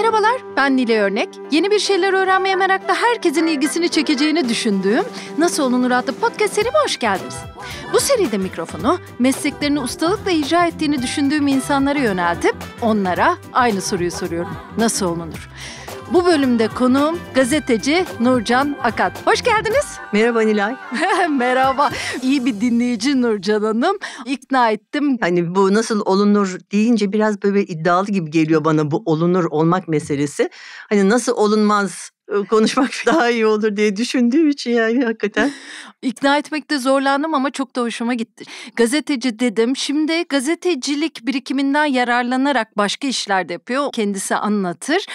Merhabalar, ben Nile Örnek. Yeni bir şeyler öğrenmeye merakla herkesin ilgisini çekeceğini düşündüğüm Nasıl Olunur adlı podcast serime hoş geldiniz. Bu seride mikrofonu mesleklerini ustalıkla icra ettiğini düşündüğüm insanlara yöneltip onlara aynı soruyu soruyorum. Nasıl olunur? Bu bölümde konuğum gazeteci Nurcan Akat. Hoş geldiniz. Merhaba Nilay. Merhaba. İyi bir dinleyici Nurcan Hanım. İkna ettim. Hani bu nasıl olunur deyince biraz böyle iddialı gibi geliyor bana bu olunur olmak meselesi. Hani nasıl olunmaz konuşmak daha iyi olur diye düşündüğüm için yani hakikaten. İkna etmekte zorlandım ama çok da hoşuma gitti. Gazeteci dedim. Şimdi gazetecilik birikiminden yararlanarak başka işler de yapıyor. Kendisi anlatır.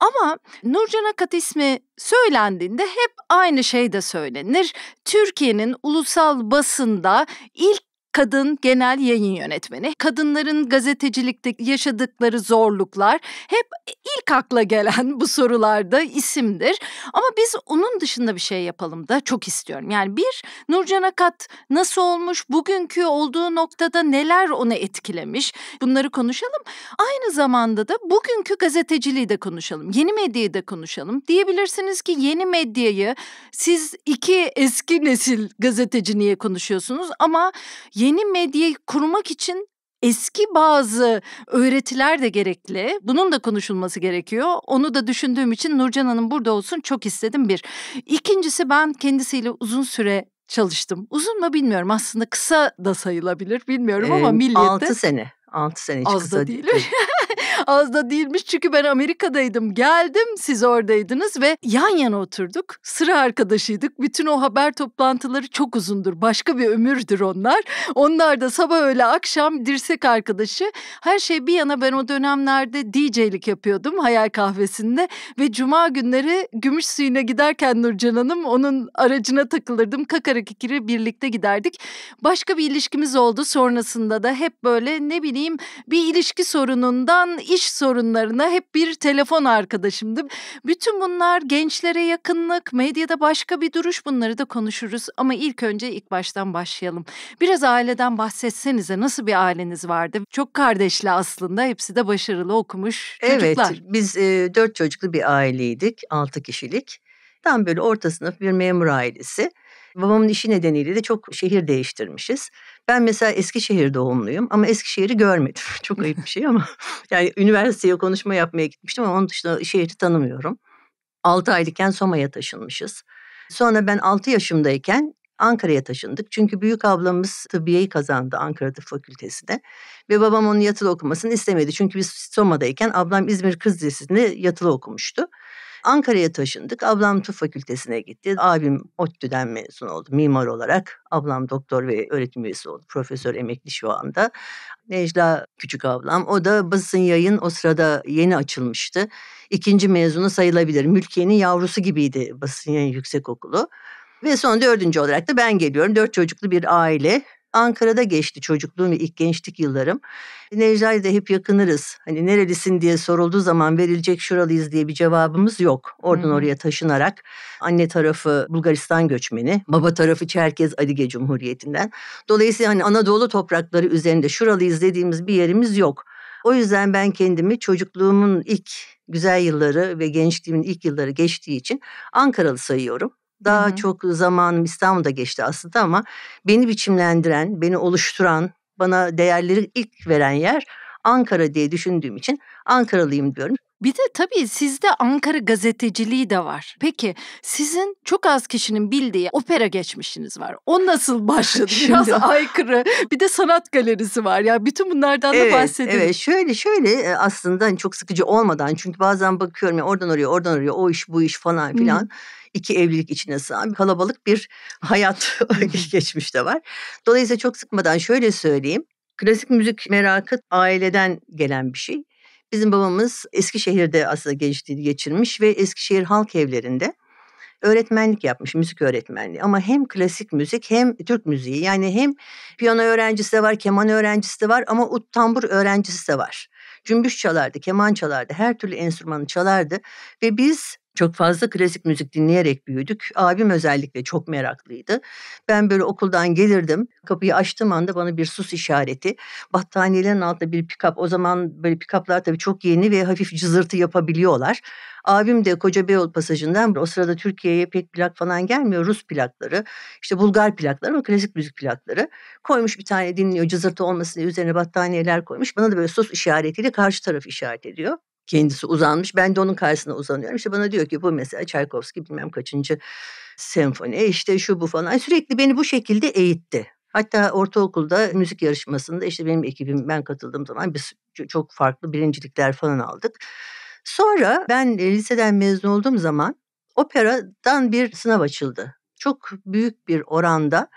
Ama Nurcan Akat ismi söylendiğinde hep aynı şey de söylenir. Türkiye'nin ulusal basında ilk kadın genel yayın yönetmeni. Kadınların gazetecilikte yaşadıkları zorluklar hep ilk akla gelen bu sorularda isimdir. Ama biz onun dışında bir şey yapalım da çok istiyorum. Yani bir Nurcan Akat nasıl olmuş, bugünkü olduğu noktada neler onu etkilemiş bunları konuşalım. Aynı zamanda da bugünkü gazeteciliği de konuşalım, yeni medyayı da konuşalım. Diyebilirsiniz ki yeni medyayı siz iki eski nesil gazeteci niye konuşuyorsunuz ama yeni medyayı kurmak için eski bazı öğretiler de gerekli. Bunun da konuşulması gerekiyor. Onu da düşündüğüm için Nurcan Hanım burada olsun çok istedim bir. İkincisi ben kendisiyle uzun süre çalıştım. Uzun mu bilmiyorum. Aslında kısa da sayılabilir bilmiyorum ee, ama milliyette. 6 sene. 6 sene hiç Az kısa da değil. değil. Az da değilmiş çünkü ben Amerika'daydım. Geldim siz oradaydınız ve yan yana oturduk. Sıra arkadaşıydık. Bütün o haber toplantıları çok uzundur. Başka bir ömürdür onlar. Onlar da sabah öyle akşam dirsek arkadaşı. Her şey bir yana ben o dönemlerde DJ'lik yapıyordum Hayal Kahvesi'nde. Ve cuma günleri gümüş suyuna giderken Nurcan Hanım onun aracına takılırdım. Kakara kikiri birlikte giderdik. Başka bir ilişkimiz oldu sonrasında da hep böyle ne bileyim bir ilişki sorunundan iş sorunlarına hep bir telefon arkadaşımdı. Bütün bunlar gençlere yakınlık, medyada başka bir duruş bunları da konuşuruz. Ama ilk önce ilk baştan başlayalım. Biraz aileden bahsetsenize nasıl bir aileniz vardı? Çok kardeşli aslında hepsi de başarılı okumuş çocuklar. Evet biz e, dört çocuklu bir aileydik, altı kişilik. Tam böyle orta sınıf bir memur ailesi. Babamın işi nedeniyle de çok şehir değiştirmişiz. Ben mesela Eskişehir doğumluyum ama Eskişehir'i görmedim. Çok ayıp bir şey ama yani üniversiteye konuşma yapmaya gitmiştim ama onun dışında şehri tanımıyorum. 6 aylıkken Soma'ya taşınmışız. Sonra ben 6 yaşımdayken Ankara'ya taşındık. Çünkü büyük ablamız tıbbiyeyi kazandı Ankara Tıp Fakültesi'de. Ve babam onun yatılı okumasını istemedi. Çünkü biz Soma'dayken ablam İzmir Kız Lisesi'nde yatılı okumuştu. Ankara'ya taşındık. Ablam tıp fakültesine gitti. Abim ODTÜ'den mezun oldu mimar olarak. Ablam doktor ve öğretim üyesi oldu. Profesör emekli şu anda. Necla küçük ablam. O da basın yayın o sırada yeni açılmıştı. İkinci mezunu sayılabilir. Mülkiye'nin yavrusu gibiydi basın yayın yüksekokulu. Ve son dördüncü olarak da ben geliyorum. Dört çocuklu bir aile. Ankara'da geçti çocukluğum ve ilk gençlik yıllarım. Necla'yla da hep yakınırız. Hani nerelisin diye sorulduğu zaman verilecek şuralıyız diye bir cevabımız yok. Oradan oraya taşınarak anne tarafı Bulgaristan göçmeni, baba tarafı Çerkez Adige Cumhuriyeti'nden. Dolayısıyla hani Anadolu toprakları üzerinde şuralıyız dediğimiz bir yerimiz yok. O yüzden ben kendimi çocukluğumun ilk güzel yılları ve gençliğimin ilk yılları geçtiği için Ankaralı sayıyorum. Daha Hı-hı. çok zamanım İstanbul'da geçti aslında ama beni biçimlendiren, beni oluşturan, bana değerleri ilk veren yer Ankara diye düşündüğüm için Ankaralıyım diyorum. Bir de tabii sizde Ankara gazeteciliği de var. Peki sizin çok az kişinin bildiği opera geçmişiniz var. O nasıl başladı? Biraz aykırı. Bir de sanat galerisi var. Ya yani bütün bunlardan evet, da bahsedelim. Evet, şöyle şöyle e, aslında hani çok sıkıcı olmadan çünkü bazen bakıyorum ya oradan oraya oradan oraya o iş bu iş falan filan. Hı iki evlilik içine sığan kalabalık bir hayat geçmiş de var. Dolayısıyla çok sıkmadan şöyle söyleyeyim. Klasik müzik merakı aileden gelen bir şey. Bizim babamız Eskişehir'de aslında gençliğini geçirmiş ve Eskişehir Halk Evleri'nde öğretmenlik yapmış, müzik öğretmenliği. Ama hem klasik müzik hem Türk müziği. Yani hem piyano öğrencisi de var, keman öğrencisi de var ama ut tambur öğrencisi de var. Cümbüş çalardı, keman çalardı, her türlü enstrümanı çalardı. Ve biz çok fazla klasik müzik dinleyerek büyüdük. Abim özellikle çok meraklıydı. Ben böyle okuldan gelirdim. Kapıyı açtığım anda bana bir sus işareti. Battaniyelerin altında bir pikap. O zaman böyle pikaplar tabii çok yeni ve hafif cızırtı yapabiliyorlar. Abim de Koca Beyoğlu pasajından o sırada Türkiye'ye pek plak falan gelmiyor. Rus plakları, işte Bulgar plakları ama klasik müzik plakları. Koymuş bir tane dinliyor cızırtı olmasın diye üzerine battaniyeler koymuş. Bana da böyle sus işaretiyle karşı taraf işaret ediyor kendisi uzanmış. Ben de onun karşısına uzanıyorum. İşte bana diyor ki bu mesela Çaykovski bilmem kaçıncı senfoni işte şu bu falan. Sürekli beni bu şekilde eğitti. Hatta ortaokulda müzik yarışmasında işte benim ekibim ben katıldığım zaman biz çok farklı birincilikler falan aldık. Sonra ben e, liseden mezun olduğum zaman operadan bir sınav açıldı. Çok büyük bir oranda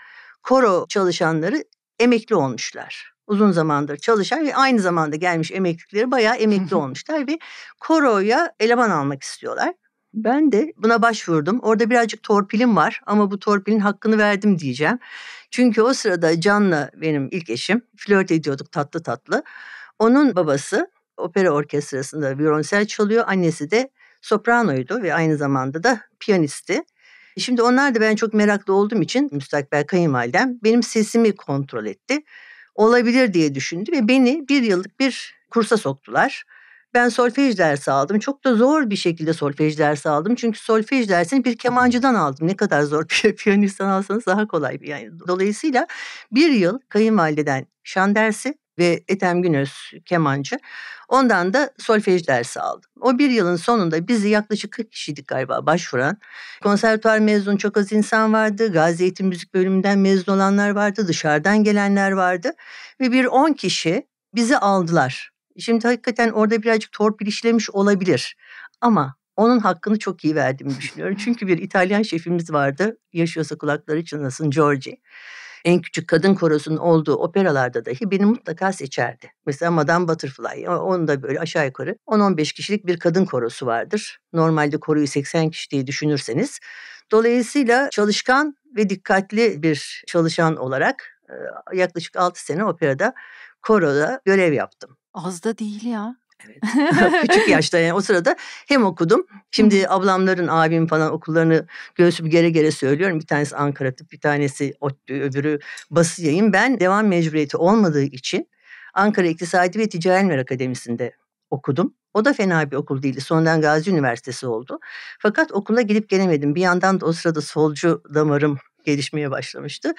koro çalışanları emekli olmuşlar uzun zamandır çalışan ve aynı zamanda gelmiş emeklileri bayağı emekli olmuşlar ve koroya eleman almak istiyorlar. Ben de buna başvurdum. Orada birazcık torpilim var ama bu torpilin hakkını verdim diyeceğim. Çünkü o sırada Can'la benim ilk eşim flört ediyorduk tatlı tatlı. Onun babası opera orkestrasında violonsel çalıyor. Annesi de sopranoydu ve aynı zamanda da piyanisti. Şimdi onlar da ben çok meraklı olduğum için müstakbel kayınvalidem benim sesimi kontrol etti olabilir diye düşündü ve beni bir yıllık bir kursa soktular. Ben solfej dersi aldım. Çok da zor bir şekilde solfej dersi aldım. Çünkü solfej dersini bir kemancıdan aldım. Ne kadar zor bir şey. piyanistten alsanız daha kolay bir yani. Dolayısıyla bir yıl kayınvalideden şan dersi, ve Ethem Günöz kemancı. Ondan da solfej dersi aldım. O bir yılın sonunda bizi yaklaşık 40 kişiydik galiba başvuran. Konservatuar mezun çok az insan vardı. Gazi Eğitim Müzik Bölümünden mezun olanlar vardı. Dışarıdan gelenler vardı. Ve bir 10 kişi bizi aldılar. Şimdi hakikaten orada birazcık torpil işlemiş olabilir. Ama onun hakkını çok iyi verdiğimi düşünüyorum. Çünkü bir İtalyan şefimiz vardı. Yaşıyorsa kulakları çınlasın Giorgi en küçük kadın korosunun olduğu operalarda dahi beni mutlaka seçerdi. Mesela Madame Butterfly. onun da böyle aşağı yukarı 10-15 kişilik bir kadın korosu vardır. Normalde koroyu 80 kişi diye düşünürseniz. Dolayısıyla çalışkan ve dikkatli bir çalışan olarak yaklaşık 6 sene operada koroda görev yaptım. Az da değil ya. Evet. Küçük yaşta yani o sırada hem okudum. Şimdi ablamların, abim falan okullarını göğsüm gere gere söylüyorum. Bir tanesi Ankara Tıp, bir tanesi ODTÜ, öbürü Bası Yayın. Ben devam mecburiyeti olmadığı için Ankara İktisadi ve Ticari Bilimler Akademisi'nde okudum. O da fena bir okul değildi. Sonradan Gazi Üniversitesi oldu. Fakat okula gidip gelemedim. Bir yandan da o sırada solcu damarım gelişmeye başlamıştı.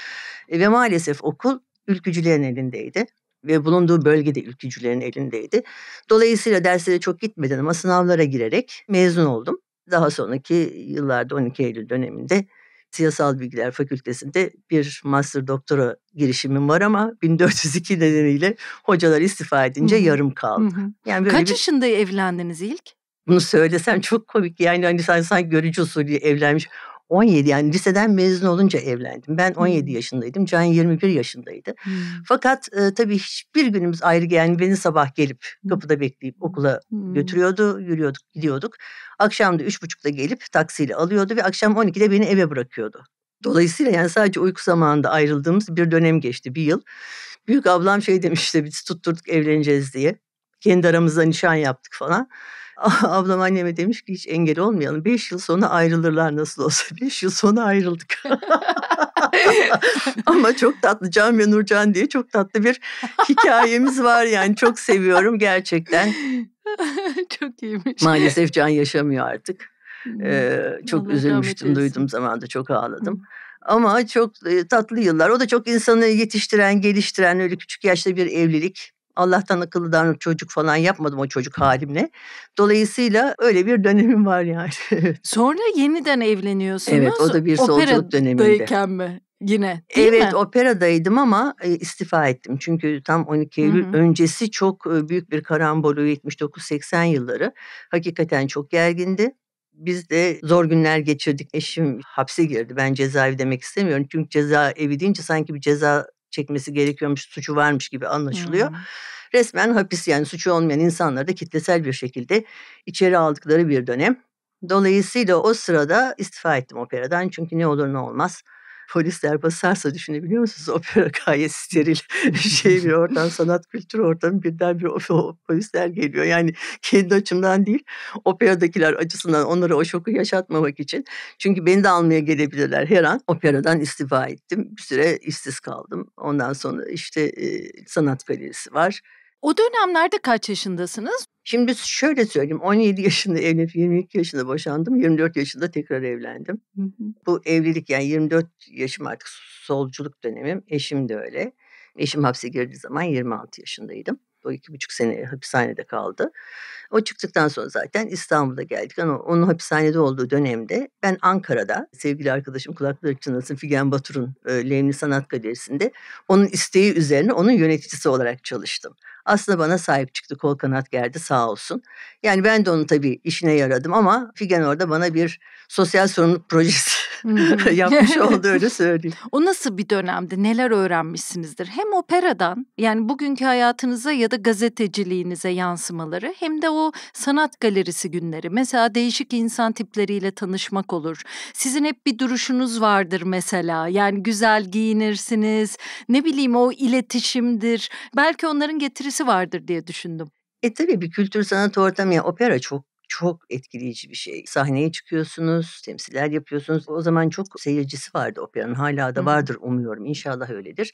E, ve maalesef okul ülkücülerin elindeydi ve bulunduğu bölgede ülkücülerin elindeydi. Dolayısıyla derslere çok gitmeden ama sınavlara girerek mezun oldum. Daha sonraki yıllarda 12 Eylül döneminde Siyasal Bilgiler Fakültesi'nde bir master doktora girişimim var ama 1402 nedeniyle hocalar istifa edince Hı-hı. yarım kaldı. Yani böyle Kaç bir... yaşında evlendiniz ilk? Bunu söylesem çok komik. Yani hani sanki, sanki görücü usulü evlenmiş. 17 yani liseden mezun olunca evlendim. Ben 17 hmm. yaşındaydım. Can 21 yaşındaydı. Hmm. Fakat e, tabii hiçbir günümüz ayrı yani beni sabah gelip kapıda bekleyip okula hmm. götürüyordu. Yürüyorduk, gidiyorduk. Akşam da 3.30'da gelip taksiyle alıyordu ve akşam 12'de beni eve bırakıyordu. Dolayısıyla yani sadece uyku zamanında ayrıldığımız bir dönem geçti, bir yıl. Büyük ablam şey demişti, biz tutturduk evleneceğiz diye. Kendi aramızda nişan yaptık falan. Ablam anneme demiş ki hiç engel olmayalım. Beş yıl sonra ayrılırlar nasıl olsa. Beş yıl sonra ayrıldık. Ama çok tatlı Can ve Nurcan diye çok tatlı bir hikayemiz var yani çok seviyorum gerçekten. çok iyiymiş. Maalesef Can yaşamıyor artık. Hmm. Ee, çok Allah üzülmüştüm duyduğum zaman da çok ağladım. Ama çok e, tatlı yıllar. O da çok insanı yetiştiren, geliştiren öyle küçük yaşta bir evlilik. Allah'tan akıllı davranıp çocuk falan yapmadım o çocuk halimle. Dolayısıyla öyle bir dönemim var yani. Sonra yeniden evleniyorsunuz. Evet o da bir solculuk döneminde. mi? Yine değil Evet mi? operadaydım ama e, istifa ettim. Çünkü tam 12 Eylül hı hı. öncesi çok e, büyük bir karambolu 79-80 yılları. Hakikaten çok gergindi. Biz de zor günler geçirdik. Eşim hapse girdi. Ben cezaevi demek istemiyorum. Çünkü cezaevi deyince sanki bir ceza çekmesi gerekiyormuş, suçu varmış gibi anlaşılıyor. Hmm. Resmen hapis yani suçu olmayan insanları da kitlesel bir şekilde içeri aldıkları bir dönem. Dolayısıyla o sırada istifa ettim operadan çünkü ne olur ne olmaz polisler basarsa düşünebiliyor musunuz? Opera gayet steril şey bir ortam, sanat kültür ortamı birden bir polisler geliyor. Yani kendi açımdan değil, operadakiler açısından onlara o şoku yaşatmamak için. Çünkü beni de almaya gelebilirler her an. Operadan istifa ettim. Bir süre işsiz kaldım. Ondan sonra işte e, sanat galerisi var o dönemlerde kaç yaşındasınız? Şimdi şöyle söyleyeyim 17 yaşında evlenip 22 yaşında boşandım. 24 yaşında tekrar evlendim. Bu evlilik yani 24 yaşım artık solculuk dönemim. Eşim de öyle. Eşim hapse girdiği zaman 26 yaşındaydım. O iki buçuk sene hapishanede kaldı. O çıktıktan sonra zaten İstanbul'a geldik. Ama hani onun hapishanede olduğu dönemde ben Ankara'da sevgili arkadaşım kulakları çınlasın Figen Batur'un e, Levni Sanat Galerisi'nde onun isteği üzerine onun yöneticisi olarak çalıştım. Aslında bana sahip çıktı kol kanat geldi sağ olsun. Yani ben de onu tabii işine yaradım ama Figen orada bana bir sosyal sorumluluk projesi yapmış oldu öyle söyleyeyim. o nasıl bir dönemde neler öğrenmişsinizdir? Hem operadan yani bugünkü hayatınıza ya da gazeteciliğinize yansımaları hem de o sanat galerisi günleri. Mesela değişik insan tipleriyle tanışmak olur. Sizin hep bir duruşunuz vardır mesela. Yani güzel giyinirsiniz. Ne bileyim o iletişimdir. Belki onların getirisi vardır diye düşündüm. E tabii bir kültür sanat ortamı ya opera çok çok etkileyici bir şey. Sahneye çıkıyorsunuz, temsiller yapıyorsunuz. O zaman çok seyircisi vardı operanın. Hala da vardır umuyorum. İnşallah öyledir.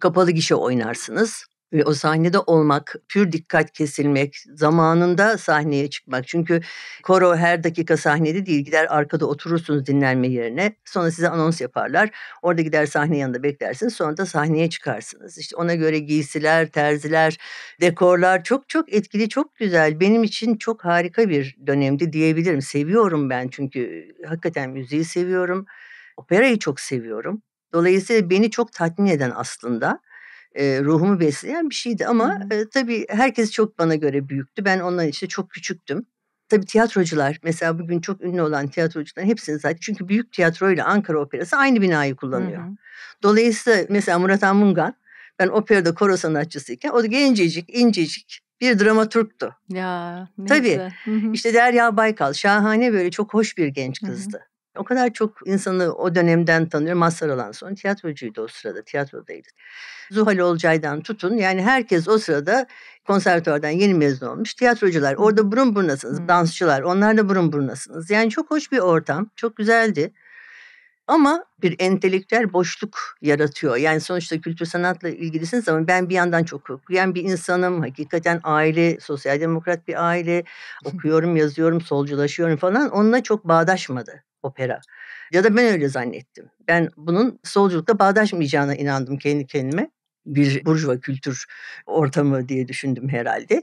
Kapalı gişe oynarsınız ve o sahnede olmak, pür dikkat kesilmek, zamanında sahneye çıkmak. Çünkü koro her dakika sahnede değil. Gider arkada oturursunuz dinlenme yerine. Sonra size anons yaparlar. Orada gider sahne yanında beklersiniz. Sonra da sahneye çıkarsınız. İşte ona göre giysiler, terziler, dekorlar çok çok etkili, çok güzel. Benim için çok harika bir dönemdi diyebilirim. Seviyorum ben çünkü hakikaten müziği seviyorum. Operayı çok seviyorum. Dolayısıyla beni çok tatmin eden aslında e, ruhumu besleyen bir şeydi. Ama e, tabii herkes çok bana göre büyüktü. Ben onlar işte çok küçüktüm. Tabii tiyatrocular mesela bugün çok ünlü olan tiyatrocuların hepsini zaten çünkü büyük tiyatro ile Ankara Operası aynı binayı kullanıyor. Hı hı. Dolayısıyla mesela Murat Anmungan ben operada koro sanatçısıyken o gencecik, incecik bir dramaturktu. Ya neyse. Tabii. Hı hı. İşte Derya Baykal şahane böyle çok hoş bir genç kızdı. Hı hı. O kadar çok insanı o dönemden tanıyorum. Mazhar olan son tiyatrocuydu o sırada, tiyatrodaydı. Zuhal Olcay'dan tutun yani herkes o sırada konservatuardan yeni mezun olmuş. Tiyatrocular orada burun burnasınız, dansçılar onlar da burun burnasınız. Yani çok hoş bir ortam, çok güzeldi. Ama bir entelektüel boşluk yaratıyor. Yani sonuçta kültür sanatla ilgilisiniz ama ben bir yandan çok okuyan bir insanım. Hakikaten aile, sosyal demokrat bir aile. Okuyorum, yazıyorum, solculaşıyorum falan. Onunla çok bağdaşmadı opera. Ya da ben öyle zannettim. Ben bunun solculukla bağdaşmayacağına inandım kendi kendime. Bir burjuva kültür ortamı diye düşündüm herhalde.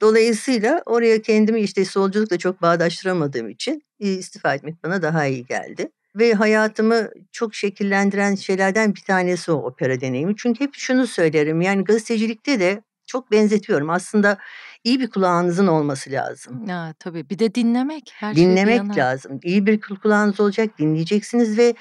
Dolayısıyla oraya kendimi işte solculukla çok bağdaştıramadığım için e, istifa etmek bana daha iyi geldi ve hayatımı çok şekillendiren şeylerden bir tanesi o opera deneyimi. Çünkü hep şunu söylerim yani gazetecilikte de çok benzetiyorum. Aslında iyi bir kulağınızın olması lazım. Ya, tabii bir de dinlemek. Her şey dinlemek şey lazım. İyi bir kulağınız olacak, dinleyeceksiniz ve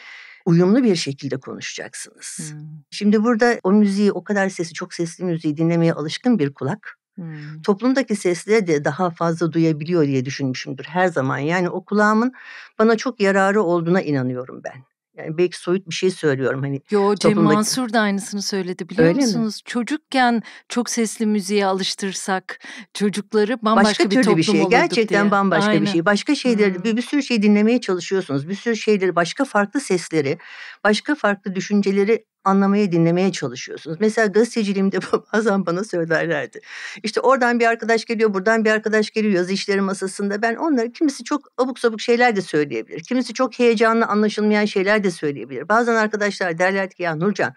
uyumlu bir şekilde konuşacaksınız. Hmm. Şimdi burada o müziği, o kadar sesi, çok sesli müziği dinlemeye alışkın bir kulak. Hmm. Toplumdaki sesleri de daha fazla duyabiliyor diye düşünmüşümdür her zaman. Yani o kulağımın bana çok yararı olduğuna inanıyorum ben yani belki soyut bir şey söylüyorum hani. Yo Cem toplumdaki... Mansur da aynısını söyledi biliyor Öyle musunuz? Mi? Çocukken çok sesli müziğe alıştırsak çocukları bambaşka başka bir türlü toplum bir şey. Gerçekten diye. bambaşka Aynen. bir şey. Başka şeyleri hmm. bir, bir sürü şey dinlemeye çalışıyorsunuz. Bir sürü şeyleri başka farklı sesleri, başka farklı düşünceleri anlamaya dinlemeye çalışıyorsunuz. Mesela gazeteciliğimde bazen bana söylerlerdi. İşte oradan bir arkadaş geliyor, buradan bir arkadaş geliyor yazı işleri masasında. Ben onları kimisi çok abuk sabuk şeyler de söyleyebilir. Kimisi çok heyecanlı anlaşılmayan şeyler de söyleyebilir. Bazen arkadaşlar derlerdi ki ya Nurcan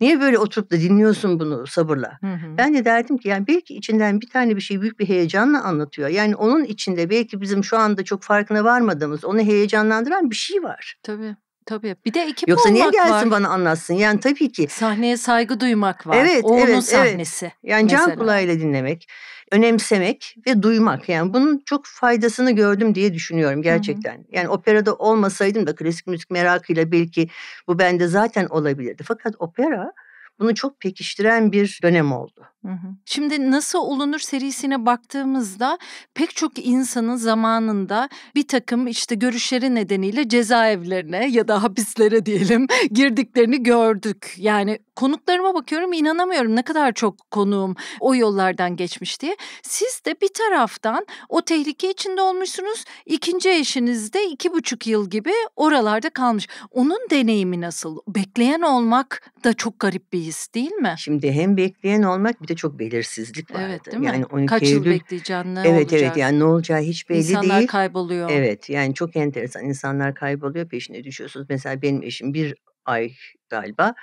niye böyle oturup da dinliyorsun bunu sabırla? Hı hı. Ben de derdim ki yani belki içinden bir tane bir şey büyük bir heyecanla anlatıyor. Yani onun içinde belki bizim şu anda çok farkına varmadığımız onu heyecanlandıran bir şey var. Tabii tabii. Bir de ekip Yoksa olmak var. Yoksa niye gelsin var. bana anlatsın? Yani tabii ki. Sahneye saygı duymak var. Evet, o evet, onun sahnesi. Evet. Yani mesela. can kulağıyla dinlemek, önemsemek ve duymak. Yani bunun çok faydasını gördüm diye düşünüyorum gerçekten. Hı-hı. Yani operada olmasaydım da klasik müzik merakıyla belki bu bende zaten olabilirdi. Fakat opera bunu çok pekiştiren bir dönem oldu. Şimdi Nasıl Olunur serisine baktığımızda pek çok insanın zamanında bir takım işte görüşleri nedeniyle cezaevlerine ya da hapislere diyelim girdiklerini gördük. Yani konuklarıma bakıyorum inanamıyorum ne kadar çok konuğum o yollardan geçmiş diye. Siz de bir taraftan o tehlike içinde olmuşsunuz. İkinci eşiniz de iki buçuk yıl gibi oralarda kalmış. Onun deneyimi nasıl? Bekleyen olmak da çok garip bir his değil mi? Şimdi hem bekleyen olmak bir dönemde çok belirsizlik var. Evet, değil mi? Yani 12 Kaç Eylül, yıl bekleyeceğin ne evet, olacak? Evet evet yani ne olacağı hiç belli İnsanlar değil. İnsanlar kayboluyor. Evet yani çok enteresan. İnsanlar kayboluyor peşine düşüyorsunuz. Mesela benim eşim bir ay galiba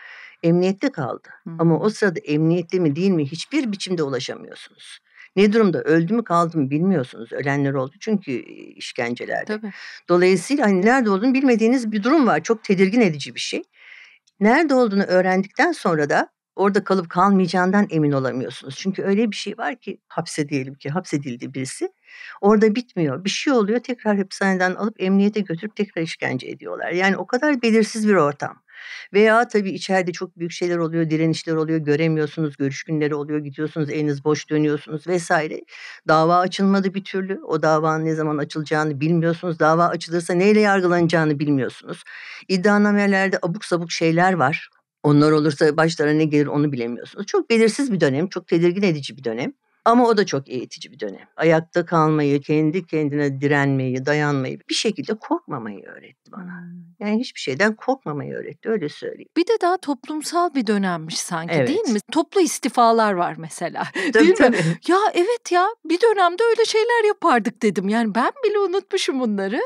emniyette kaldı. Hı. Ama o sırada emniyette mi değil mi hiçbir biçimde ulaşamıyorsunuz. Ne durumda öldü mü kaldı mı bilmiyorsunuz. Ölenler oldu çünkü işkencelerde. Tabii. Dolayısıyla hani nerede olduğunu bilmediğiniz bir durum var. Çok tedirgin edici bir şey. Nerede olduğunu öğrendikten sonra da orada kalıp kalmayacağından emin olamıyorsunuz. Çünkü öyle bir şey var ki hapse diyelim ki hapsedildi birisi. Orada bitmiyor. Bir şey oluyor tekrar hapishaneden alıp emniyete götürüp tekrar işkence ediyorlar. Yani o kadar belirsiz bir ortam. Veya tabii içeride çok büyük şeyler oluyor, direnişler oluyor, göremiyorsunuz, görüş günleri oluyor, gidiyorsunuz, eliniz boş dönüyorsunuz vesaire. Dava açılmadı bir türlü. O davanın ne zaman açılacağını bilmiyorsunuz. Dava açılırsa neyle yargılanacağını bilmiyorsunuz. İddianamelerde abuk sabuk şeyler var. Onlar olursa başlarına ne gelir onu bilemiyorsunuz. Çok belirsiz bir dönem, çok tedirgin edici bir dönem. Ama o da çok eğitici bir dönem. Ayakta kalmayı, kendi kendine direnmeyi, dayanmayı, bir şekilde korkmamayı öğretti bana. Yani hiçbir şeyden korkmamayı öğretti öyle söyleyeyim. Bir de daha toplumsal bir dönemmiş sanki evet. değil mi? Toplu istifalar var mesela. Tabii, değil mi? Ya evet ya bir dönemde öyle şeyler yapardık dedim. Yani ben bile unutmuşum bunları.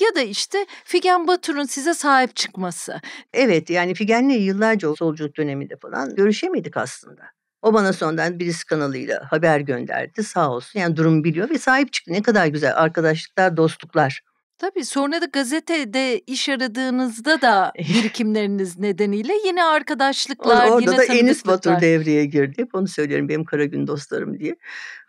Ya da işte Figen Batur'un size sahip çıkması. Evet yani Figen'le yıllarca o solculuk döneminde falan görüşemedik aslında. O bana sonradan birisi kanalıyla haber gönderdi sağ olsun. Yani durumu biliyor ve sahip çıktı. Ne kadar güzel arkadaşlıklar, dostluklar. Tabii sonra da gazetede iş aradığınızda da birikimleriniz nedeniyle yine arkadaşlıklar, Orada yine da Enis Batur devreye girdi. Hep onu söylüyorum benim Karagün dostlarım diye.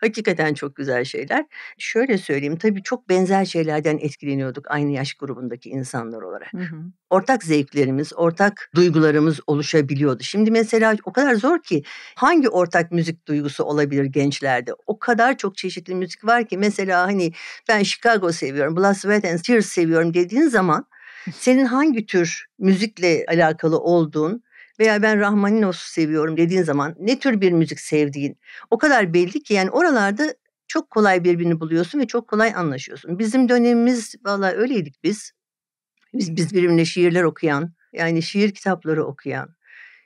Hakikaten çok güzel şeyler. Şöyle söyleyeyim tabii çok benzer şeylerden etkileniyorduk aynı yaş grubundaki insanlar olarak. Hı hı ortak zevklerimiz, ortak duygularımız oluşabiliyordu. Şimdi mesela o kadar zor ki hangi ortak müzik duygusu olabilir gençlerde? O kadar çok çeşitli müzik var ki mesela hani ben Chicago seviyorum, Blood, Sweat and Tears seviyorum dediğin zaman senin hangi tür müzikle alakalı olduğun veya ben Rahmaninos'u seviyorum dediğin zaman ne tür bir müzik sevdiğin o kadar belli ki yani oralarda çok kolay birbirini buluyorsun ve çok kolay anlaşıyorsun. Bizim dönemimiz valla öyleydik biz biz, biz birimle şiirler okuyan, yani şiir kitapları okuyan,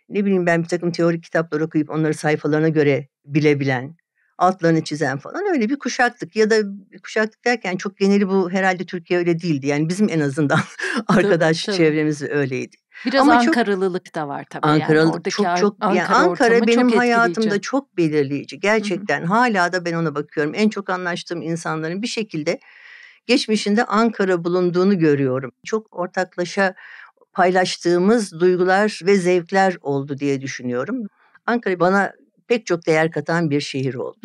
ne bileyim ben bir takım teorik kitaplar okuyup onları sayfalarına göre bilebilen, altlarını çizen falan öyle bir kuşaktık. Ya da kuşaklık derken çok geneli bu herhalde Türkiye öyle değildi. Yani bizim en azından arkadaş tabii, tabii. çevremiz öyleydi. Biraz Ama Ankaralılık çok, da var tabii. Ankaralılık yani. çok çok Ankara, yani Ankara benim çok hayatımda çok belirleyici. Gerçekten Hı-hı. hala da ben ona bakıyorum. En çok anlaştığım insanların bir şekilde geçmişinde Ankara bulunduğunu görüyorum. Çok ortaklaşa paylaştığımız duygular ve zevkler oldu diye düşünüyorum. Ankara bana pek çok değer katan bir şehir oldu.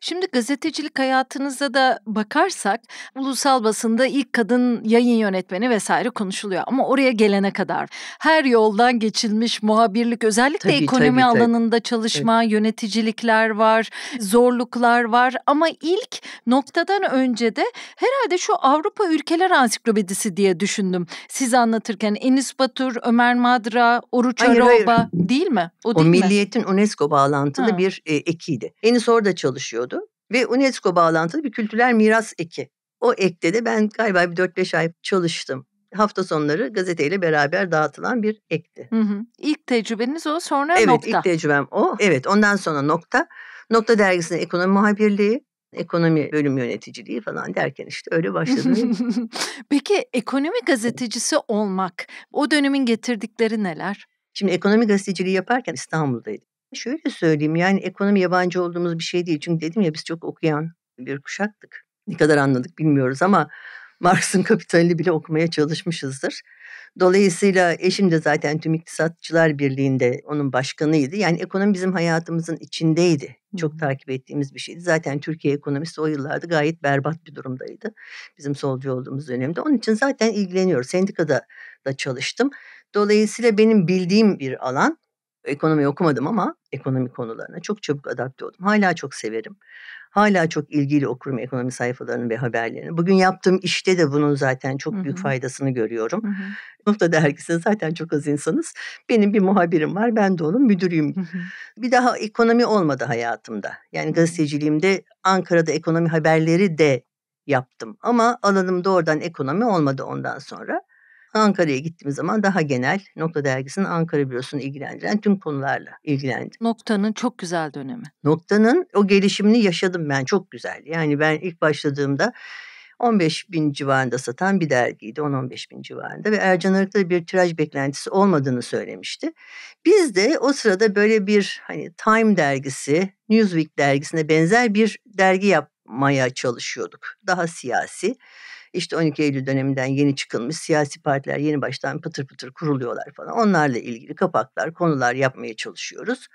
Şimdi gazetecilik hayatınıza da bakarsak ulusal basında ilk kadın yayın yönetmeni vesaire konuşuluyor ama oraya gelene kadar her yoldan geçilmiş muhabirlik özellikle tabii, ekonomi tabii, alanında tabii. çalışma, evet. yöneticilikler var, zorluklar var ama ilk noktadan önce de herhalde şu Avrupa Ülkeler Ansiklopedisi diye düşündüm. Siz anlatırken Enis Batur, Ömer Madra, Oruç hayır, Aroba değil mi? O, o milliyetin mi? UNESCO bağlantısı bağlantılı ha. bir e, ekiydi. Enis orada çalışıyordu ve UNESCO bağlantılı bir kültürel miras eki. O ekte de ben galiba bir 4-5 ay çalıştım. Hafta sonları gazeteyle beraber dağıtılan bir ekti. Hı hı. İlk tecrübeniz o sonra evet, nokta. Evet ilk tecrübem o. Evet ondan sonra nokta. Nokta dergisinin ekonomi muhabirliği, ekonomi bölüm yöneticiliği falan derken işte öyle başladım. Peki ekonomi gazetecisi olmak o dönemin getirdikleri neler? Şimdi ekonomi gazeteciliği yaparken İstanbul'daydım. Şöyle söyleyeyim yani ekonomi yabancı olduğumuz bir şey değil. Çünkü dedim ya biz çok okuyan bir kuşaktık. Ne kadar anladık bilmiyoruz ama Marx'ın kapitalini bile okumaya çalışmışızdır. Dolayısıyla eşim de zaten Tüm İktisatçılar Birliği'nde onun başkanıydı. Yani ekonomi bizim hayatımızın içindeydi. Çok takip ettiğimiz bir şeydi. Zaten Türkiye ekonomisi o yıllarda gayet berbat bir durumdaydı. Bizim solcu olduğumuz dönemde. Onun için zaten ilgileniyoruz. Sendikada da çalıştım. Dolayısıyla benim bildiğim bir alan ekonomi okumadım ama ekonomi konularına çok çabuk adapte oldum. Hala çok severim. Hala çok ilgili okurum ekonomi sayfalarını ve haberlerini. Bugün yaptığım işte de bunun zaten çok Hı-hı. büyük faydasını görüyorum. Nokta dergisinde zaten çok az insanız. Benim bir muhabirim var, ben de onun müdürüyüm. Hı-hı. Bir daha ekonomi olmadı hayatımda. Yani gazeteciliğimde Ankara'da ekonomi haberleri de yaptım. Ama alanımda oradan ekonomi olmadı ondan sonra. Ankara'ya gittiğimiz zaman daha genel Nokta Dergisi'nin Ankara Bürosu'nu ilgilendiren tüm konularla ilgilendim. Nokta'nın çok güzel dönemi. Nokta'nın o gelişimini yaşadım ben çok güzel. Yani ben ilk başladığımda 15 bin civarında satan bir dergiydi. 10-15 bin civarında ve Ercan Arık'ta bir tiraj beklentisi olmadığını söylemişti. Biz de o sırada böyle bir hani Time dergisi, Newsweek dergisine benzer bir dergi yapmaya çalışıyorduk. Daha siyasi işte 12 Eylül döneminden yeni çıkılmış siyasi partiler yeni baştan pıtır pıtır kuruluyorlar falan. Onlarla ilgili kapaklar, konular yapmaya çalışıyoruz.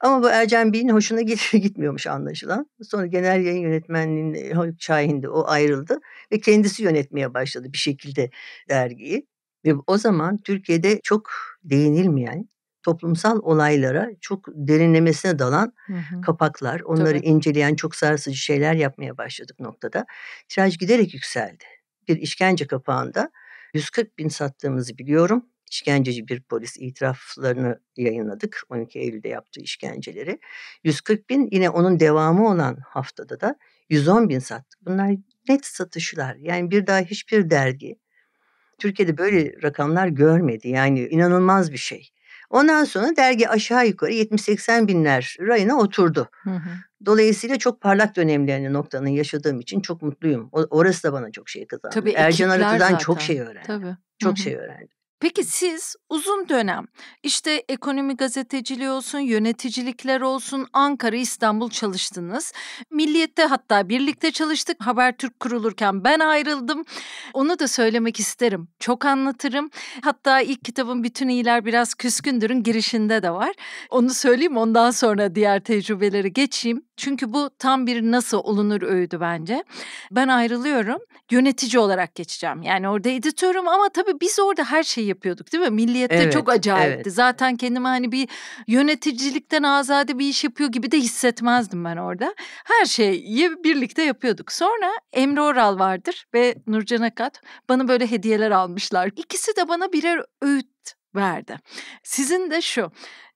Ama bu Ercan Bey'in hoşuna gitmiyormuş anlaşılan. Sonra genel yayın yönetmenliğinde Haluk o ayrıldı ve kendisi yönetmeye başladı bir şekilde dergiyi. Ve o zaman Türkiye'de çok değinilmeyen toplumsal olaylara çok derinlemesine dalan hı hı. kapaklar, onları Tabii. inceleyen çok sarsıcı şeyler yapmaya başladık noktada. Tiraj giderek yükseldi bir işkence kapağında 140 bin sattığımızı biliyorum. İşkenceci bir polis itiraflarını yayınladık 12 Eylül'de yaptığı işkenceleri. 140 bin yine onun devamı olan haftada da 110 bin sattı Bunlar net satışlar yani bir daha hiçbir dergi Türkiye'de böyle rakamlar görmedi yani inanılmaz bir şey. Ondan sonra dergi aşağı yukarı 70-80 binler rayına oturdu. Hı hı. Dolayısıyla çok parlak dönemlerini noktanın yaşadığım için çok mutluyum. orası da bana çok şey kazandı. Tabii, Ercan Arıtı'dan çok şey öğrendim. Tabii. Çok Hı-hı. şey öğrendim. Peki siz uzun dönem işte ekonomi gazeteciliği olsun, yöneticilikler olsun, Ankara, İstanbul çalıştınız. Milliyette hatta birlikte çalıştık. Habertürk kurulurken ben ayrıldım. Onu da söylemek isterim. Çok anlatırım. Hatta ilk kitabın Bütün iyiler Biraz Küskündür'ün girişinde de var. Onu söyleyeyim ondan sonra diğer tecrübeleri geçeyim. Çünkü bu tam bir nasıl olunur öğüdü bence. Ben ayrılıyorum. Yönetici olarak geçeceğim. Yani orada editörüm ama tabii biz orada her şeyi yapıyorduk değil mi? Milliyette evet, çok acayipti. Evet. Zaten kendimi hani bir yöneticilikten azade bir iş yapıyor gibi de hissetmezdim ben orada. Her şeyi birlikte yapıyorduk. Sonra Emre Oral vardır ve Nurcan Akat bana böyle hediyeler almışlar. İkisi de bana birer öğüt verdi. Sizin de şu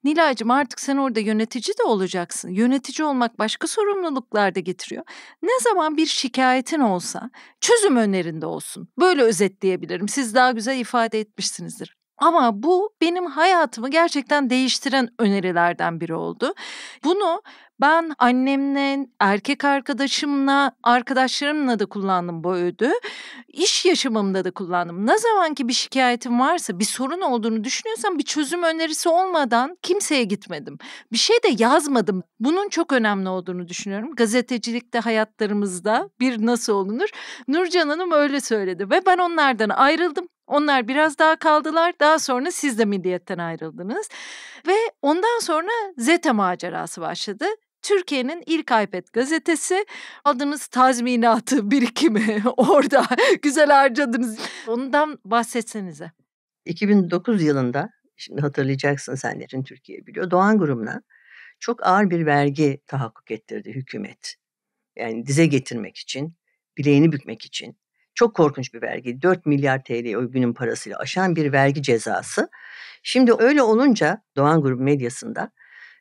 Nilay'cığım artık sen orada yönetici de olacaksın. Yönetici olmak başka sorumluluklar da getiriyor. Ne zaman bir şikayetin olsa çözüm önerinde olsun. Böyle özetleyebilirim. Siz daha güzel ifade etmişsinizdir. Ama bu benim hayatımı gerçekten değiştiren önerilerden biri oldu. Bunu ben annemle, erkek arkadaşımla, arkadaşlarımla da kullandım bu ödü, İş yaşamımda da kullandım. Ne zaman ki bir şikayetim varsa, bir sorun olduğunu düşünüyorsam bir çözüm önerisi olmadan kimseye gitmedim. Bir şey de yazmadım. Bunun çok önemli olduğunu düşünüyorum. Gazetecilikte hayatlarımızda bir nasıl olunur? Nurcan Hanım öyle söyledi ve ben onlardan ayrıldım. Onlar biraz daha kaldılar. Daha sonra siz de milliyetten ayrıldınız. Ve ondan sonra Zeta macerası başladı. Türkiye'nin ilk iPad gazetesi. Aldığınız tazminatı, birikimi orada güzel harcadınız. Ondan bahsetsenize. 2009 yılında, şimdi hatırlayacaksın senlerin Türkiye biliyor, Doğan grubuna çok ağır bir vergi tahakkuk ettirdi hükümet. Yani dize getirmek için, bileğini bükmek için. Çok korkunç bir vergi. 4 milyar TL o günün parasıyla aşan bir vergi cezası. Şimdi öyle olunca Doğan Grubu medyasında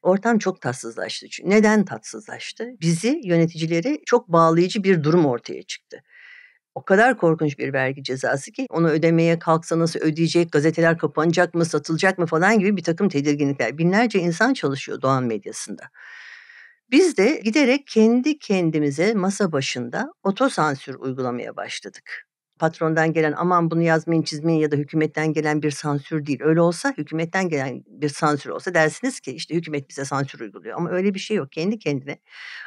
ortam çok tatsızlaştı. neden tatsızlaştı? Bizi yöneticileri çok bağlayıcı bir durum ortaya çıktı. O kadar korkunç bir vergi cezası ki onu ödemeye kalksa nasıl ödeyecek, gazeteler kapanacak mı, satılacak mı falan gibi bir takım tedirginlikler. Binlerce insan çalışıyor Doğan medyasında. Biz de giderek kendi kendimize masa başında otosansür uygulamaya başladık. Patrondan gelen aman bunu yazmayın çizmeyin ya da hükümetten gelen bir sansür değil. Öyle olsa hükümetten gelen bir sansür olsa dersiniz ki işte hükümet bize sansür uyguluyor. Ama öyle bir şey yok kendi kendine.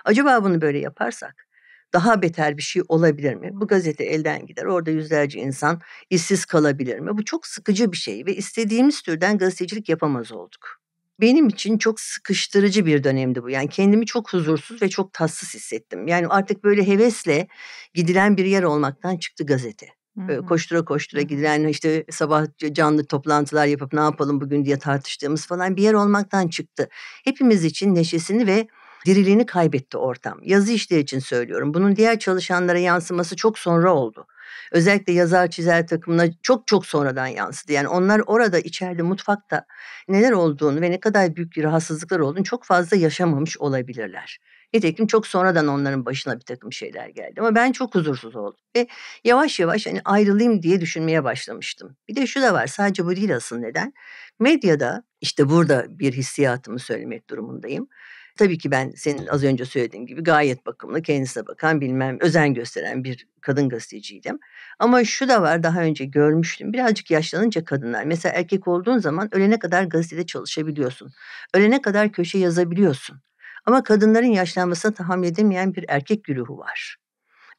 Acaba bunu böyle yaparsak daha beter bir şey olabilir mi? Bu gazete elden gider. Orada yüzlerce insan işsiz kalabilir mi? Bu çok sıkıcı bir şey ve istediğimiz türden gazetecilik yapamaz olduk benim için çok sıkıştırıcı bir dönemdi bu. Yani kendimi çok huzursuz ve çok tatsız hissettim. Yani artık böyle hevesle gidilen bir yer olmaktan çıktı gazete. Böyle koştura koştura gidilen işte sabah canlı toplantılar yapıp ne yapalım bugün diye tartıştığımız falan bir yer olmaktan çıktı. Hepimiz için neşesini ve diriliğini kaybetti ortam. Yazı işleri için söylüyorum. Bunun diğer çalışanlara yansıması çok sonra oldu özellikle yazar çizer takımına çok çok sonradan yansıdı. Yani onlar orada içeride mutfakta neler olduğunu ve ne kadar büyük bir rahatsızlıklar olduğunu çok fazla yaşamamış olabilirler. Nitekim çok sonradan onların başına bir takım şeyler geldi. Ama ben çok huzursuz oldum. Ve yavaş yavaş hani ayrılayım diye düşünmeye başlamıştım. Bir de şu da var sadece bu değil aslında neden. Medyada işte burada bir hissiyatımı söylemek durumundayım. Tabii ki ben senin az önce söylediğin gibi gayet bakımlı, kendisine bakan, bilmem özen gösteren bir kadın gazeteciydim. Ama şu da var daha önce görmüştüm. Birazcık yaşlanınca kadınlar mesela erkek olduğun zaman ölene kadar gazetede çalışabiliyorsun. Ölene kadar köşe yazabiliyorsun. Ama kadınların yaşlanmasına tahammül edemeyen bir erkek güruhu var.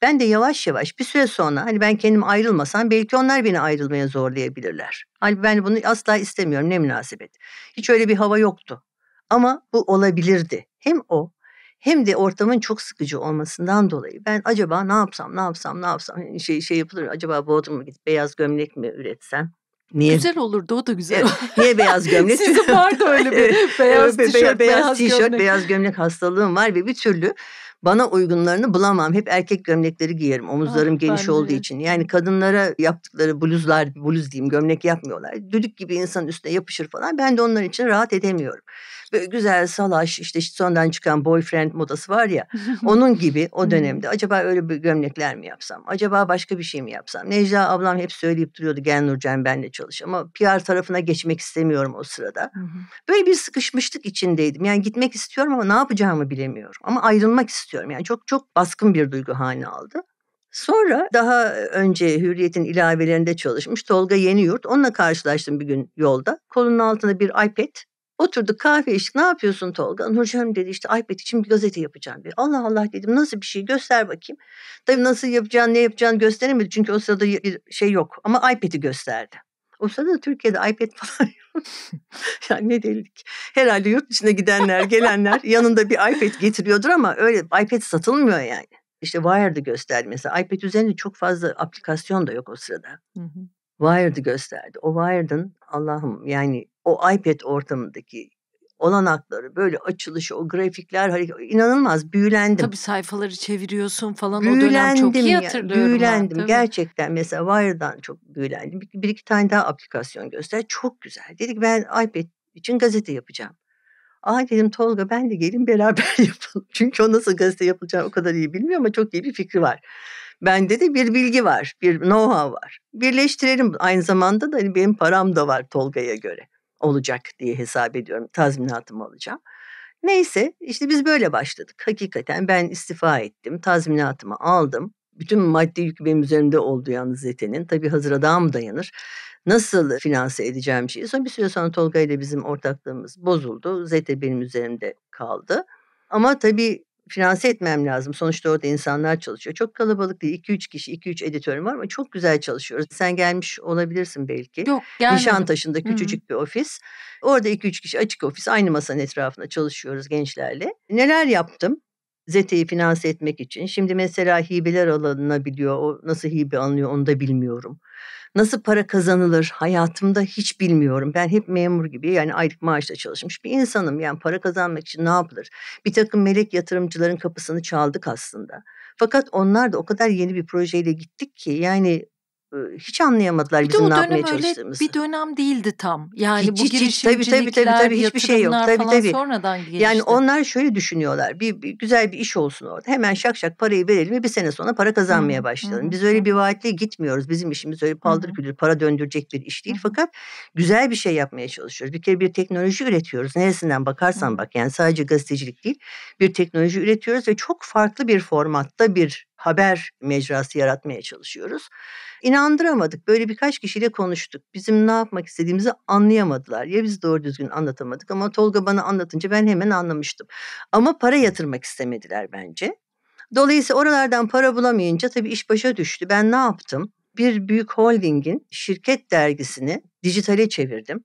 Ben de yavaş yavaş bir süre sonra hani ben kendim ayrılmasam belki onlar beni ayrılmaya zorlayabilirler. Hani ben bunu asla istemiyorum ne münasebet. Hiç öyle bir hava yoktu. Ama bu olabilirdi. Hem o hem de ortamın çok sıkıcı olmasından dolayı ben acaba ne yapsam ne yapsam ne yapsam hani şey şey yapılır acaba Bodrum'a gidip beyaz gömlek mi üretsem Niye? Güzel olurdu o da güzel. Evet, niye beyaz gömlek? Sizin vardı öyle bir beyaz tişört, beyaz, beyaz tişört, gömlek. beyaz gömlek hastalığım var ve bir türlü bana uygunlarını bulamam. Hep erkek gömlekleri giyerim. Omuzlarım ah, geniş olduğu de. için. Yani kadınlara yaptıkları bluzlar, bluz diyeyim gömlek yapmıyorlar. Düdük gibi insanın üstüne yapışır falan. Ben de onlar için rahat edemiyorum güzel salaş işte sondan çıkan boyfriend modası var ya onun gibi o dönemde acaba öyle bir gömlekler mi yapsam? Acaba başka bir şey mi yapsam? Necla ablam hep söyleyip duruyordu gel Nurcan benle çalış ama PR tarafına geçmek istemiyorum o sırada. Böyle bir sıkışmışlık içindeydim. Yani gitmek istiyorum ama ne yapacağımı bilemiyorum. Ama ayrılmak istiyorum. Yani çok çok baskın bir duygu haline aldı. Sonra daha önce Hürriyet'in ilavelerinde çalışmış Tolga Yeniyurt. Onunla karşılaştım bir gün yolda. Kolunun altında bir iPad, Oturduk kahve içtik. Ne yapıyorsun Tolga? Nurcan'ım dedi işte iPad için bir gazete yapacağım dedi. Allah Allah dedim nasıl bir şey göster bakayım. Tabii nasıl yapacağını ne yapacağını gösteremedi. Çünkü o sırada şey yok ama iPad'i gösterdi. O sırada Türkiye'de iPad falan yok. yani ne delilik. Herhalde yurt dışına gidenler, gelenler yanında bir iPad getiriyordur ama öyle iPad satılmıyor yani. İşte Wired'ı gösterdi mesela. iPad üzerinde çok fazla aplikasyon da yok o sırada. Hı hı. Wired'ı gösterdi. O Wired'ın Allah'ım yani o iPad ortamındaki olanakları böyle açılışı o grafikler hani, inanılmaz büyülendim. Tabii sayfaları çeviriyorsun falan büyülendim o dönem çok iyi hatırlıyorum. Ya, büyülendim ben, gerçekten mesela Wire'dan çok büyülendim. Bir, bir iki tane daha aplikasyon göster çok güzel. Dedik ben iPad için gazete yapacağım. Aa dedim Tolga ben de gelin beraber yapalım. Çünkü o nasıl gazete yapılacağını o kadar iyi bilmiyor ama çok iyi bir fikri var. Bende de bir bilgi var, bir know-how var. Birleştirelim. Aynı zamanda da benim param da var Tolga'ya göre olacak diye hesap ediyorum. Tazminatımı alacağım. Neyse işte biz böyle başladık. Hakikaten ben istifa ettim. Tazminatımı aldım. Bütün maddi yük benim üzerimde oldu yalnız Zete'nin. Tabii hazır adam dayanır. Nasıl finanse edeceğim şeyi. Sonra bir süre sonra Tolga ile bizim ortaklığımız bozuldu. Zete benim üzerimde kaldı. Ama tabii finanse etmem lazım. Sonuçta orada insanlar çalışıyor. Çok kalabalık değil. 2-3 kişi, 2-3 editörüm var ama çok güzel çalışıyoruz. Sen gelmiş olabilirsin belki. Yok gelmedim. Nişantaşı'nda küçücük hmm. bir ofis. Orada 2-3 kişi açık ofis. Aynı masanın etrafında çalışıyoruz gençlerle. Neler yaptım? ZETE'yi finanse etmek için. Şimdi mesela hibeler alınabiliyor. O nasıl hibe alınıyor onu da bilmiyorum. Nasıl para kazanılır hayatımda hiç bilmiyorum. Ben hep memur gibi yani aylık maaşla çalışmış bir insanım. Yani para kazanmak için ne yapılır? Bir takım melek yatırımcıların kapısını çaldık aslında. Fakat onlar da o kadar yeni bir projeyle gittik ki yani hiç anlayamadılar bir bizim ne yapmaya öyle çalıştığımızı. Bir dönem değildi tam. Yani hiç, bu hiç, girişimcilikler, hiç, tabii, tabii, tabii, tabii, hiçbir şey yok. Tabii, falan tabii. sonradan gelişti. Yani onlar şöyle düşünüyorlar. Bir, bir güzel bir iş olsun orada. Hemen şak şak parayı verelim ve bir sene sonra para kazanmaya başlayalım. Hmm. Biz öyle bir vaatle gitmiyoruz. Bizim işimiz öyle paldır küldür para döndürecek bir iş değil. Fakat güzel bir şey yapmaya çalışıyoruz. Bir kere bir teknoloji üretiyoruz. Neresinden bakarsan bak yani sadece gazetecilik değil. Bir teknoloji üretiyoruz ve çok farklı bir formatta bir haber mecrası yaratmaya çalışıyoruz. İnandıramadık. Böyle birkaç kişiyle konuştuk. Bizim ne yapmak istediğimizi anlayamadılar. Ya biz doğru düzgün anlatamadık ama Tolga bana anlatınca ben hemen anlamıştım. Ama para yatırmak istemediler bence. Dolayısıyla oralardan para bulamayınca tabii iş başa düştü. Ben ne yaptım? Bir büyük holdingin şirket dergisini dijitale çevirdim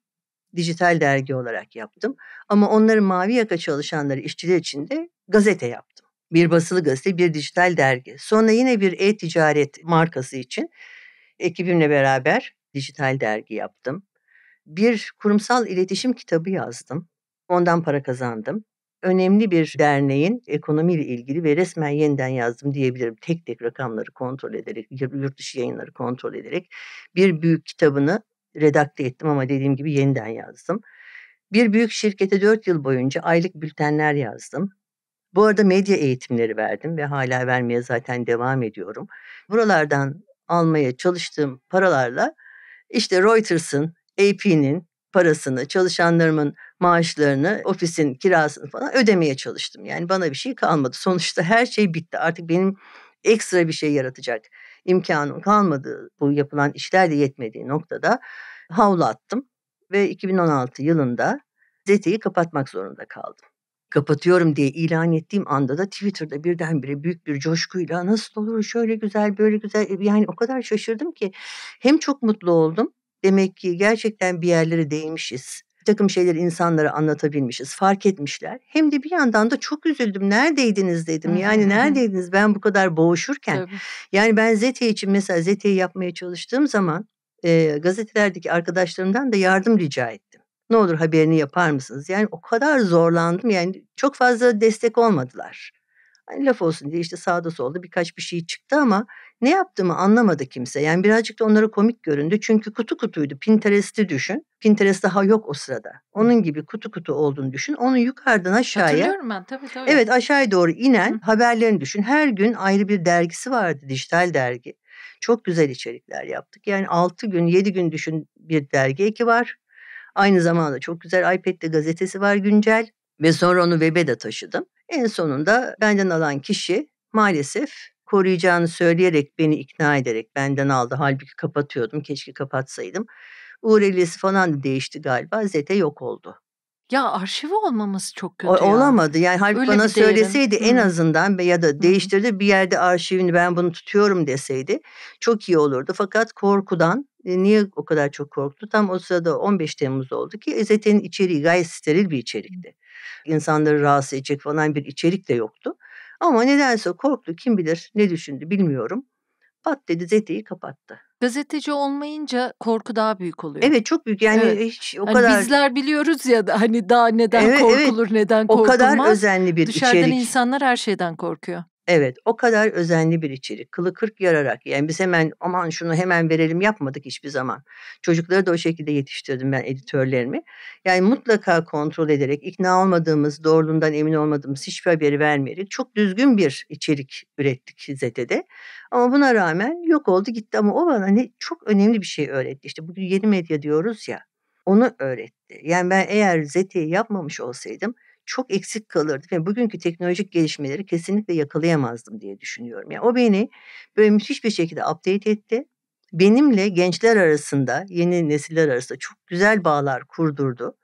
dijital dergi olarak yaptım. Ama onların mavi yaka çalışanları işçiler için de gazete yaptım bir basılı gazete, bir dijital dergi. Sonra yine bir e-ticaret markası için ekibimle beraber dijital dergi yaptım. Bir kurumsal iletişim kitabı yazdım. Ondan para kazandım. Önemli bir derneğin ekonomiyle ilgili ve resmen yeniden yazdım diyebilirim. Tek tek rakamları kontrol ederek, yurt dışı yayınları kontrol ederek bir büyük kitabını redakte ettim ama dediğim gibi yeniden yazdım. Bir büyük şirkete 4 yıl boyunca aylık bültenler yazdım. Bu arada medya eğitimleri verdim ve hala vermeye zaten devam ediyorum. Buralardan almaya çalıştığım paralarla işte Reuters'ın, AP'nin parasını, çalışanlarımın maaşlarını, ofisin kirasını falan ödemeye çalıştım. Yani bana bir şey kalmadı. Sonuçta her şey bitti. Artık benim ekstra bir şey yaratacak imkanım kalmadı. Bu yapılan işler de yetmediği noktada havlu attım ve 2016 yılında ZT'yi kapatmak zorunda kaldım kapatıyorum diye ilan ettiğim anda da Twitter'da birdenbire büyük bir coşkuyla nasıl olur şöyle güzel böyle güzel e, yani o kadar şaşırdım ki hem çok mutlu oldum. Demek ki gerçekten bir yerlere değmişiz bir takım şeyleri insanlara anlatabilmişiz. Fark etmişler. Hem de bir yandan da çok üzüldüm. Neredeydiniz dedim. Yani neredeydiniz ben bu kadar boğuşurken. Tabii. Yani ben Zete için mesela Zete'yi yapmaya çalıştığım zaman e, gazetelerdeki arkadaşlarımdan da yardım rica ettim ne olur haberini yapar mısınız? Yani o kadar zorlandım yani çok fazla destek olmadılar. Hani laf olsun diye işte sağda solda birkaç bir şey çıktı ama ne yaptığımı anlamadı kimse. Yani birazcık da onlara komik göründü. Çünkü kutu kutuydu. Pinterest'i düşün. Pinterest daha yok o sırada. Onun gibi kutu kutu olduğunu düşün. Onun yukarıdan aşağıya. Hatırlıyorum ben tabii tabii. Evet aşağıya doğru inen Hı. haberlerini düşün. Her gün ayrı bir dergisi vardı. Dijital dergi. Çok güzel içerikler yaptık. Yani 6 gün 7 gün düşün bir dergi eki var. Aynı zamanda çok güzel iPad'de gazetesi var güncel ve sonra onu web'e de taşıdım. En sonunda benden alan kişi maalesef koruyacağını söyleyerek beni ikna ederek benden aldı. Halbuki kapatıyordum keşke kapatsaydım. URL'si falan değişti galiba. Zete yok oldu. Ya arşivi olmamız çok kötü. O, ya. olamadı yani halbuki bana söyleseydi Hı. en azından ya da değiştirdi bir yerde arşivini ben bunu tutuyorum deseydi çok iyi olurdu. Fakat korkudan e, niye o kadar çok korktu? Tam o sırada 15 Temmuz oldu ki gazetenin içeriği gayet steril bir içerikti. İnsanları rahatsız edecek falan bir içerik de yoktu. Ama nedense korktu kim bilir ne düşündü bilmiyorum. Pat dedi zeteyi kapattı. Gazeteci olmayınca korku daha büyük oluyor. Evet çok büyük yani evet. hiç o hani kadar. Bizler biliyoruz ya da hani daha neden evet, korkulur evet. neden korkulmaz. O kadar özenli bir Dışarıdan içerik. Dışarıdan insanlar her şeyden korkuyor. Evet o kadar özenli bir içerik. Kılı kırk yararak yani biz hemen aman şunu hemen verelim yapmadık hiçbir zaman. Çocukları da o şekilde yetiştirdim ben editörlerimi. Yani mutlaka kontrol ederek ikna olmadığımız doğruluğundan emin olmadığımız hiçbir haberi vermeyerek çok düzgün bir içerik ürettik ZT'de. Ama buna rağmen yok oldu gitti ama o bana ne, çok önemli bir şey öğretti. İşte bugün yeni medya diyoruz ya onu öğretti. Yani ben eğer ZT'yi yapmamış olsaydım çok eksik kalırdı ve bugünkü teknolojik gelişmeleri kesinlikle yakalayamazdım diye düşünüyorum. Yani o beni böyle müthiş bir şekilde update etti. Benimle gençler arasında, yeni nesiller arasında çok güzel bağlar kurdurdu.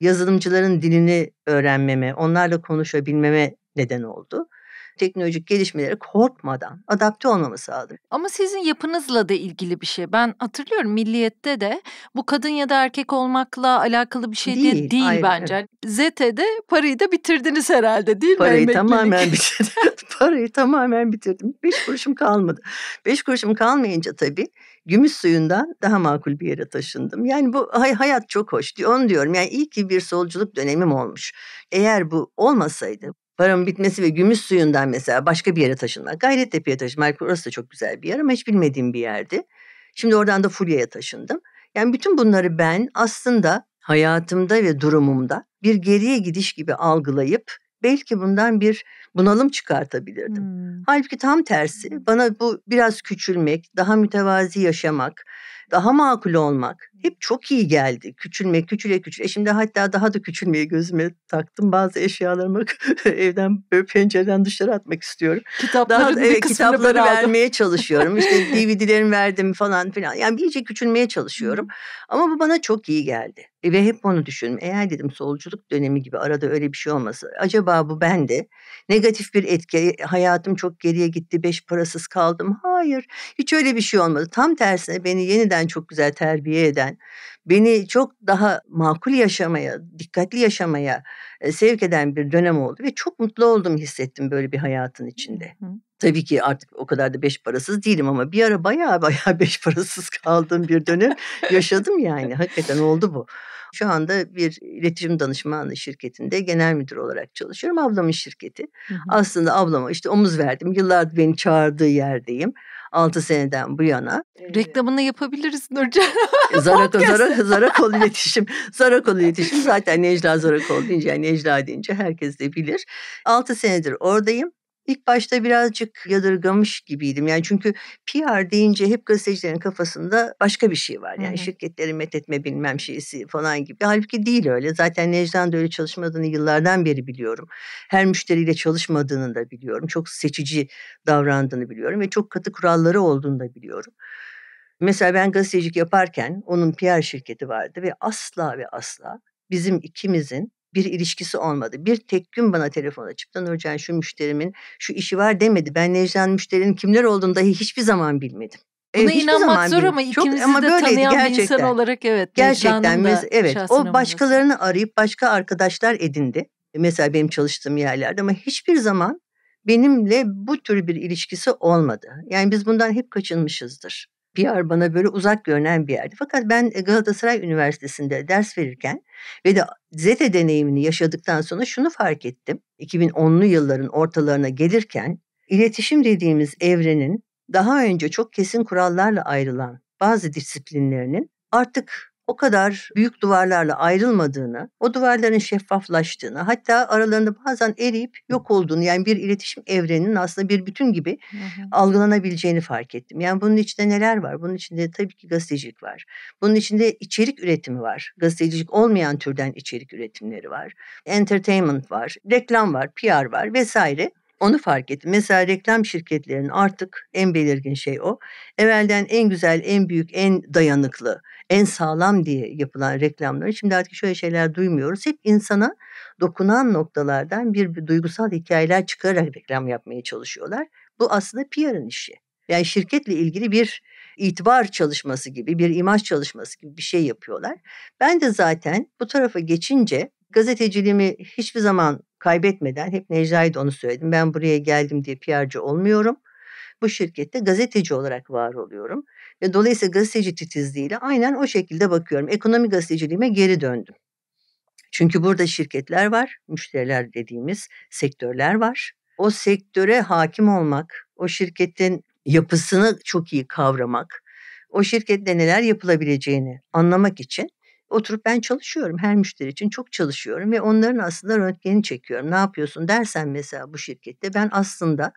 Yazılımcıların dilini öğrenmeme, onlarla konuşabilmeme neden oldu teknolojik gelişmelere korkmadan adapte olmamı sağladı. Ama sizin yapınızla da ilgili bir şey. Ben hatırlıyorum Milliyet'te de bu kadın ya da erkek olmakla alakalı bir şey değil, diye değil ayrı. bence. ZT'de parayı da bitirdiniz herhalde değil parayı mi? Parayı tamamen bitirdim. parayı tamamen bitirdim. Beş kuruşum kalmadı. Beş kuruşum kalmayınca tabii gümüş suyundan daha makul bir yere taşındım. Yani bu hay hayat çok hoş. Onu diyorum yani iyi ki bir solculuk dönemim olmuş. Eğer bu olmasaydı paramın bitmesi ve gümüş suyundan mesela başka bir yere taşınmak. Gayrettepe'ye taşınmak. Orası da çok güzel bir yer ama hiç bilmediğim bir yerdi. Şimdi oradan da Fulya'ya taşındım. Yani bütün bunları ben aslında hayatımda ve durumumda bir geriye gidiş gibi algılayıp belki bundan bir bunalım çıkartabilirdim. Hmm. Halbuki tam tersi bana bu biraz küçülmek, daha mütevazi yaşamak, daha makul olmak hep çok iyi geldi. Küçülme, küçüle küçüle. E, şimdi hatta daha da küçülmeyi gözüme taktım. Bazı eşyalarımı evden böyle pencereden dışarı atmak istiyorum. Kitapları daha, evet, kitapları vermeye çalışıyorum. İşte DVD'lerimi verdim falan filan. Yani iyice küçülmeye çalışıyorum. Ama bu bana çok iyi geldi. E, ve hep onu düşündüm. Eğer dedim solculuk dönemi gibi arada öyle bir şey olmasa. Acaba bu bende negatif bir etki. E, hayatım çok geriye gitti. Beş parasız kaldım. Hayır. Hiç öyle bir şey olmadı. Tam tersine beni yeniden ben çok güzel terbiye eden, beni çok daha makul yaşamaya, dikkatli yaşamaya e, sevk eden bir dönem oldu ve çok mutlu oldum hissettim böyle bir hayatın içinde. Hı. Tabii ki artık o kadar da beş parasız değilim ama bir ara baya baya beş parasız kaldığım bir dönem yaşadım yani. Hakikaten oldu bu. Şu anda bir iletişim danışmanlığı şirketinde genel müdür olarak çalışıyorum. Ablamın şirketi. Hı hı. Aslında ablama işte omuz verdim. Yıllardır beni çağırdığı yerdeyim. 6 seneden bu yana. Evet. Reklamını yapabiliriz Nurcan. Zarakol, Zarak, Zarakol iletişim. Zarakol iletişim zaten Necla Zarakol deyince yani Necla deyince herkes de bilir. 6 senedir oradayım. İlk başta birazcık yadırgamış gibiydim. Yani çünkü PR deyince hep gazetecilerin kafasında başka bir şey var. Yani Hı-hı. methetme bilmem şeysi falan gibi. Halbuki değil öyle. Zaten Necdan da öyle çalışmadığını yıllardan beri biliyorum. Her müşteriyle çalışmadığını da biliyorum. Çok seçici davrandığını biliyorum ve çok katı kuralları olduğunu da biliyorum. Mesela ben gazetecilik yaparken onun PR şirketi vardı ve asla ve asla bizim ikimizin bir ilişkisi olmadı. Bir tek gün bana telefon açıp da Nurcan şu müşterimin şu işi var demedi. Ben Necla'nın müşterinin kimler olduğunu dahi hiçbir zaman bilmedim. E, Buna evet, inanmak zor ama ikimizi ama de böyleydi, tanıyan gerçekten. bir insan olarak evet. Gerçekten mes- evet o başkalarını olması. arayıp başka arkadaşlar edindi. E, mesela benim çalıştığım yerlerde ama hiçbir zaman benimle bu tür bir ilişkisi olmadı. Yani biz bundan hep kaçınmışızdır. PR bana böyle uzak görünen bir yerdi. Fakat ben e, Galatasaray Üniversitesi'nde ders verirken ve de Zete deneyimini yaşadıktan sonra şunu fark ettim. 2010'lu yılların ortalarına gelirken iletişim dediğimiz evrenin daha önce çok kesin kurallarla ayrılan bazı disiplinlerinin artık o kadar büyük duvarlarla ayrılmadığını, o duvarların şeffaflaştığını, hatta aralarında bazen eriyip yok olduğunu yani bir iletişim evreninin aslında bir bütün gibi hı hı. algılanabileceğini fark ettim. Yani bunun içinde neler var? Bunun içinde tabii ki gazetecilik var. Bunun içinde içerik üretimi var. Gazetecilik olmayan türden içerik üretimleri var. Entertainment var, reklam var, PR var vesaire. Onu fark ettim. Mesela reklam şirketlerinin artık en belirgin şey o. Evvelden en güzel, en büyük, en dayanıklı, en sağlam diye yapılan reklamları şimdi artık şöyle şeyler duymuyoruz. Hep insana dokunan noktalardan bir, bir duygusal hikayeler çıkararak reklam yapmaya çalışıyorlar. Bu aslında PR'ın işi. Yani şirketle ilgili bir itibar çalışması gibi, bir imaj çalışması gibi bir şey yapıyorlar. Ben de zaten bu tarafa geçince gazeteciliğimi hiçbir zaman kaybetmeden hep Necla'ya da onu söyledim. Ben buraya geldim diye PR'cı olmuyorum. Bu şirkette gazeteci olarak var oluyorum. Ve dolayısıyla gazeteci titizliğiyle aynen o şekilde bakıyorum. Ekonomi gazeteciliğime geri döndüm. Çünkü burada şirketler var, müşteriler dediğimiz sektörler var. O sektöre hakim olmak, o şirketin yapısını çok iyi kavramak, o şirkette neler yapılabileceğini anlamak için oturup ben çalışıyorum her müşteri için çok çalışıyorum ve onların aslında röntgeni çekiyorum. Ne yapıyorsun dersen mesela bu şirkette ben aslında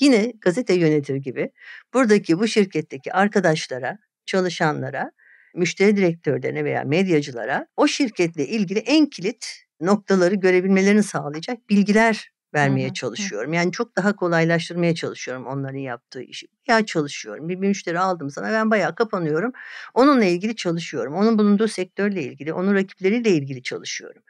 yine gazete yönetir gibi buradaki bu şirketteki arkadaşlara, çalışanlara, müşteri direktörlerine veya medyacılara o şirketle ilgili en kilit noktaları görebilmelerini sağlayacak bilgiler vermeye Hı-hı. çalışıyorum. Yani çok daha kolaylaştırmaya çalışıyorum onların yaptığı işi. Ya çalışıyorum. Bir, bir müşteri aldım sana ben bayağı kapanıyorum. Onunla ilgili çalışıyorum. Onun bulunduğu sektörle ilgili, onun rakipleriyle ilgili çalışıyorum.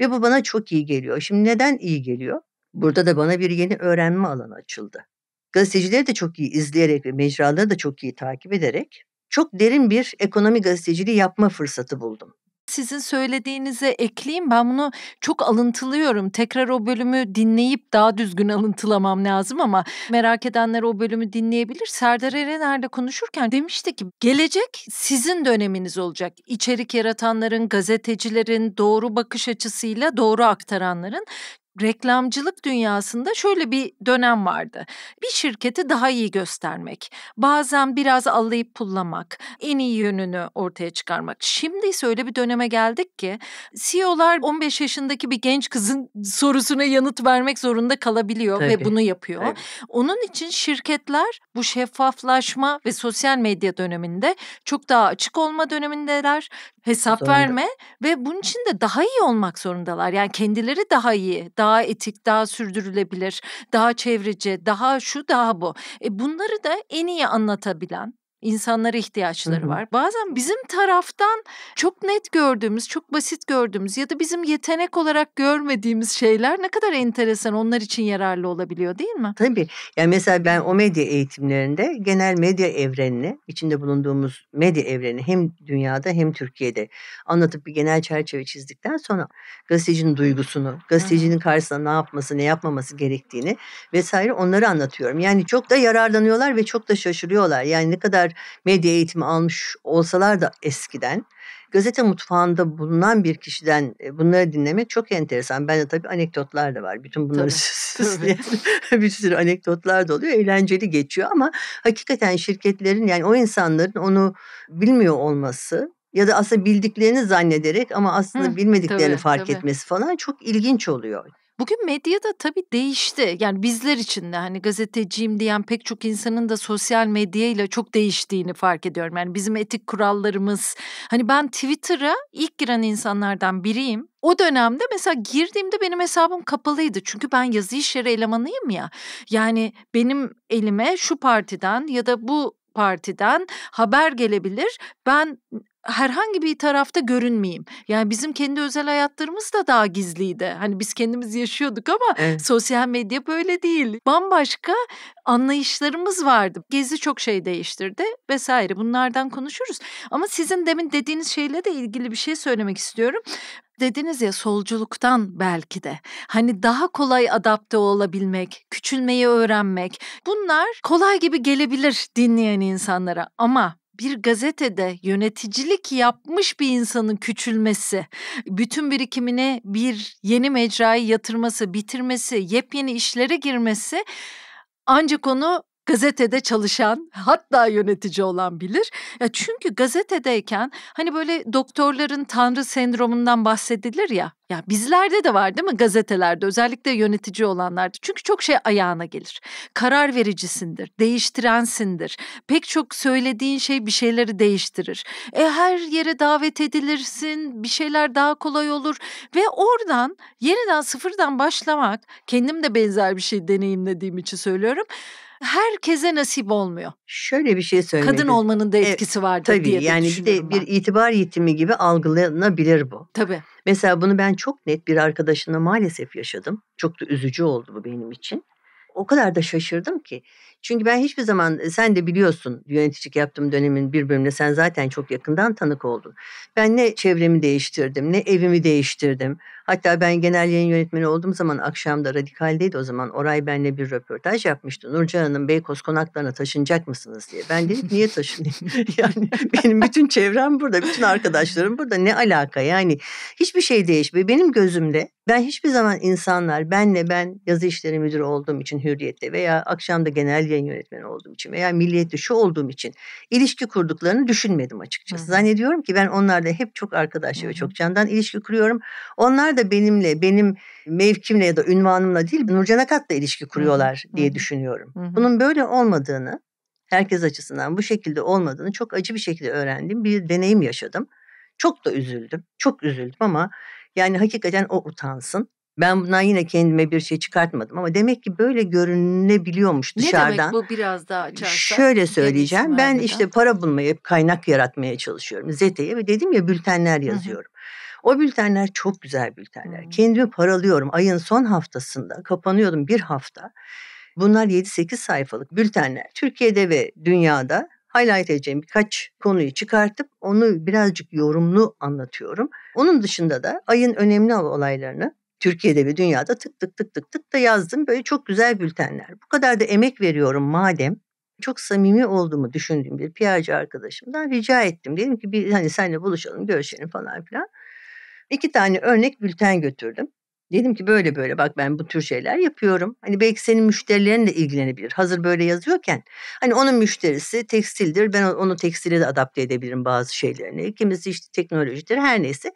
Ve bu bana çok iyi geliyor. Şimdi neden iyi geliyor? Burada da bana bir yeni öğrenme alanı açıldı. Gazetecileri de çok iyi izleyerek ve mecraları da çok iyi takip ederek çok derin bir ekonomi gazeteciliği yapma fırsatı buldum sizin söylediğinize ekleyeyim. Ben bunu çok alıntılıyorum. Tekrar o bölümü dinleyip daha düzgün alıntılamam lazım ama merak edenler o bölümü dinleyebilir. Serdar Erener'le konuşurken demişti ki gelecek sizin döneminiz olacak. İçerik yaratanların, gazetecilerin, doğru bakış açısıyla doğru aktaranların reklamcılık dünyasında şöyle bir dönem vardı. Bir şirketi daha iyi göstermek, bazen biraz allayıp pullamak, en iyi yönünü ortaya çıkarmak. Şimdi ise öyle bir döneme geldik ki CEO'lar 15 yaşındaki bir genç kızın sorusuna yanıt vermek zorunda kalabiliyor Tabii. ve bunu yapıyor. Tabii. Onun için şirketler bu şeffaflaşma ve sosyal medya döneminde çok daha açık olma dönemindeler hesap verme ve bunun için de daha iyi olmak zorundalar. Yani kendileri daha iyi, daha etik, daha sürdürülebilir, daha çevreci, daha şu daha bu. E bunları da en iyi anlatabilen, insanlara ihtiyaçları var. Bazen bizim taraftan çok net gördüğümüz, çok basit gördüğümüz ya da bizim yetenek olarak görmediğimiz şeyler ne kadar enteresan onlar için yararlı olabiliyor değil mi? Tabii. Yani mesela ben o medya eğitimlerinde genel medya evrenini, içinde bulunduğumuz medya evreni hem dünyada hem Türkiye'de anlatıp bir genel çerçeve çizdikten sonra gazetecinin duygusunu, gazetecinin karşısında ne yapması, ne yapmaması gerektiğini vesaire onları anlatıyorum. Yani çok da yararlanıyorlar ve çok da şaşırıyorlar. Yani ne kadar kadar medya eğitimi almış olsalar da eskiden gazete mutfağında bulunan bir kişiden e, bunları dinlemek çok enteresan. Ben de tabii anekdotlar da var. Bütün bunları süsleyen bir sürü anekdotlar da oluyor. Eğlenceli geçiyor ama hakikaten şirketlerin yani o insanların onu bilmiyor olması ya da aslında bildiklerini zannederek ama aslında Hı, bilmediklerini tabii, fark tabii. etmesi falan çok ilginç oluyor. Bugün medya da tabii değişti. Yani bizler için de hani gazeteciyim diyen pek çok insanın da sosyal medyayla çok değiştiğini fark ediyorum. Yani bizim etik kurallarımız. Hani ben Twitter'a ilk giren insanlardan biriyim. O dönemde mesela girdiğimde benim hesabım kapalıydı. Çünkü ben yazı işleri elemanıyım ya. Yani benim elime şu partiden ya da bu partiden haber gelebilir. Ben herhangi bir tarafta görünmeyeyim. Yani bizim kendi özel hayatlarımız da daha gizliydi. Hani biz kendimiz yaşıyorduk ama evet. sosyal medya böyle değil. Bambaşka anlayışlarımız vardı. Gezi çok şey değiştirdi vesaire. Bunlardan konuşuruz. Ama sizin demin dediğiniz şeyle de ilgili bir şey söylemek istiyorum dediniz ya solculuktan belki de. Hani daha kolay adapte olabilmek, küçülmeyi öğrenmek. Bunlar kolay gibi gelebilir dinleyen insanlara ama bir gazetede yöneticilik yapmış bir insanın küçülmesi, bütün birikimine bir yeni mecrayı yatırması, bitirmesi, yepyeni işlere girmesi ancak onu gazetede çalışan hatta yönetici olan bilir. Ya çünkü gazetedeyken hani böyle doktorların tanrı sendromundan bahsedilir ya. Ya bizlerde de var değil mi gazetelerde özellikle yönetici olanlarda. Çünkü çok şey ayağına gelir. Karar vericisindir, değiştirensindir. Pek çok söylediğin şey bir şeyleri değiştirir. E her yere davet edilirsin, bir şeyler daha kolay olur ve oradan yeniden sıfırdan başlamak kendim de benzer bir şey deneyimlediğim için söylüyorum herkese nasip olmuyor. Şöyle bir şey söyleyeyim. Kadın olmanın da e, etkisi e, vardır tabii, diye de yani bir de bir itibar yitimi gibi algılanabilir bu. Tabii. Mesela bunu ben çok net bir arkadaşımla maalesef yaşadım. Çok da üzücü oldu bu benim için. O kadar da şaşırdım ki çünkü ben hiçbir zaman e, sen de biliyorsun yöneticilik yaptığım dönemin bir bölümünde sen zaten çok yakından tanık oldun. Ben ne çevremi değiştirdim ne evimi değiştirdim. Hatta ben genel yayın yönetmeni olduğum zaman akşamda radikaldeydi o zaman. Oray benle bir röportaj yapmıştı. Nurcan Hanım Beykoz konaklarına taşınacak mısınız diye. Ben dedim niye taşınayım? yani benim bütün çevrem burada, bütün arkadaşlarım burada. Ne alaka yani? Hiçbir şey değişmiyor. Benim gözümde ben hiçbir zaman insanlar benle ben yazı işleri müdürü olduğum için hürriyette veya akşamda genel yayın yönetmeni olduğum için veya milliyetli şu olduğum için ilişki kurduklarını düşünmedim açıkçası. Hı-hı. Zannediyorum ki ben onlarla hep çok arkadaş ve çok candan ilişki kuruyorum. Onlar da benimle, benim mevkimle ya da ünvanımla değil Nurcan Akat'la ilişki kuruyorlar Hı-hı. diye düşünüyorum. Hı-hı. Bunun böyle olmadığını, herkes açısından bu şekilde olmadığını çok acı bir şekilde öğrendim. Bir deneyim yaşadım. Çok da üzüldüm. Çok üzüldüm ama yani hakikaten o utansın. Ben bundan yine kendime bir şey çıkartmadım ama demek ki böyle görünebiliyormuş dışarıdan. Ne demek bu biraz daha açarsa? Şöyle söyleyeceğim. Ben harbiden. işte para bulmaya, kaynak yaratmaya çalışıyorum. zeteye ve dedim ya bültenler yazıyorum. O bültenler çok güzel bültenler. Hı. Hmm. Kendimi paralıyorum. Ayın son haftasında kapanıyordum bir hafta. Bunlar 7-8 sayfalık bültenler. Türkiye'de ve dünyada highlight edeceğim birkaç konuyu çıkartıp onu birazcık yorumlu anlatıyorum. Onun dışında da ayın önemli olaylarını Türkiye'de ve dünyada tık tık tık tık tık da yazdım. Böyle çok güzel bültenler. Bu kadar da emek veriyorum madem. Çok samimi olduğumu düşündüğüm bir PR'cı arkadaşımdan rica ettim. Dedim ki bir hani seninle buluşalım, görüşelim falan filan. İki tane örnek bülten götürdüm. Dedim ki böyle böyle bak ben bu tür şeyler yapıyorum. Hani belki senin müşterilerin de ilgilenebilir. Hazır böyle yazıyorken hani onun müşterisi tekstildir. Ben onu tekstile de adapte edebilirim bazı şeylerini. Kimisi işte teknolojidir her neyse.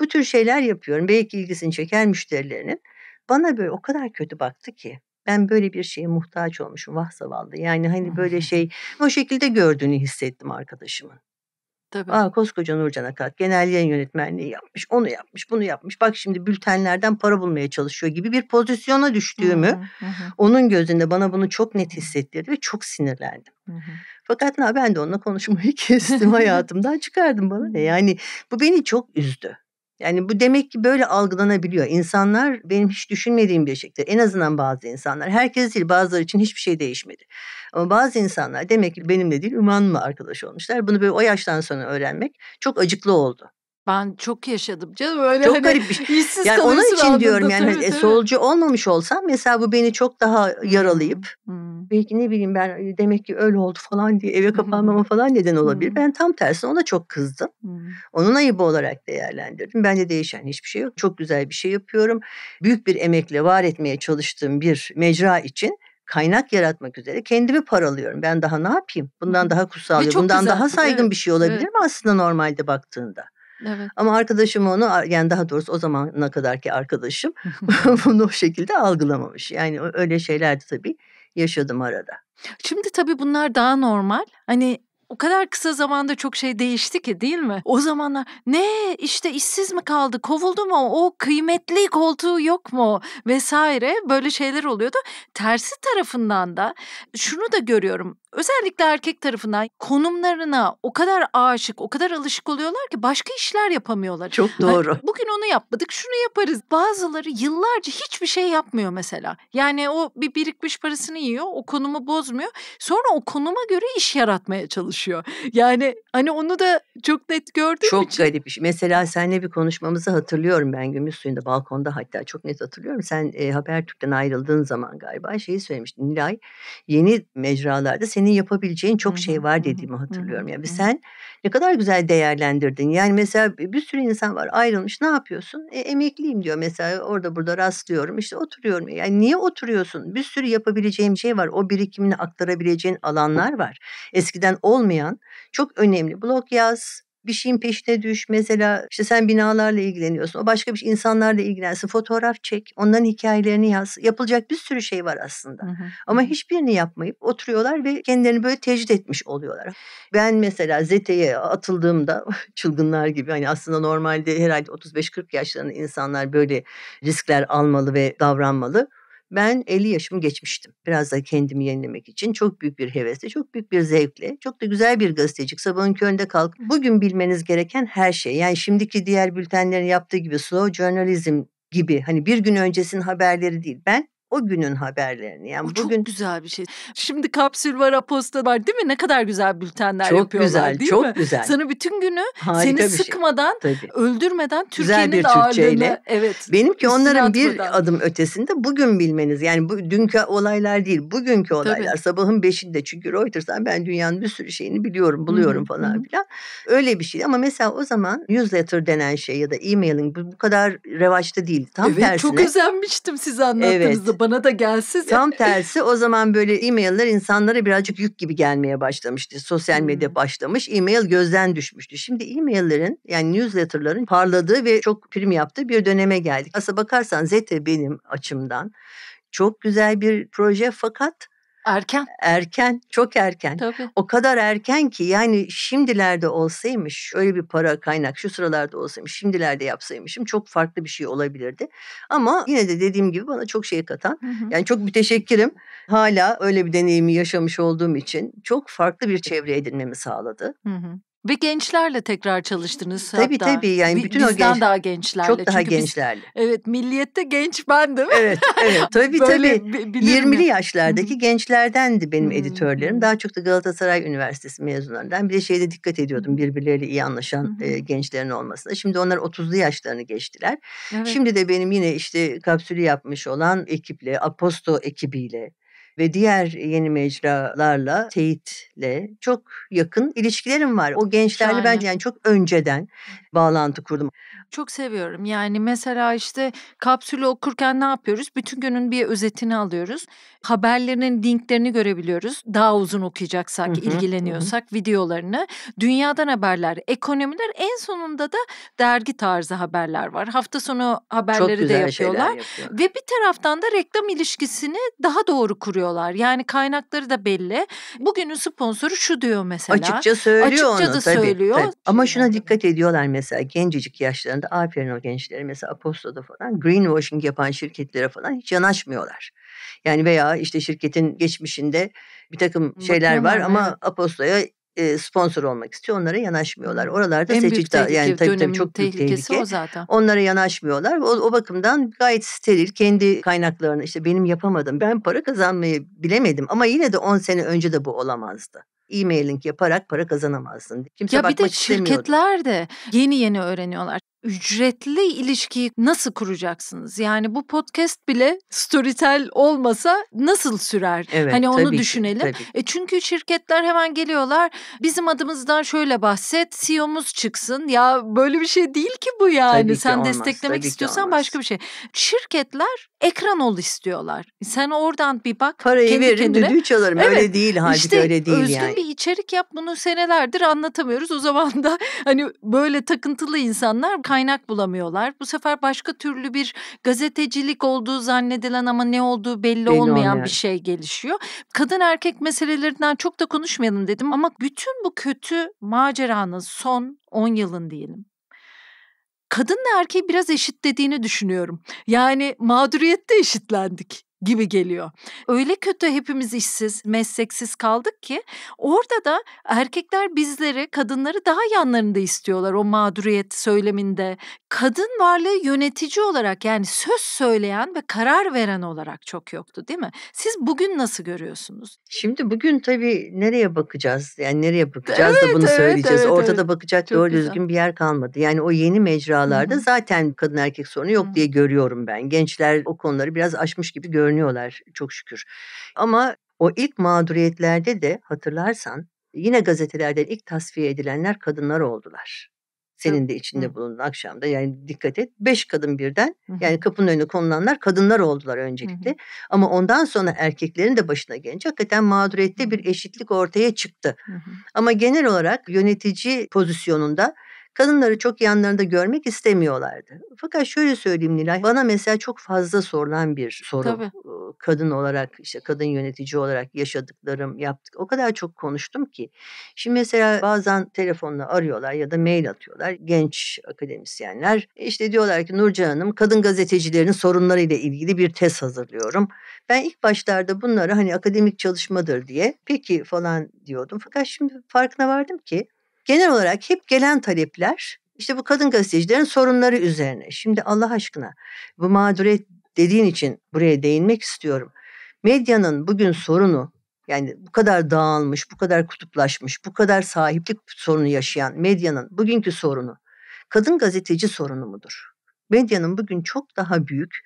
Bu tür şeyler yapıyorum. Belki ilgisini çeker müşterilerinin. Bana böyle o kadar kötü baktı ki ben böyle bir şeye muhtaç olmuşum vah zavallı. Yani hani böyle şey o şekilde gördüğünü hissettim arkadaşımın. Tabii. Aa, koskoca Nurcan Akat genel yayın yönetmenliği yapmış, onu yapmış, bunu yapmış. Bak şimdi bültenlerden para bulmaya çalışıyor gibi bir pozisyona düştüğümü onun gözünde bana bunu çok net hissettirdi ve çok sinirlendim. Fakat ne, ben de onunla konuşmayı kestim hayatımdan çıkardım bana. Yani bu beni çok üzdü. Yani bu demek ki böyle algılanabiliyor. İnsanlar benim hiç düşünmediğim bir şekilde en azından bazı insanlar herkes değil bazıları için hiçbir şey değişmedi. Ama bazı insanlar demek ki benimle değil Üman'la arkadaş olmuşlar. Bunu böyle o yaştan sonra öğrenmek çok acıklı oldu. Ben çok yaşadım canım öyle çok hani garip bir şey. yani onun için diyorum yani hani, e, tabii, solcu olmamış olsam mesela bu beni çok daha yaralayıp hmm. belki ne bileyim ben e, demek ki öyle oldu falan diye eve kapanmama hmm. falan neden olabilir. Hmm. Ben tam tersine ona çok kızdım. Hmm. Onun ayıbı olarak değerlendirdim. Bence değişen hiçbir şey yok. Çok güzel bir şey yapıyorum. Büyük bir emekle var etmeye çalıştığım bir mecra için kaynak yaratmak üzere kendimi paralıyorum. Ben daha ne yapayım? Bundan daha kutsal, bundan güzel. daha saygın evet. bir şey olabilir evet. mi aslında normalde baktığında? Evet. Ama arkadaşım onu yani daha doğrusu o zamana kadarki arkadaşım bunu o şekilde algılamamış. Yani öyle şeylerdi de tabii yaşadım arada. Şimdi tabii bunlar daha normal. Hani o kadar kısa zamanda çok şey değişti ki değil mi? O zamanlar ne işte işsiz mi kaldı, kovuldu mu, o kıymetli koltuğu yok mu vesaire böyle şeyler oluyordu. Tersi tarafından da şunu da görüyorum özellikle erkek tarafından konumlarına o kadar aşık, o kadar alışık oluyorlar ki başka işler yapamıyorlar. Çok doğru. bugün onu yapmadık, şunu yaparız. Bazıları yıllarca hiçbir şey yapmıyor mesela. Yani o bir birikmiş parasını yiyor, o konumu bozmuyor. Sonra o konuma göre iş yaratmaya çalışıyor. Yani hani onu da çok net gördüm. çok için. garip iş. Şey. Mesela seninle bir konuşmamızı hatırlıyorum ben Gümüş Suyu'nda, balkonda hatta çok net hatırlıyorum. Sen e, Habertürk'ten ayrıldığın zaman galiba şeyi söylemiştin. Nilay yeni mecralarda senin yapabileceğin çok şey var dediğimi hatırlıyorum. Yani sen ne kadar güzel değerlendirdin. Yani mesela bir sürü insan var ayrılmış ne yapıyorsun? E, emekliyim diyor mesela orada burada rastlıyorum işte oturuyorum. Yani niye oturuyorsun? Bir sürü yapabileceğim şey var. O birikimini aktarabileceğin alanlar var. Eskiden olmayan çok önemli. Blog yaz, bir şeyin peşine düş. Mesela işte sen binalarla ilgileniyorsun. O başka bir şey, insanlarla ilgilensin. Fotoğraf çek. Onların hikayelerini yaz. Yapılacak bir sürü şey var aslında. Hı hı. Ama hiçbirini yapmayıp oturuyorlar ve kendilerini böyle tecrit etmiş oluyorlar. Ben mesela ZT'ye atıldığımda çılgınlar gibi hani aslında normalde herhalde 35-40 yaşlarında insanlar böyle riskler almalı ve davranmalı. Ben 50 yaşımı geçmiştim. Biraz da kendimi yenilemek için çok büyük bir hevesle, çok büyük bir zevkle, çok da güzel bir gazetecik. Sabahın köründe kalk. Bugün bilmeniz gereken her şey. Yani şimdiki diğer bültenlerin yaptığı gibi slow journalism gibi hani bir gün öncesinin haberleri değil. Ben o günün haberlerini. Yani Bu bugün çok güzel bir şey. Şimdi kapsül var, aposta var değil mi? Ne kadar güzel bültenler çok yapıyorlar güzel, değil çok mi? Çok güzel. Sana bütün günü Harika seni şey. sıkmadan, şey. öldürmeden Türkiye'nin güzel Evet. Benimki onların bir adım ötesinde bugün bilmeniz. Yani bu dünkü olaylar değil, bugünkü olaylar. Tabii. Sabahın beşinde çünkü Reuters'tan ben dünyanın bir sürü şeyini biliyorum, buluyorum hmm. falan filan. Öyle bir şey. Ama mesela o zaman newsletter denen şey ya da e-mailing bu kadar revaçta değil. Tam evet, tersine. Çok özenmiştim siz anlattığınızda. Evet bana da gelsin. Tam tersi o zaman böyle e-mailler insanlara birazcık yük gibi gelmeye başlamıştı. Sosyal medya hmm. başlamış. E-mail gözden düşmüştü. Şimdi e-maillerin yani newsletterların parladığı ve çok prim yaptığı bir döneme geldik. Aslına bakarsan ZT benim açımdan çok güzel bir proje fakat Erken. Erken, çok erken. Tabii. O kadar erken ki yani şimdilerde olsaymış, şöyle bir para kaynak şu sıralarda olsaymış, şimdilerde yapsaymışım çok farklı bir şey olabilirdi. Ama yine de dediğim gibi bana çok şey katan, hı hı. yani çok müteşekkirim. Hala öyle bir deneyimi yaşamış olduğum için çok farklı bir çevre edinmemi sağladı. Hı hı. Ve gençlerle tekrar çalıştınız. Tabii hatta. tabii yani bütün Bizden o genç. daha gençlerle. Çok daha Çünkü gençlerle. Biz, evet milliyette genç bendim. Evet evet tabii Böyle tabii. 20'li yaşlardaki gençlerdendi benim hmm. editörlerim. Daha çok da Galatasaray Üniversitesi mezunlarından. Bir de şeyde dikkat ediyordum birbirleriyle iyi anlaşan e, gençlerin olmasına. Şimdi onlar 30'lu yaşlarını geçtiler. Evet. Şimdi de benim yine işte kapsülü yapmış olan ekiple, Aposto ekibiyle ve diğer yeni mecralarla, teyitle çok yakın ilişkilerim var. O gençlerle Şahane. bence yani çok önceden bağlantı kurdum çok seviyorum. Yani mesela işte kapsülü okurken ne yapıyoruz? Bütün günün bir özetini alıyoruz. Haberlerinin linklerini görebiliyoruz. Daha uzun okuyacaksak, hı hı, ilgileniyorsak hı. videolarını. Dünyadan haberler, ekonomiler en sonunda da dergi tarzı haberler var. Hafta sonu haberleri de yapıyorlar. yapıyorlar. Ve bir taraftan da reklam ilişkisini daha doğru kuruyorlar. Yani kaynakları da belli. Bugünün sponsoru şu diyor mesela. Açıkça söylüyor Açıkça onu. Açıkça da tabii, söylüyor. Tabii. Ama şuna dikkat ediyorlar mesela gencecik yaşlarında aferin o gençlere mesela Aposto'da falan greenwashing yapan şirketlere falan hiç yanaşmıyorlar. Yani veya işte şirketin geçmişinde bir takım şeyler var ama Aposto'ya e, sponsor olmak istiyor. Onlara yanaşmıyorlar. Oralarda en seçici tehlike, yani tabii tabii çok büyük tehlike. O zaten. Onlara yanaşmıyorlar. O, o bakımdan gayet steril kendi kaynaklarını işte benim yapamadım. Ben para kazanmayı bilemedim ama yine de 10 sene önce de bu olamazdı e-mailing yaparak para kazanamazsın. Kimse bakmak ya bir de şirketler de yeni yeni öğreniyorlar ücretli ilişkiyi nasıl kuracaksınız? Yani bu podcast bile Storytel olmasa nasıl sürer? Evet, hani onu tabii düşünelim. Ki, tabii. E çünkü şirketler hemen geliyorlar. Bizim adımızdan şöyle bahset, CEO'muz çıksın. Ya böyle bir şey değil ki bu yani. Tabii Sen olmaz, desteklemek tabii istiyorsan başka bir şey. Şirketler ekran ol istiyorlar. Sen oradan bir bak. Parayı kendi verin kendine. düdüğü çalarım. Evet, öyle değil halbuki işte, öyle değil özgün yani. Özgün bir içerik yap bunu senelerdir anlatamıyoruz. O zaman da hani böyle takıntılı insanlar kaynak bulamıyorlar. Bu sefer başka türlü bir gazetecilik olduğu zannedilen ama ne olduğu belli, belli olmayan, olmayan bir şey gelişiyor. Kadın erkek meselelerinden çok da konuşmayalım dedim ama bütün bu kötü maceranın son 10 yılın diyelim kadınla erkeği biraz eşitlediğini düşünüyorum. Yani mağduriyette eşitlendik gibi geliyor. Öyle kötü hepimiz işsiz, mesleksiz kaldık ki orada da erkekler bizleri, kadınları daha yanlarında istiyorlar o mağduriyet söyleminde. Kadın varlığı yönetici olarak yani söz söyleyen ve karar veren olarak çok yoktu değil mi? Siz bugün nasıl görüyorsunuz? Şimdi bugün tabii nereye bakacağız? Yani nereye bakacağız evet, da bunu evet, söyleyeceğiz. Evet, Ortada evet. bakacak doğru düzgün bir yer kalmadı. Yani o yeni mecralarda Hı-hı. zaten kadın erkek sorunu yok Hı-hı. diye görüyorum ben. Gençler o konuları biraz aşmış gibi görünüyor dönüyorlar çok şükür. Ama o ilk mağduriyetlerde de hatırlarsan yine gazetelerden ilk tasfiye edilenler kadınlar oldular. Senin de içinde bulunduğun akşamda yani dikkat et. Beş kadın birden yani kapının önüne konulanlar kadınlar oldular öncelikle. Ama ondan sonra erkeklerin de başına gelince hakikaten mağduriyette bir eşitlik ortaya çıktı. Ama genel olarak yönetici pozisyonunda kadınları çok yanlarında görmek istemiyorlardı. Fakat şöyle söyleyeyim Nilay, bana mesela çok fazla sorulan bir soru. Tabii. Kadın olarak, işte kadın yönetici olarak yaşadıklarım, yaptık. O kadar çok konuştum ki. Şimdi mesela bazen telefonla arıyorlar ya da mail atıyorlar genç akademisyenler. E, işte diyorlar ki Nurcan Hanım kadın gazetecilerin sorunlarıyla ilgili bir tez hazırlıyorum. Ben ilk başlarda bunları hani akademik çalışmadır diye peki falan diyordum. Fakat şimdi farkına vardım ki genel olarak hep gelen talepler işte bu kadın gazetecilerin sorunları üzerine. Şimdi Allah aşkına bu mağduriyet dediğin için buraya değinmek istiyorum. Medyanın bugün sorunu yani bu kadar dağılmış, bu kadar kutuplaşmış, bu kadar sahiplik sorunu yaşayan medyanın bugünkü sorunu kadın gazeteci sorunu mudur? Medyanın bugün çok daha büyük